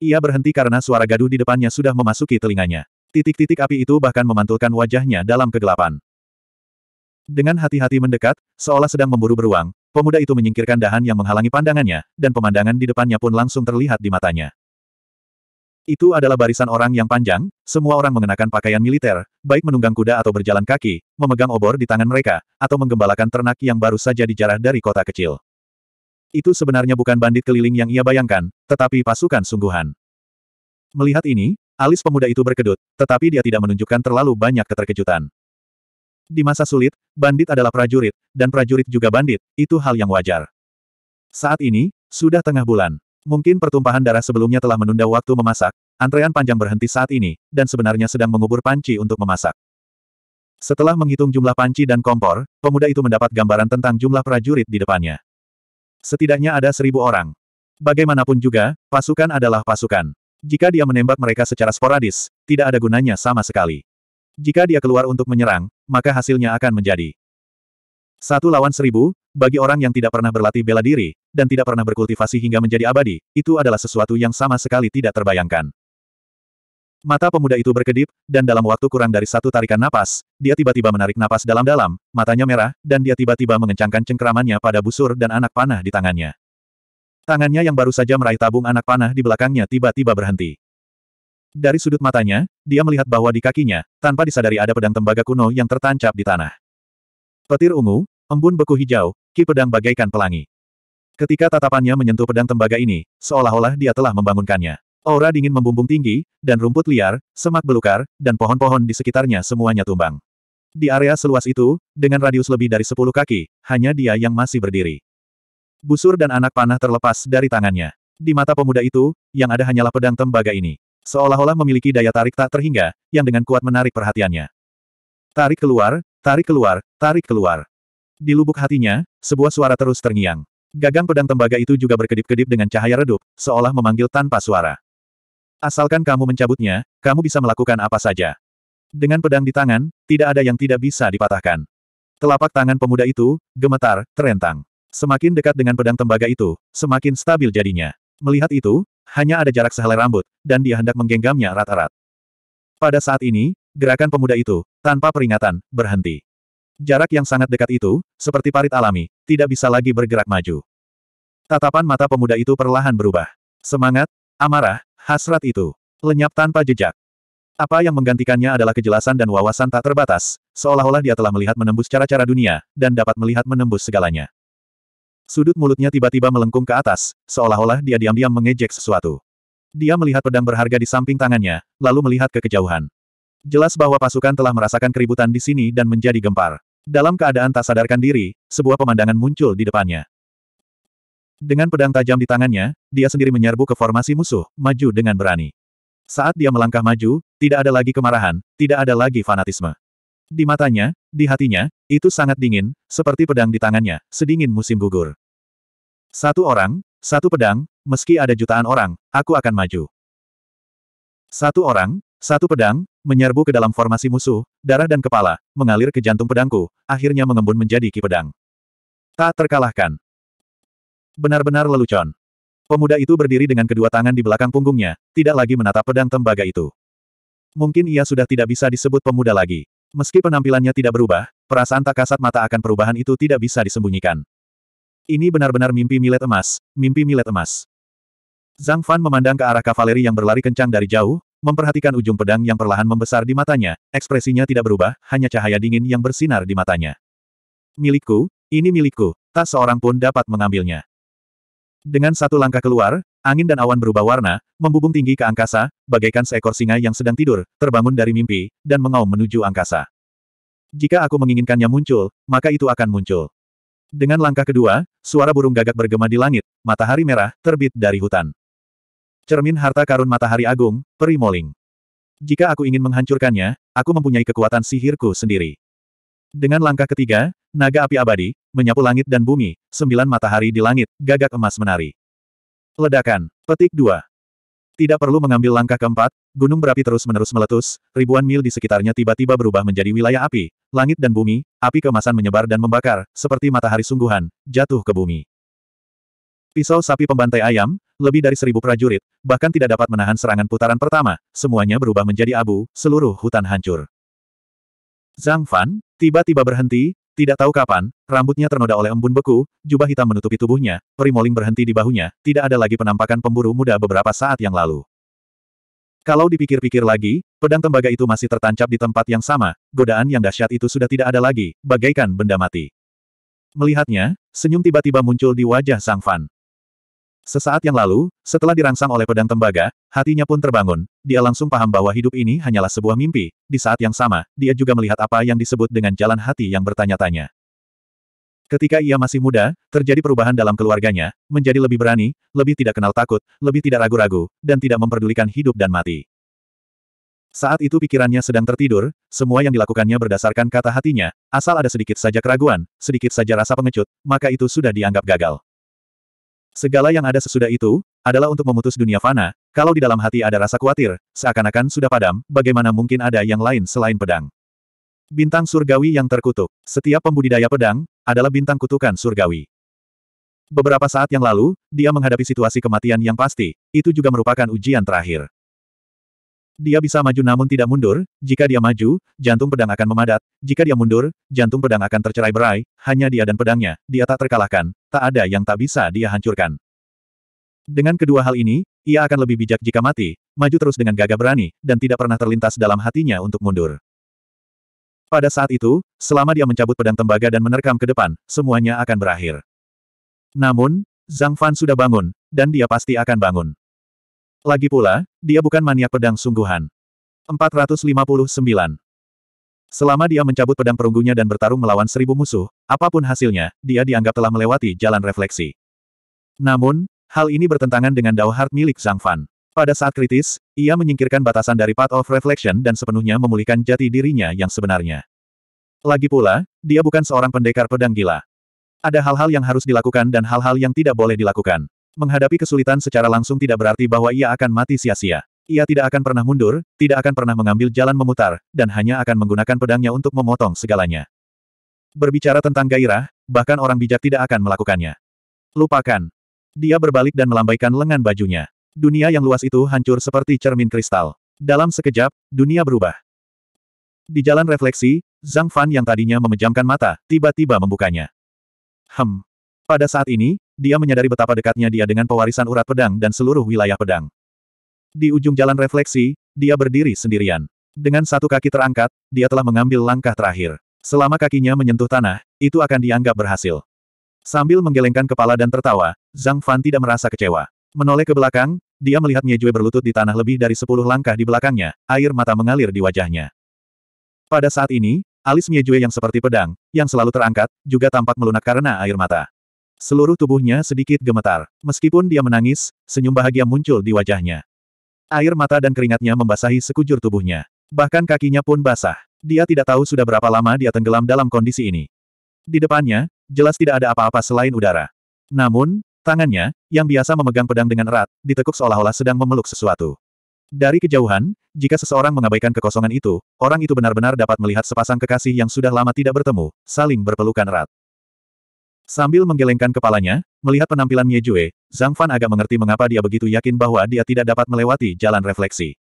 Ia berhenti karena suara gaduh di depannya sudah memasuki telinganya. Titik-titik api itu bahkan memantulkan wajahnya dalam kegelapan. Dengan hati-hati mendekat, seolah sedang memburu beruang, pemuda itu menyingkirkan dahan yang menghalangi pandangannya, dan pemandangan di depannya pun langsung terlihat di matanya. Itu adalah barisan orang yang panjang, semua orang mengenakan pakaian militer, baik menunggang kuda atau berjalan kaki, memegang obor di tangan mereka, atau menggembalakan ternak yang baru saja dijarah dari kota kecil. Itu sebenarnya bukan bandit keliling yang ia bayangkan, tetapi pasukan sungguhan. Melihat ini, alis pemuda itu berkedut, tetapi dia tidak menunjukkan terlalu banyak keterkejutan. Di masa sulit, bandit adalah prajurit, dan prajurit juga bandit, itu hal yang wajar. Saat ini, sudah tengah bulan. Mungkin pertumpahan darah sebelumnya telah menunda waktu memasak, antrean panjang berhenti saat ini, dan sebenarnya sedang mengubur panci untuk memasak. Setelah menghitung jumlah panci dan kompor, pemuda itu mendapat gambaran tentang jumlah prajurit di depannya. Setidaknya ada seribu orang. Bagaimanapun juga, pasukan adalah pasukan. Jika dia menembak mereka secara sporadis, tidak ada gunanya sama sekali. Jika dia keluar untuk menyerang, maka hasilnya akan menjadi satu lawan seribu, bagi orang yang tidak pernah berlatih bela diri, dan tidak pernah berkultivasi hingga menjadi abadi, itu adalah sesuatu yang sama sekali tidak terbayangkan. Mata pemuda itu berkedip, dan dalam waktu kurang dari satu tarikan napas, dia tiba-tiba menarik napas dalam-dalam, matanya merah, dan dia tiba-tiba mengencangkan cengkeramannya pada busur dan anak panah di tangannya. Tangannya yang baru saja meraih tabung anak panah di belakangnya tiba-tiba berhenti. Dari sudut matanya, dia melihat bahwa di kakinya, tanpa disadari ada pedang tembaga kuno yang tertancap di tanah. Petir ungu, embun beku hijau, ki pedang bagaikan pelangi. Ketika tatapannya menyentuh pedang tembaga ini, seolah-olah dia telah membangunkannya. Aura dingin membumbung tinggi, dan rumput liar, semak belukar, dan pohon-pohon di sekitarnya semuanya tumbang. Di area seluas itu, dengan radius lebih dari 10 kaki, hanya dia yang masih berdiri. Busur dan anak panah terlepas dari tangannya. Di mata pemuda itu, yang ada hanyalah pedang tembaga ini. Seolah-olah memiliki daya tarik tak terhingga, yang dengan kuat menarik perhatiannya. Tarik keluar, tarik keluar, tarik keluar. Di lubuk hatinya, sebuah suara terus terngiang. Gagang pedang tembaga itu juga berkedip-kedip dengan cahaya redup, seolah memanggil tanpa suara. Asalkan kamu mencabutnya, kamu bisa melakukan apa saja. Dengan pedang di tangan, tidak ada yang tidak bisa dipatahkan. Telapak tangan pemuda itu, gemetar, terentang. Semakin dekat dengan pedang tembaga itu, semakin stabil jadinya. Melihat itu, hanya ada jarak sehelai rambut, dan dia hendak menggenggamnya erat-erat. Pada saat ini, gerakan pemuda itu, tanpa peringatan, berhenti. Jarak yang sangat dekat itu, seperti parit alami, tidak bisa lagi bergerak maju. Tatapan mata pemuda itu perlahan berubah. Semangat, amarah, Hasrat itu lenyap tanpa jejak. Apa yang menggantikannya adalah kejelasan dan wawasan tak terbatas, seolah-olah dia telah melihat menembus cara-cara dunia, dan dapat melihat menembus segalanya. Sudut mulutnya tiba-tiba melengkung ke atas, seolah-olah dia diam-diam mengejek sesuatu. Dia melihat pedang berharga di samping tangannya, lalu melihat ke kejauhan. Jelas bahwa pasukan telah merasakan keributan di sini dan menjadi gempar. Dalam keadaan tak sadarkan diri, sebuah pemandangan muncul di depannya. Dengan pedang tajam di tangannya, dia sendiri menyerbu ke formasi musuh, maju dengan berani. Saat dia melangkah maju, tidak ada lagi kemarahan, tidak ada lagi fanatisme. Di matanya, di hatinya, itu sangat dingin, seperti pedang di tangannya, sedingin musim gugur. Satu orang, satu pedang, meski ada jutaan orang, aku akan maju. Satu orang, satu pedang, menyerbu ke dalam formasi musuh, darah dan kepala, mengalir ke jantung pedangku, akhirnya mengembun menjadi ki pedang. Tak terkalahkan. Benar-benar lelucon. Pemuda itu berdiri dengan kedua tangan di belakang punggungnya, tidak lagi menatap pedang tembaga itu. Mungkin ia sudah tidak bisa disebut pemuda lagi. Meski penampilannya tidak berubah, perasaan tak kasat mata akan perubahan itu tidak bisa disembunyikan. Ini benar-benar mimpi milet emas, mimpi milet emas. Zhang Fan memandang ke arah kavaleri yang berlari kencang dari jauh, memperhatikan ujung pedang yang perlahan membesar di matanya, ekspresinya tidak berubah, hanya cahaya dingin yang bersinar di matanya. Milikku, ini milikku, tak seorang pun dapat mengambilnya. Dengan satu langkah keluar, angin dan awan berubah warna, membubung tinggi ke angkasa, bagaikan seekor singa yang sedang tidur, terbangun dari mimpi, dan mengaum menuju angkasa. Jika aku menginginkannya muncul, maka itu akan muncul. Dengan langkah kedua, suara burung gagak bergema di langit, matahari merah, terbit dari hutan. Cermin harta karun matahari agung, Peri perimoling. Jika aku ingin menghancurkannya, aku mempunyai kekuatan sihirku sendiri. Dengan langkah ketiga, naga api abadi, menyapu langit dan bumi, sembilan matahari di langit, gagak emas menari. Ledakan. Petik dua. Tidak perlu mengambil langkah keempat, gunung berapi terus-menerus meletus, ribuan mil di sekitarnya tiba-tiba berubah menjadi wilayah api, langit dan bumi, api kemasan menyebar dan membakar, seperti matahari sungguhan, jatuh ke bumi. Pisau sapi pembantai ayam, lebih dari seribu prajurit, bahkan tidak dapat menahan serangan putaran pertama, semuanya berubah menjadi abu, seluruh hutan hancur. Zhang Fan, tiba-tiba berhenti, tidak tahu kapan, rambutnya ternoda oleh embun beku, jubah hitam menutupi tubuhnya, perimoling berhenti di bahunya, tidak ada lagi penampakan pemburu muda beberapa saat yang lalu. Kalau dipikir-pikir lagi, pedang tembaga itu masih tertancap di tempat yang sama, godaan yang dahsyat itu sudah tidak ada lagi, bagaikan benda mati. Melihatnya, senyum tiba-tiba muncul di wajah Zhang Fan. Sesaat yang lalu, setelah dirangsang oleh pedang tembaga, hatinya pun terbangun, dia langsung paham bahwa hidup ini hanyalah sebuah mimpi, di saat yang sama, dia juga melihat apa yang disebut dengan jalan hati yang bertanya-tanya. Ketika ia masih muda, terjadi perubahan dalam keluarganya, menjadi lebih berani, lebih tidak kenal takut, lebih tidak ragu-ragu, dan tidak memperdulikan hidup dan mati. Saat itu pikirannya sedang tertidur, semua yang dilakukannya berdasarkan kata hatinya, asal ada sedikit saja keraguan, sedikit saja rasa pengecut, maka itu sudah dianggap gagal. Segala yang ada sesudah itu, adalah untuk memutus dunia fana, kalau di dalam hati ada rasa khawatir, seakan-akan sudah padam, bagaimana mungkin ada yang lain selain pedang. Bintang surgawi yang terkutuk. Setiap pembudidaya pedang, adalah bintang kutukan surgawi. Beberapa saat yang lalu, dia menghadapi situasi kematian yang pasti, itu juga merupakan ujian terakhir. Dia bisa maju namun tidak mundur, jika dia maju, jantung pedang akan memadat, jika dia mundur, jantung pedang akan tercerai berai, hanya dia dan pedangnya, dia tak terkalahkan, tak ada yang tak bisa dia hancurkan. Dengan kedua hal ini, ia akan lebih bijak jika mati, maju terus dengan gagah berani, dan tidak pernah terlintas dalam hatinya untuk mundur. Pada saat itu, selama dia mencabut pedang tembaga dan menerkam ke depan, semuanya akan berakhir. Namun, Zhang Fan sudah bangun, dan dia pasti akan bangun. Lagi pula, dia bukan maniak pedang sungguhan. 459. Selama dia mencabut pedang perunggunya dan bertarung melawan seribu musuh, apapun hasilnya, dia dianggap telah melewati jalan refleksi. Namun, hal ini bertentangan dengan Dao Heart milik Zhang Fan. Pada saat kritis, ia menyingkirkan batasan dari Path of Reflection dan sepenuhnya memulihkan jati dirinya yang sebenarnya. Lagi pula, dia bukan seorang pendekar pedang gila. Ada hal-hal yang harus dilakukan dan hal-hal yang tidak boleh dilakukan. Menghadapi kesulitan secara langsung tidak berarti bahwa ia akan mati sia-sia. Ia tidak akan pernah mundur, tidak akan pernah mengambil jalan memutar, dan hanya akan menggunakan pedangnya untuk memotong segalanya. Berbicara tentang gairah, bahkan orang bijak tidak akan melakukannya. Lupakan. Dia berbalik dan melambaikan lengan bajunya. Dunia yang luas itu hancur seperti cermin kristal. Dalam sekejap, dunia berubah. Di jalan refleksi, Zhang Fan yang tadinya memejamkan mata, tiba-tiba membukanya. Hem. Pada saat ini, dia menyadari betapa dekatnya dia dengan pewarisan urat pedang dan seluruh wilayah pedang. Di ujung jalan refleksi, dia berdiri sendirian. Dengan satu kaki terangkat, dia telah mengambil langkah terakhir. Selama kakinya menyentuh tanah, itu akan dianggap berhasil. Sambil menggelengkan kepala dan tertawa, Zhang Fan tidak merasa kecewa. Menoleh ke belakang, dia melihat Nye Jue berlutut di tanah lebih dari sepuluh langkah di belakangnya, air mata mengalir di wajahnya. Pada saat ini, alis Nye Jue yang seperti pedang, yang selalu terangkat, juga tampak melunak karena air mata. Seluruh tubuhnya sedikit gemetar. Meskipun dia menangis, senyum bahagia muncul di wajahnya. Air mata dan keringatnya membasahi sekujur tubuhnya. Bahkan kakinya pun basah. Dia tidak tahu sudah berapa lama dia tenggelam dalam kondisi ini. Di depannya, jelas tidak ada apa-apa selain udara. Namun, tangannya, yang biasa memegang pedang dengan erat, ditekuk seolah-olah sedang memeluk sesuatu. Dari kejauhan, jika seseorang mengabaikan kekosongan itu, orang itu benar-benar dapat melihat sepasang kekasih yang sudah lama tidak bertemu, saling berpelukan erat. Sambil menggelengkan kepalanya, melihat penampilan Mie Jue, Zhang Fan agak mengerti mengapa dia begitu yakin bahwa dia tidak dapat melewati jalan refleksi.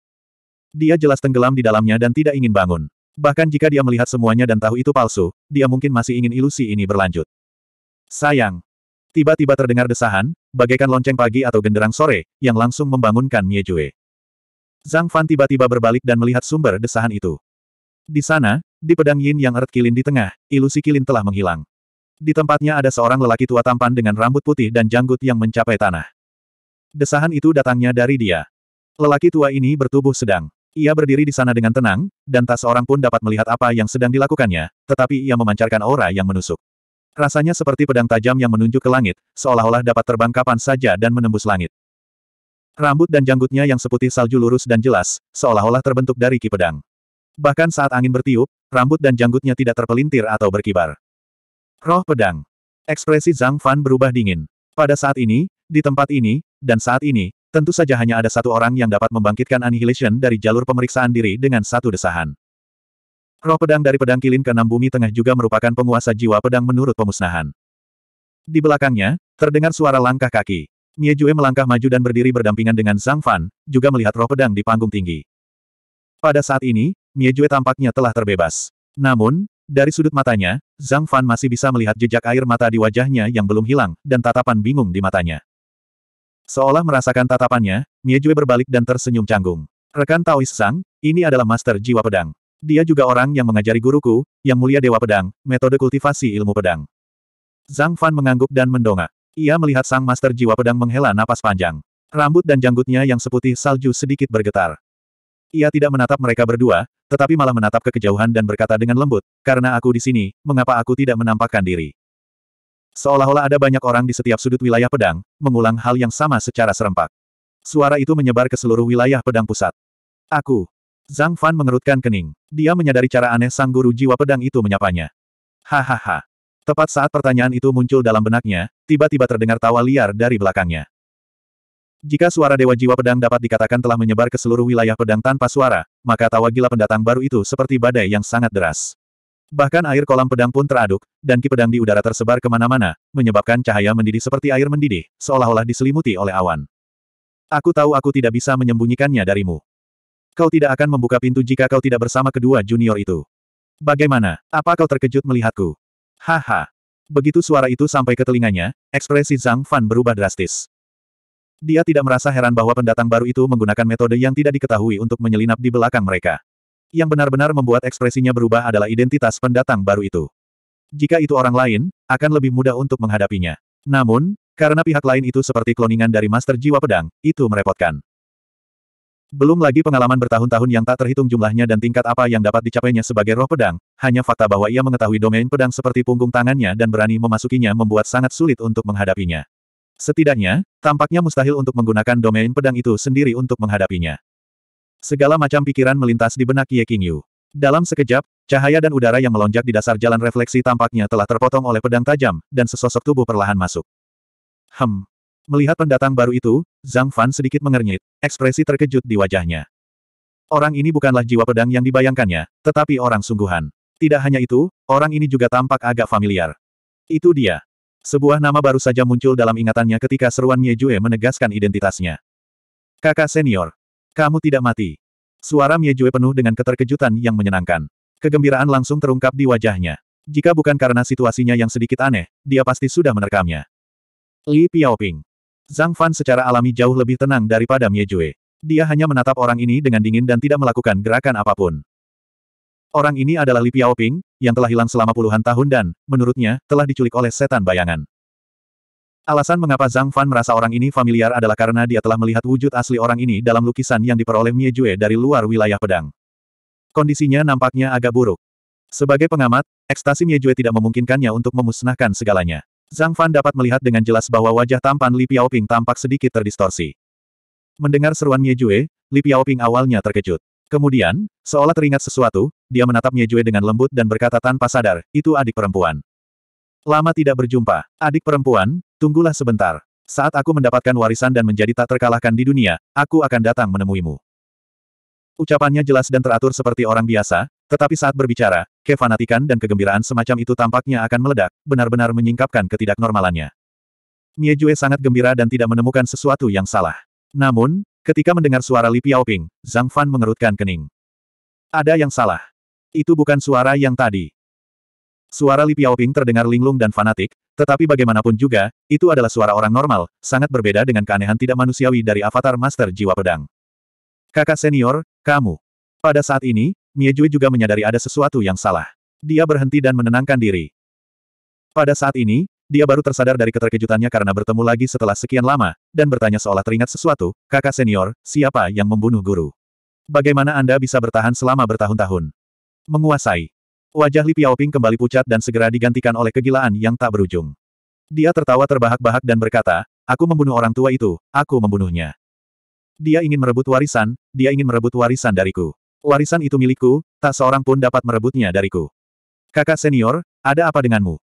Dia jelas tenggelam di dalamnya dan tidak ingin bangun. Bahkan jika dia melihat semuanya dan tahu itu palsu, dia mungkin masih ingin ilusi ini berlanjut. Sayang. Tiba-tiba terdengar desahan, bagaikan lonceng pagi atau genderang sore, yang langsung membangunkan Mie Jue. Zhang Fan tiba-tiba berbalik dan melihat sumber desahan itu. Di sana, di pedang yin yang erat kilin di tengah, ilusi kilin telah menghilang. Di tempatnya ada seorang lelaki tua tampan dengan rambut putih dan janggut yang mencapai tanah. Desahan itu datangnya dari dia. Lelaki tua ini bertubuh sedang. Ia berdiri di sana dengan tenang, dan tak seorang pun dapat melihat apa yang sedang dilakukannya, tetapi ia memancarkan aura yang menusuk. Rasanya seperti pedang tajam yang menunjuk ke langit, seolah-olah dapat terbang kapan saja dan menembus langit. Rambut dan janggutnya yang seputih salju lurus dan jelas, seolah-olah terbentuk dari ki pedang. Bahkan saat angin bertiup, rambut dan janggutnya tidak terpelintir atau berkibar. Roh pedang. Ekspresi Zhang Fan berubah dingin. Pada saat ini, di tempat ini, dan saat ini, tentu saja hanya ada satu orang yang dapat membangkitkan annihilation dari jalur pemeriksaan diri dengan satu desahan. Roh pedang dari pedang kilin ke enam bumi tengah juga merupakan penguasa jiwa pedang menurut pemusnahan. Di belakangnya, terdengar suara langkah kaki. Mie Jue melangkah maju dan berdiri berdampingan dengan Zhang Fan, juga melihat roh pedang di panggung tinggi. Pada saat ini, Mie Jue tampaknya telah terbebas. Namun, dari sudut matanya, Zhang Fan masih bisa melihat jejak air mata di wajahnya yang belum hilang, dan tatapan bingung di matanya. Seolah merasakan tatapannya, Mie Jue berbalik dan tersenyum canggung. Rekan Taois Sang, ini adalah master jiwa pedang. Dia juga orang yang mengajari guruku, yang mulia Dewa Pedang, metode kultivasi ilmu pedang. Zhang Fan mengangguk dan mendongak. Ia melihat sang master jiwa pedang menghela napas panjang. Rambut dan janggutnya yang seputih salju sedikit bergetar. Ia tidak menatap mereka berdua, tetapi malah menatap ke kejauhan dan berkata dengan lembut, karena aku di sini, mengapa aku tidak menampakkan diri? Seolah-olah ada banyak orang di setiap sudut wilayah pedang, mengulang hal yang sama secara serempak. Suara itu menyebar ke seluruh wilayah pedang pusat. Aku. Zhang Fan mengerutkan kening. Dia menyadari cara aneh sang guru jiwa pedang itu menyapanya. Hahaha. Tepat saat pertanyaan itu muncul dalam benaknya, tiba-tiba terdengar tawa liar dari belakangnya. Jika suara Dewa Jiwa Pedang dapat dikatakan telah menyebar ke seluruh wilayah pedang tanpa suara, maka tawa gila pendatang baru itu seperti badai yang sangat deras. Bahkan air kolam pedang pun teraduk, dan ki pedang di udara tersebar kemana-mana, menyebabkan cahaya mendidih seperti air mendidih, seolah-olah diselimuti oleh awan. Aku tahu aku tidak bisa menyembunyikannya darimu. Kau tidak akan membuka pintu jika kau tidak bersama kedua junior itu. Bagaimana, apa kau terkejut melihatku? Haha. Begitu suara itu sampai ke telinganya, ekspresi Zhang Fan berubah drastis. Dia tidak merasa heran bahwa pendatang baru itu menggunakan metode yang tidak diketahui untuk menyelinap di belakang mereka. Yang benar-benar membuat ekspresinya berubah adalah identitas pendatang baru itu. Jika itu orang lain, akan lebih mudah untuk menghadapinya. Namun, karena pihak lain itu seperti kloningan dari Master Jiwa Pedang, itu merepotkan. Belum lagi pengalaman bertahun-tahun yang tak terhitung jumlahnya dan tingkat apa yang dapat dicapainya sebagai roh pedang, hanya fakta bahwa ia mengetahui domain pedang seperti punggung tangannya dan berani memasukinya membuat sangat sulit untuk menghadapinya. Setidaknya, tampaknya mustahil untuk menggunakan domain pedang itu sendiri untuk menghadapinya. Segala macam pikiran melintas di benak Ye Qingyu. Dalam sekejap, cahaya dan udara yang melonjak di dasar jalan refleksi tampaknya telah terpotong oleh pedang tajam, dan sesosok tubuh perlahan masuk. Hem. Melihat pendatang baru itu, Zhang Fan sedikit mengernyit, ekspresi terkejut di wajahnya. Orang ini bukanlah jiwa pedang yang dibayangkannya, tetapi orang sungguhan. Tidak hanya itu, orang ini juga tampak agak familiar. Itu dia. Sebuah nama baru saja muncul dalam ingatannya ketika seruan Mie Jue menegaskan identitasnya. Kakak senior. Kamu tidak mati. Suara Mie Jue penuh dengan keterkejutan yang menyenangkan. Kegembiraan langsung terungkap di wajahnya. Jika bukan karena situasinya yang sedikit aneh, dia pasti sudah menerkamnya. Li Piaoping. Zhang Fan secara alami jauh lebih tenang daripada Mie Jue. Dia hanya menatap orang ini dengan dingin dan tidak melakukan gerakan apapun. Orang ini adalah Li Piaoping, yang telah hilang selama puluhan tahun dan, menurutnya, telah diculik oleh setan bayangan. Alasan mengapa Zhang Fan merasa orang ini familiar adalah karena dia telah melihat wujud asli orang ini dalam lukisan yang diperoleh Mie Jue dari luar wilayah pedang. Kondisinya nampaknya agak buruk. Sebagai pengamat, ekstasi Mie Jue tidak memungkinkannya untuk memusnahkan segalanya. Zhang Fan dapat melihat dengan jelas bahwa wajah tampan Li Piaoping tampak sedikit terdistorsi. Mendengar seruan Mie Jue, Li Piaoping awalnya terkejut. Kemudian, seolah teringat sesuatu, dia menatap Jue dengan lembut dan berkata tanpa sadar, itu adik perempuan. Lama tidak berjumpa. Adik perempuan, tunggulah sebentar. Saat aku mendapatkan warisan dan menjadi tak terkalahkan di dunia, aku akan datang menemuimu. Ucapannya jelas dan teratur seperti orang biasa, tetapi saat berbicara, kefanatikan dan kegembiraan semacam itu tampaknya akan meledak, benar-benar menyingkapkan ketidaknormalannya. Mie Jue sangat gembira dan tidak menemukan sesuatu yang salah. Namun, Ketika mendengar suara Li Piaoping, Zhang Fan mengerutkan kening. Ada yang salah. Itu bukan suara yang tadi. Suara Li Piaoping terdengar linglung dan fanatik, tetapi bagaimanapun juga, itu adalah suara orang normal, sangat berbeda dengan keanehan tidak manusiawi dari avatar Master Jiwa Pedang. Kakak senior, kamu. Pada saat ini, Mie Jui juga menyadari ada sesuatu yang salah. Dia berhenti dan menenangkan diri. Pada saat ini, dia baru tersadar dari keterkejutannya karena bertemu lagi setelah sekian lama, dan bertanya seolah teringat sesuatu, kakak senior, siapa yang membunuh guru? Bagaimana Anda bisa bertahan selama bertahun-tahun? Menguasai. Wajah Li Piaoping kembali pucat dan segera digantikan oleh kegilaan yang tak berujung. Dia tertawa terbahak-bahak dan berkata, aku membunuh orang tua itu, aku membunuhnya. Dia ingin merebut warisan, dia ingin merebut warisan dariku. Warisan itu milikku, tak seorang pun dapat merebutnya dariku. Kakak senior, ada apa denganmu?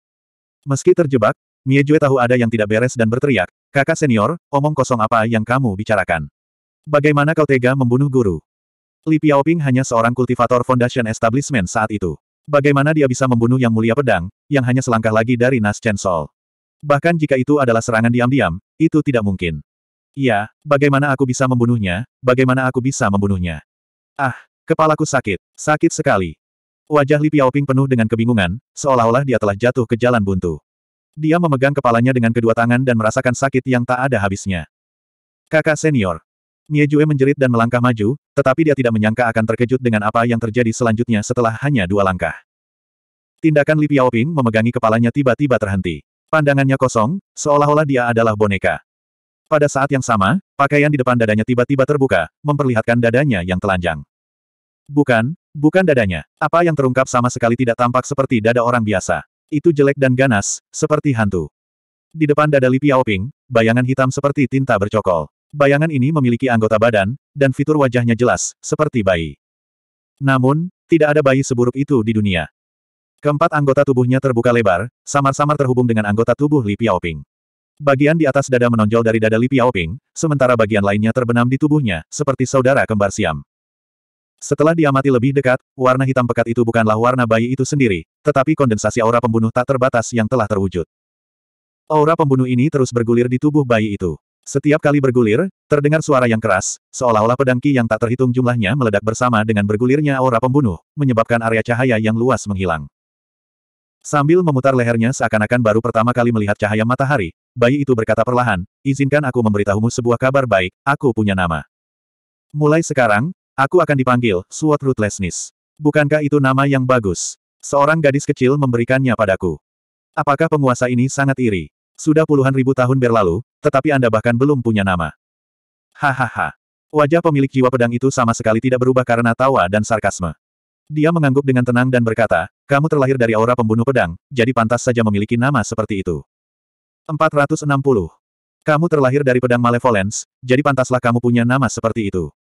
Meski terjebak, Mie Jue tahu ada yang tidak beres dan berteriak, kakak senior, omong kosong apa yang kamu bicarakan. Bagaimana kau tega membunuh guru? Li Piaoping hanya seorang kultivator Foundation Establishment saat itu. Bagaimana dia bisa membunuh yang mulia pedang, yang hanya selangkah lagi dari Nas Chen Sol? Bahkan jika itu adalah serangan diam-diam, itu tidak mungkin. Iya, bagaimana aku bisa membunuhnya, bagaimana aku bisa membunuhnya? Ah, kepalaku sakit, sakit sekali. Wajah Li Piaoping penuh dengan kebingungan, seolah-olah dia telah jatuh ke jalan buntu. Dia memegang kepalanya dengan kedua tangan dan merasakan sakit yang tak ada habisnya. Kakak senior. Mie Jue menjerit dan melangkah maju, tetapi dia tidak menyangka akan terkejut dengan apa yang terjadi selanjutnya setelah hanya dua langkah. Tindakan Li Piaoping memegangi kepalanya tiba-tiba terhenti. Pandangannya kosong, seolah-olah dia adalah boneka. Pada saat yang sama, pakaian di depan dadanya tiba-tiba terbuka, memperlihatkan dadanya yang telanjang. Bukan, bukan dadanya. Apa yang terungkap sama sekali tidak tampak seperti dada orang biasa. Itu jelek dan ganas, seperti hantu. Di depan dada Li Piaoping, bayangan hitam seperti tinta bercokol. Bayangan ini memiliki anggota badan, dan fitur wajahnya jelas, seperti bayi. Namun, tidak ada bayi seburuk itu di dunia. Keempat anggota tubuhnya terbuka lebar, samar-samar terhubung dengan anggota tubuh Li Piaoping. Bagian di atas dada menonjol dari dada Li Piaoping, sementara bagian lainnya terbenam di tubuhnya, seperti saudara kembar siam. Setelah diamati lebih dekat, warna hitam pekat itu bukanlah warna bayi itu sendiri, tetapi kondensasi aura pembunuh tak terbatas yang telah terwujud. Aura pembunuh ini terus bergulir di tubuh bayi itu. Setiap kali bergulir, terdengar suara yang keras, seolah-olah pedangki yang tak terhitung jumlahnya meledak bersama dengan bergulirnya aura pembunuh, menyebabkan area cahaya yang luas menghilang. Sambil memutar lehernya seakan-akan baru pertama kali melihat cahaya matahari, bayi itu berkata perlahan, izinkan aku memberitahumu sebuah kabar baik, aku punya nama. Mulai sekarang, Aku akan dipanggil, Sword Ruthlessness. Bukankah itu nama yang bagus? Seorang gadis kecil memberikannya padaku. Apakah penguasa ini sangat iri? Sudah puluhan ribu tahun berlalu, tetapi Anda bahkan belum punya nama. Hahaha. Wajah pemilik jiwa pedang itu sama sekali tidak berubah karena tawa dan sarkasme. Dia mengangguk dengan tenang dan berkata, kamu terlahir dari aura pembunuh pedang, jadi pantas saja memiliki nama seperti itu. 460. Kamu terlahir dari pedang Malevolence, jadi pantaslah kamu punya nama seperti itu.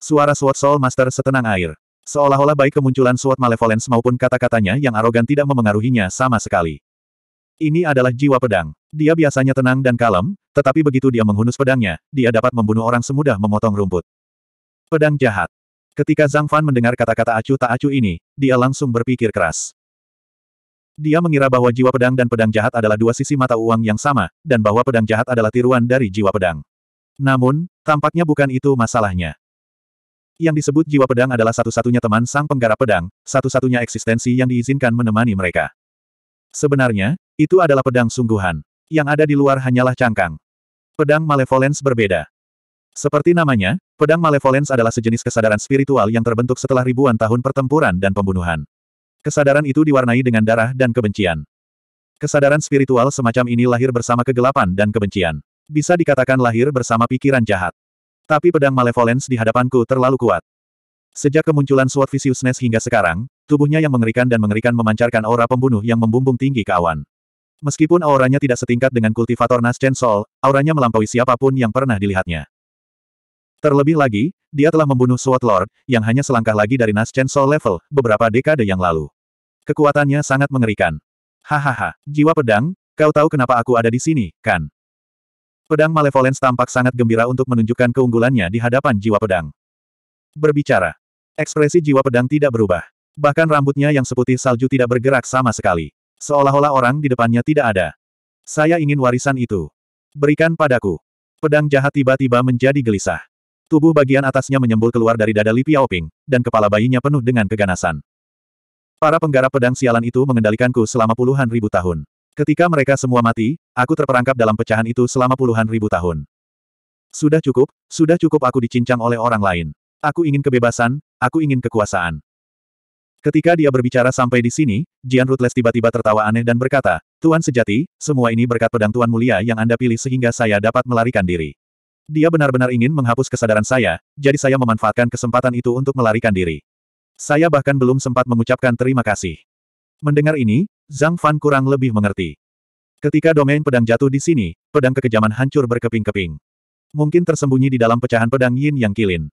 Suara Sword Soul Master setenang air. Seolah-olah baik kemunculan Sword Malevolence maupun kata-katanya yang arogan tidak memengaruhinya sama sekali. Ini adalah jiwa pedang. Dia biasanya tenang dan kalem, tetapi begitu dia menghunus pedangnya, dia dapat membunuh orang semudah memotong rumput. Pedang jahat. Ketika Zhang Fan mendengar kata-kata acu tak acu ini, dia langsung berpikir keras. Dia mengira bahwa jiwa pedang dan pedang jahat adalah dua sisi mata uang yang sama, dan bahwa pedang jahat adalah tiruan dari jiwa pedang. Namun, tampaknya bukan itu masalahnya yang disebut jiwa pedang adalah satu-satunya teman sang penggarap pedang, satu-satunya eksistensi yang diizinkan menemani mereka. Sebenarnya, itu adalah pedang sungguhan. Yang ada di luar hanyalah cangkang. Pedang Malevolence berbeda. Seperti namanya, pedang Malevolence adalah sejenis kesadaran spiritual yang terbentuk setelah ribuan tahun pertempuran dan pembunuhan. Kesadaran itu diwarnai dengan darah dan kebencian. Kesadaran spiritual semacam ini lahir bersama kegelapan dan kebencian. Bisa dikatakan lahir bersama pikiran jahat. Tapi pedang Malevolence di hadapanku terlalu kuat. Sejak kemunculan Sword Viciousness hingga sekarang, tubuhnya yang mengerikan dan mengerikan memancarkan aura pembunuh yang membumbung tinggi ke awan. Meskipun auranya tidak setingkat dengan kultivator Naschen Sol, auranya melampaui siapapun yang pernah dilihatnya. Terlebih lagi, dia telah membunuh Sword Lord, yang hanya selangkah lagi dari Naschen Sol level, beberapa dekade yang lalu. Kekuatannya sangat mengerikan. Hahaha, jiwa pedang, kau tahu kenapa aku ada di sini, kan? Pedang Malevolence tampak sangat gembira untuk menunjukkan keunggulannya di hadapan jiwa pedang. Berbicara. Ekspresi jiwa pedang tidak berubah. Bahkan rambutnya yang seputih salju tidak bergerak sama sekali. Seolah-olah orang di depannya tidak ada. Saya ingin warisan itu. Berikan padaku. Pedang jahat tiba-tiba menjadi gelisah. Tubuh bagian atasnya menyembul keluar dari dada Li Piaoping, dan kepala bayinya penuh dengan keganasan. Para penggarap pedang sialan itu mengendalikanku selama puluhan ribu tahun. Ketika mereka semua mati, aku terperangkap dalam pecahan itu selama puluhan ribu tahun. Sudah cukup, sudah cukup aku dicincang oleh orang lain. Aku ingin kebebasan, aku ingin kekuasaan. Ketika dia berbicara sampai di sini, Jian Rutles tiba-tiba tertawa aneh dan berkata, Tuan sejati, semua ini berkat pedang Tuan mulia yang Anda pilih sehingga saya dapat melarikan diri. Dia benar-benar ingin menghapus kesadaran saya, jadi saya memanfaatkan kesempatan itu untuk melarikan diri. Saya bahkan belum sempat mengucapkan terima kasih. Mendengar ini, Zhang Fan kurang lebih mengerti. Ketika domain pedang jatuh di sini, pedang kekejaman hancur berkeping-keping. Mungkin tersembunyi di dalam pecahan pedang yin yang kilin.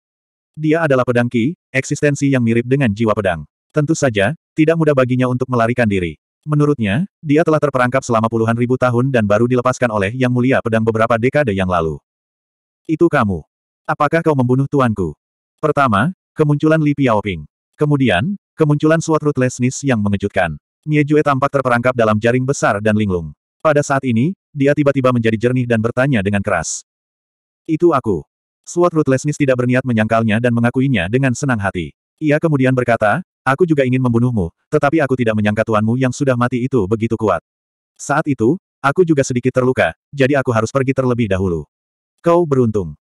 Dia adalah pedang Qi, eksistensi yang mirip dengan jiwa pedang. Tentu saja, tidak mudah baginya untuk melarikan diri. Menurutnya, dia telah terperangkap selama puluhan ribu tahun dan baru dilepaskan oleh Yang Mulia Pedang beberapa dekade yang lalu. Itu kamu. Apakah kau membunuh tuanku? Pertama, kemunculan Li Piaoping. Kemudian, Kemunculan SWAT Nis yang mengejutkan. Mie Jue tampak terperangkap dalam jaring besar dan linglung. Pada saat ini, dia tiba-tiba menjadi jernih dan bertanya dengan keras. Itu aku. SWAT Nis tidak berniat menyangkalnya dan mengakuinya dengan senang hati. Ia kemudian berkata, aku juga ingin membunuhmu, tetapi aku tidak menyangka tuanmu yang sudah mati itu begitu kuat. Saat itu, aku juga sedikit terluka, jadi aku harus pergi terlebih dahulu. Kau beruntung.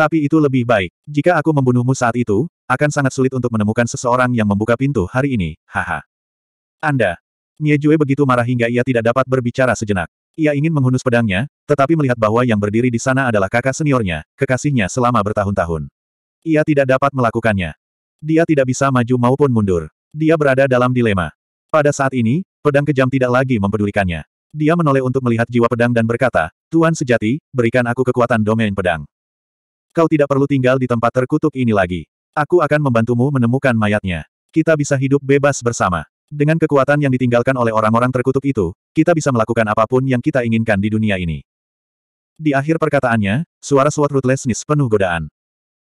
Tapi itu lebih baik. Jika aku membunuhmu saat itu, akan sangat sulit untuk menemukan seseorang yang membuka pintu hari ini, haha. Anda. Mie Jue begitu marah hingga ia tidak dapat berbicara sejenak. Ia ingin menghunus pedangnya, tetapi melihat bahwa yang berdiri di sana adalah kakak seniornya, kekasihnya selama bertahun-tahun. Ia tidak dapat melakukannya. Dia tidak bisa maju maupun mundur. Dia berada dalam dilema. Pada saat ini, pedang kejam tidak lagi mempedulikannya. Dia menoleh untuk melihat jiwa pedang dan berkata, Tuan sejati, berikan aku kekuatan domain pedang. Kau tidak perlu tinggal di tempat terkutuk ini lagi. Aku akan membantumu menemukan mayatnya. Kita bisa hidup bebas bersama. Dengan kekuatan yang ditinggalkan oleh orang-orang terkutuk itu, kita bisa melakukan apapun yang kita inginkan di dunia ini. Di akhir perkataannya, suara SWAT Ruthlessness penuh godaan.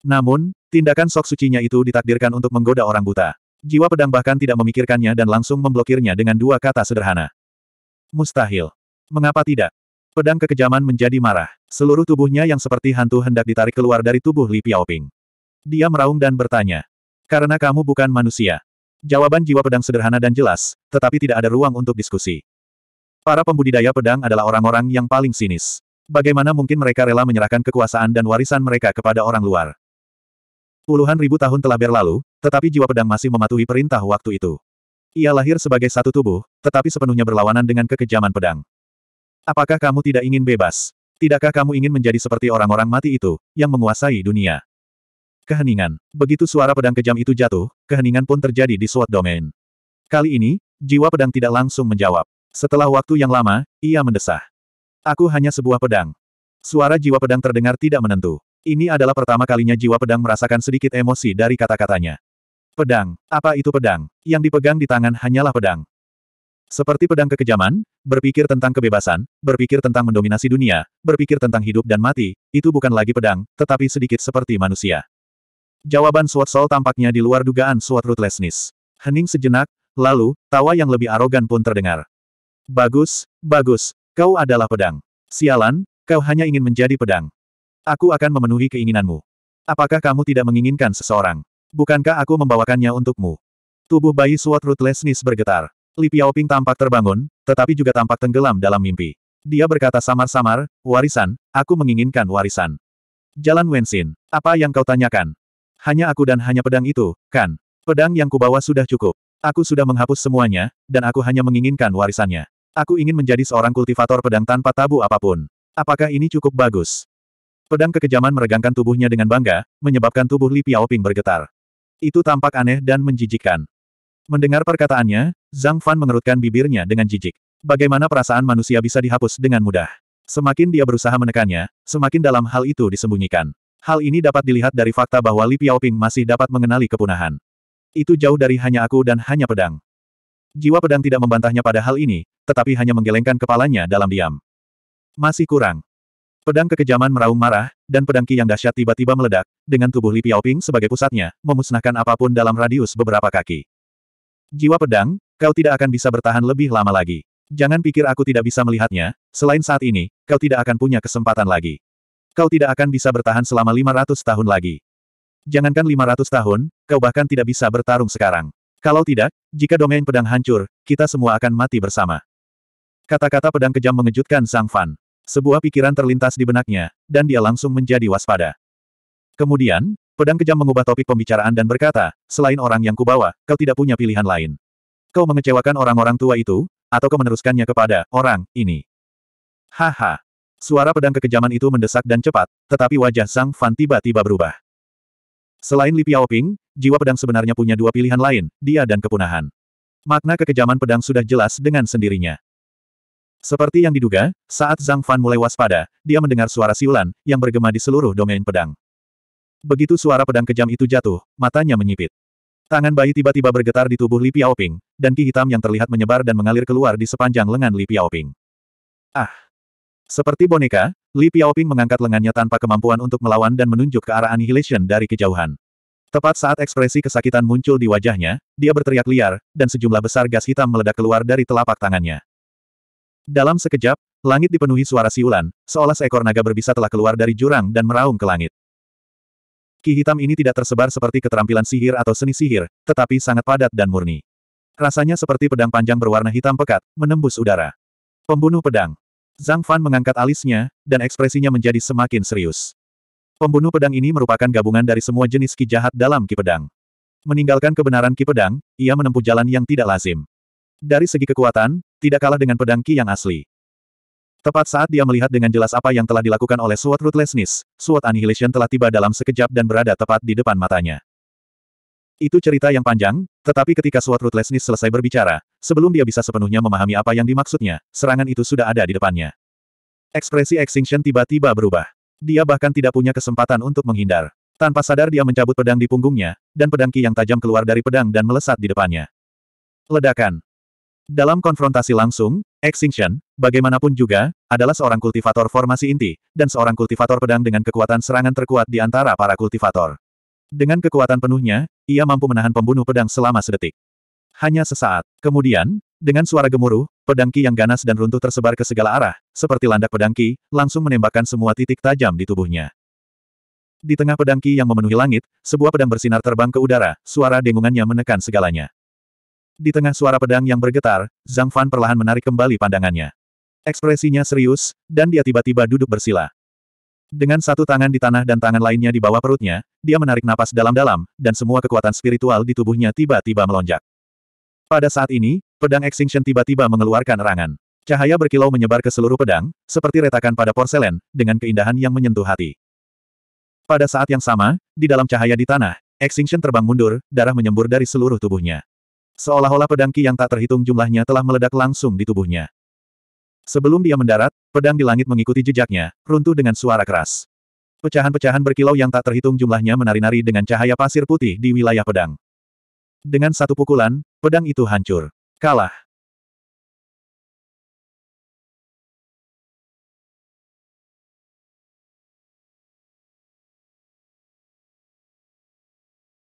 Namun, tindakan sok sucinya itu ditakdirkan untuk menggoda orang buta. Jiwa pedang bahkan tidak memikirkannya dan langsung memblokirnya dengan dua kata sederhana. Mustahil. Mengapa tidak? Pedang kekejaman menjadi marah. Seluruh tubuhnya yang seperti hantu hendak ditarik keluar dari tubuh Li Piaoping. Dia meraung dan bertanya. Karena kamu bukan manusia. Jawaban jiwa pedang sederhana dan jelas, tetapi tidak ada ruang untuk diskusi. Para pembudidaya pedang adalah orang-orang yang paling sinis. Bagaimana mungkin mereka rela menyerahkan kekuasaan dan warisan mereka kepada orang luar? Puluhan ribu tahun telah berlalu, tetapi jiwa pedang masih mematuhi perintah waktu itu. Ia lahir sebagai satu tubuh, tetapi sepenuhnya berlawanan dengan kekejaman pedang. Apakah kamu tidak ingin bebas? Tidakkah kamu ingin menjadi seperti orang-orang mati itu, yang menguasai dunia? Keheningan. Begitu suara pedang kejam itu jatuh, keheningan pun terjadi di suatu Domain. Kali ini, jiwa pedang tidak langsung menjawab. Setelah waktu yang lama, ia mendesah. Aku hanya sebuah pedang. Suara jiwa pedang terdengar tidak menentu. Ini adalah pertama kalinya jiwa pedang merasakan sedikit emosi dari kata-katanya. Pedang, apa itu pedang? Yang dipegang di tangan hanyalah pedang. Seperti pedang kekejaman, berpikir tentang kebebasan, berpikir tentang mendominasi dunia, berpikir tentang hidup dan mati, itu bukan lagi pedang, tetapi sedikit seperti manusia. Jawaban Sword Soul tampaknya di luar dugaan Sword Ruthlessness. Hening sejenak, lalu, tawa yang lebih arogan pun terdengar. Bagus, bagus, kau adalah pedang. Sialan, kau hanya ingin menjadi pedang. Aku akan memenuhi keinginanmu. Apakah kamu tidak menginginkan seseorang? Bukankah aku membawakannya untukmu? Tubuh bayi Sword Ruthlessness bergetar. Li Piaoping tampak terbangun, tetapi juga tampak tenggelam dalam mimpi. Dia berkata samar-samar, warisan, aku menginginkan warisan. Jalan Wensin, apa yang kau tanyakan? Hanya aku dan hanya pedang itu, kan? Pedang yang kubawa sudah cukup. Aku sudah menghapus semuanya, dan aku hanya menginginkan warisannya. Aku ingin menjadi seorang kultivator pedang tanpa tabu apapun. Apakah ini cukup bagus? Pedang kekejaman meregangkan tubuhnya dengan bangga, menyebabkan tubuh Li Piaoping bergetar. Itu tampak aneh dan menjijikkan. Mendengar perkataannya, Zhang Fan mengerutkan bibirnya dengan jijik. Bagaimana perasaan manusia bisa dihapus dengan mudah? Semakin dia berusaha menekannya, semakin dalam hal itu disembunyikan. Hal ini dapat dilihat dari fakta bahwa Li Piaoping masih dapat mengenali kepunahan. Itu jauh dari hanya aku dan hanya pedang. Jiwa pedang tidak membantahnya pada hal ini, tetapi hanya menggelengkan kepalanya dalam diam. Masih kurang. Pedang kekejaman meraung marah, dan pedang ki yang dahsyat tiba-tiba meledak, dengan tubuh Li Piaoping sebagai pusatnya, memusnahkan apapun dalam radius beberapa kaki. Jiwa pedang, Kau tidak akan bisa bertahan lebih lama lagi. Jangan pikir aku tidak bisa melihatnya, selain saat ini, kau tidak akan punya kesempatan lagi. Kau tidak akan bisa bertahan selama 500 tahun lagi. Jangankan 500 tahun, kau bahkan tidak bisa bertarung sekarang. Kalau tidak, jika domain pedang hancur, kita semua akan mati bersama. Kata-kata pedang kejam mengejutkan Sang Fan. Sebuah pikiran terlintas di benaknya, dan dia langsung menjadi waspada. Kemudian, pedang kejam mengubah topik pembicaraan dan berkata, selain orang yang kubawa, kau tidak punya pilihan lain. Kau mengecewakan orang-orang tua itu, atau kau meneruskannya kepada orang ini. Haha. Suara pedang kekejaman itu mendesak dan cepat, tetapi wajah Zhang Fan tiba-tiba berubah. Selain Li Piaoping, jiwa pedang sebenarnya punya dua pilihan lain, dia dan kepunahan. Makna kekejaman pedang sudah jelas dengan sendirinya. Seperti yang diduga, saat Zhang Fan mulai waspada, dia mendengar suara siulan, yang bergema di seluruh domain pedang. Begitu suara pedang kejam itu jatuh, matanya menyipit. Tangan bayi tiba-tiba bergetar di tubuh Li Piaoping, dan ki hitam yang terlihat menyebar dan mengalir keluar di sepanjang lengan Li Piaoping. Ah! Seperti boneka, Li Piaoping mengangkat lengannya tanpa kemampuan untuk melawan dan menunjuk ke arah annihilation dari kejauhan. Tepat saat ekspresi kesakitan muncul di wajahnya, dia berteriak liar, dan sejumlah besar gas hitam meledak keluar dari telapak tangannya. Dalam sekejap, langit dipenuhi suara siulan, seolah seekor naga berbisa telah keluar dari jurang dan meraung ke langit. Ki hitam ini tidak tersebar seperti keterampilan sihir atau seni sihir, tetapi sangat padat dan murni. Rasanya seperti pedang panjang berwarna hitam pekat, menembus udara. Pembunuh pedang. Zhang Fan mengangkat alisnya, dan ekspresinya menjadi semakin serius. Pembunuh pedang ini merupakan gabungan dari semua jenis ki jahat dalam ki pedang. Meninggalkan kebenaran ki pedang, ia menempuh jalan yang tidak lazim. Dari segi kekuatan, tidak kalah dengan pedang ki yang asli. Tepat saat dia melihat dengan jelas apa yang telah dilakukan oleh Sword Ruthlessness, Sword Annihilation telah tiba dalam sekejap dan berada tepat di depan matanya. Itu cerita yang panjang, tetapi ketika SWAT Ruthless selesai berbicara, sebelum dia bisa sepenuhnya memahami apa yang dimaksudnya, serangan itu sudah ada di depannya. Ekspresi Extinction tiba-tiba berubah. Dia bahkan tidak punya kesempatan untuk menghindar. Tanpa sadar dia mencabut pedang di punggungnya, dan pedang ki yang tajam keluar dari pedang dan melesat di depannya. Ledakan. Dalam konfrontasi langsung, Extinction, bagaimanapun juga, adalah seorang kultivator formasi inti, dan seorang kultivator pedang dengan kekuatan serangan terkuat di antara para kultivator. Dengan kekuatan penuhnya, ia mampu menahan pembunuh pedang selama sedetik. Hanya sesaat. Kemudian, dengan suara gemuruh, pedangki yang ganas dan runtuh tersebar ke segala arah, seperti landak pedangki langsung menembakkan semua titik tajam di tubuhnya. Di tengah pedangki yang memenuhi langit, sebuah pedang bersinar terbang ke udara, suara dengungannya menekan segalanya. Di tengah suara pedang yang bergetar, Zhang Fan perlahan menarik kembali pandangannya. Ekspresinya serius, dan dia tiba-tiba duduk bersila. Dengan satu tangan di tanah dan tangan lainnya di bawah perutnya, dia menarik napas dalam-dalam, dan semua kekuatan spiritual di tubuhnya tiba-tiba melonjak. Pada saat ini, pedang Extinction tiba-tiba mengeluarkan erangan. Cahaya berkilau menyebar ke seluruh pedang, seperti retakan pada porselen, dengan keindahan yang menyentuh hati. Pada saat yang sama, di dalam cahaya di tanah, Extinction terbang mundur, darah menyembur dari seluruh tubuhnya. Seolah-olah pedang ki yang tak terhitung jumlahnya telah meledak langsung di tubuhnya. Sebelum dia mendarat, pedang di langit mengikuti jejaknya, runtuh dengan suara keras. Pecahan-pecahan berkilau yang tak terhitung jumlahnya menari-nari dengan cahaya pasir putih di wilayah pedang. Dengan satu pukulan, pedang itu hancur. Kalah.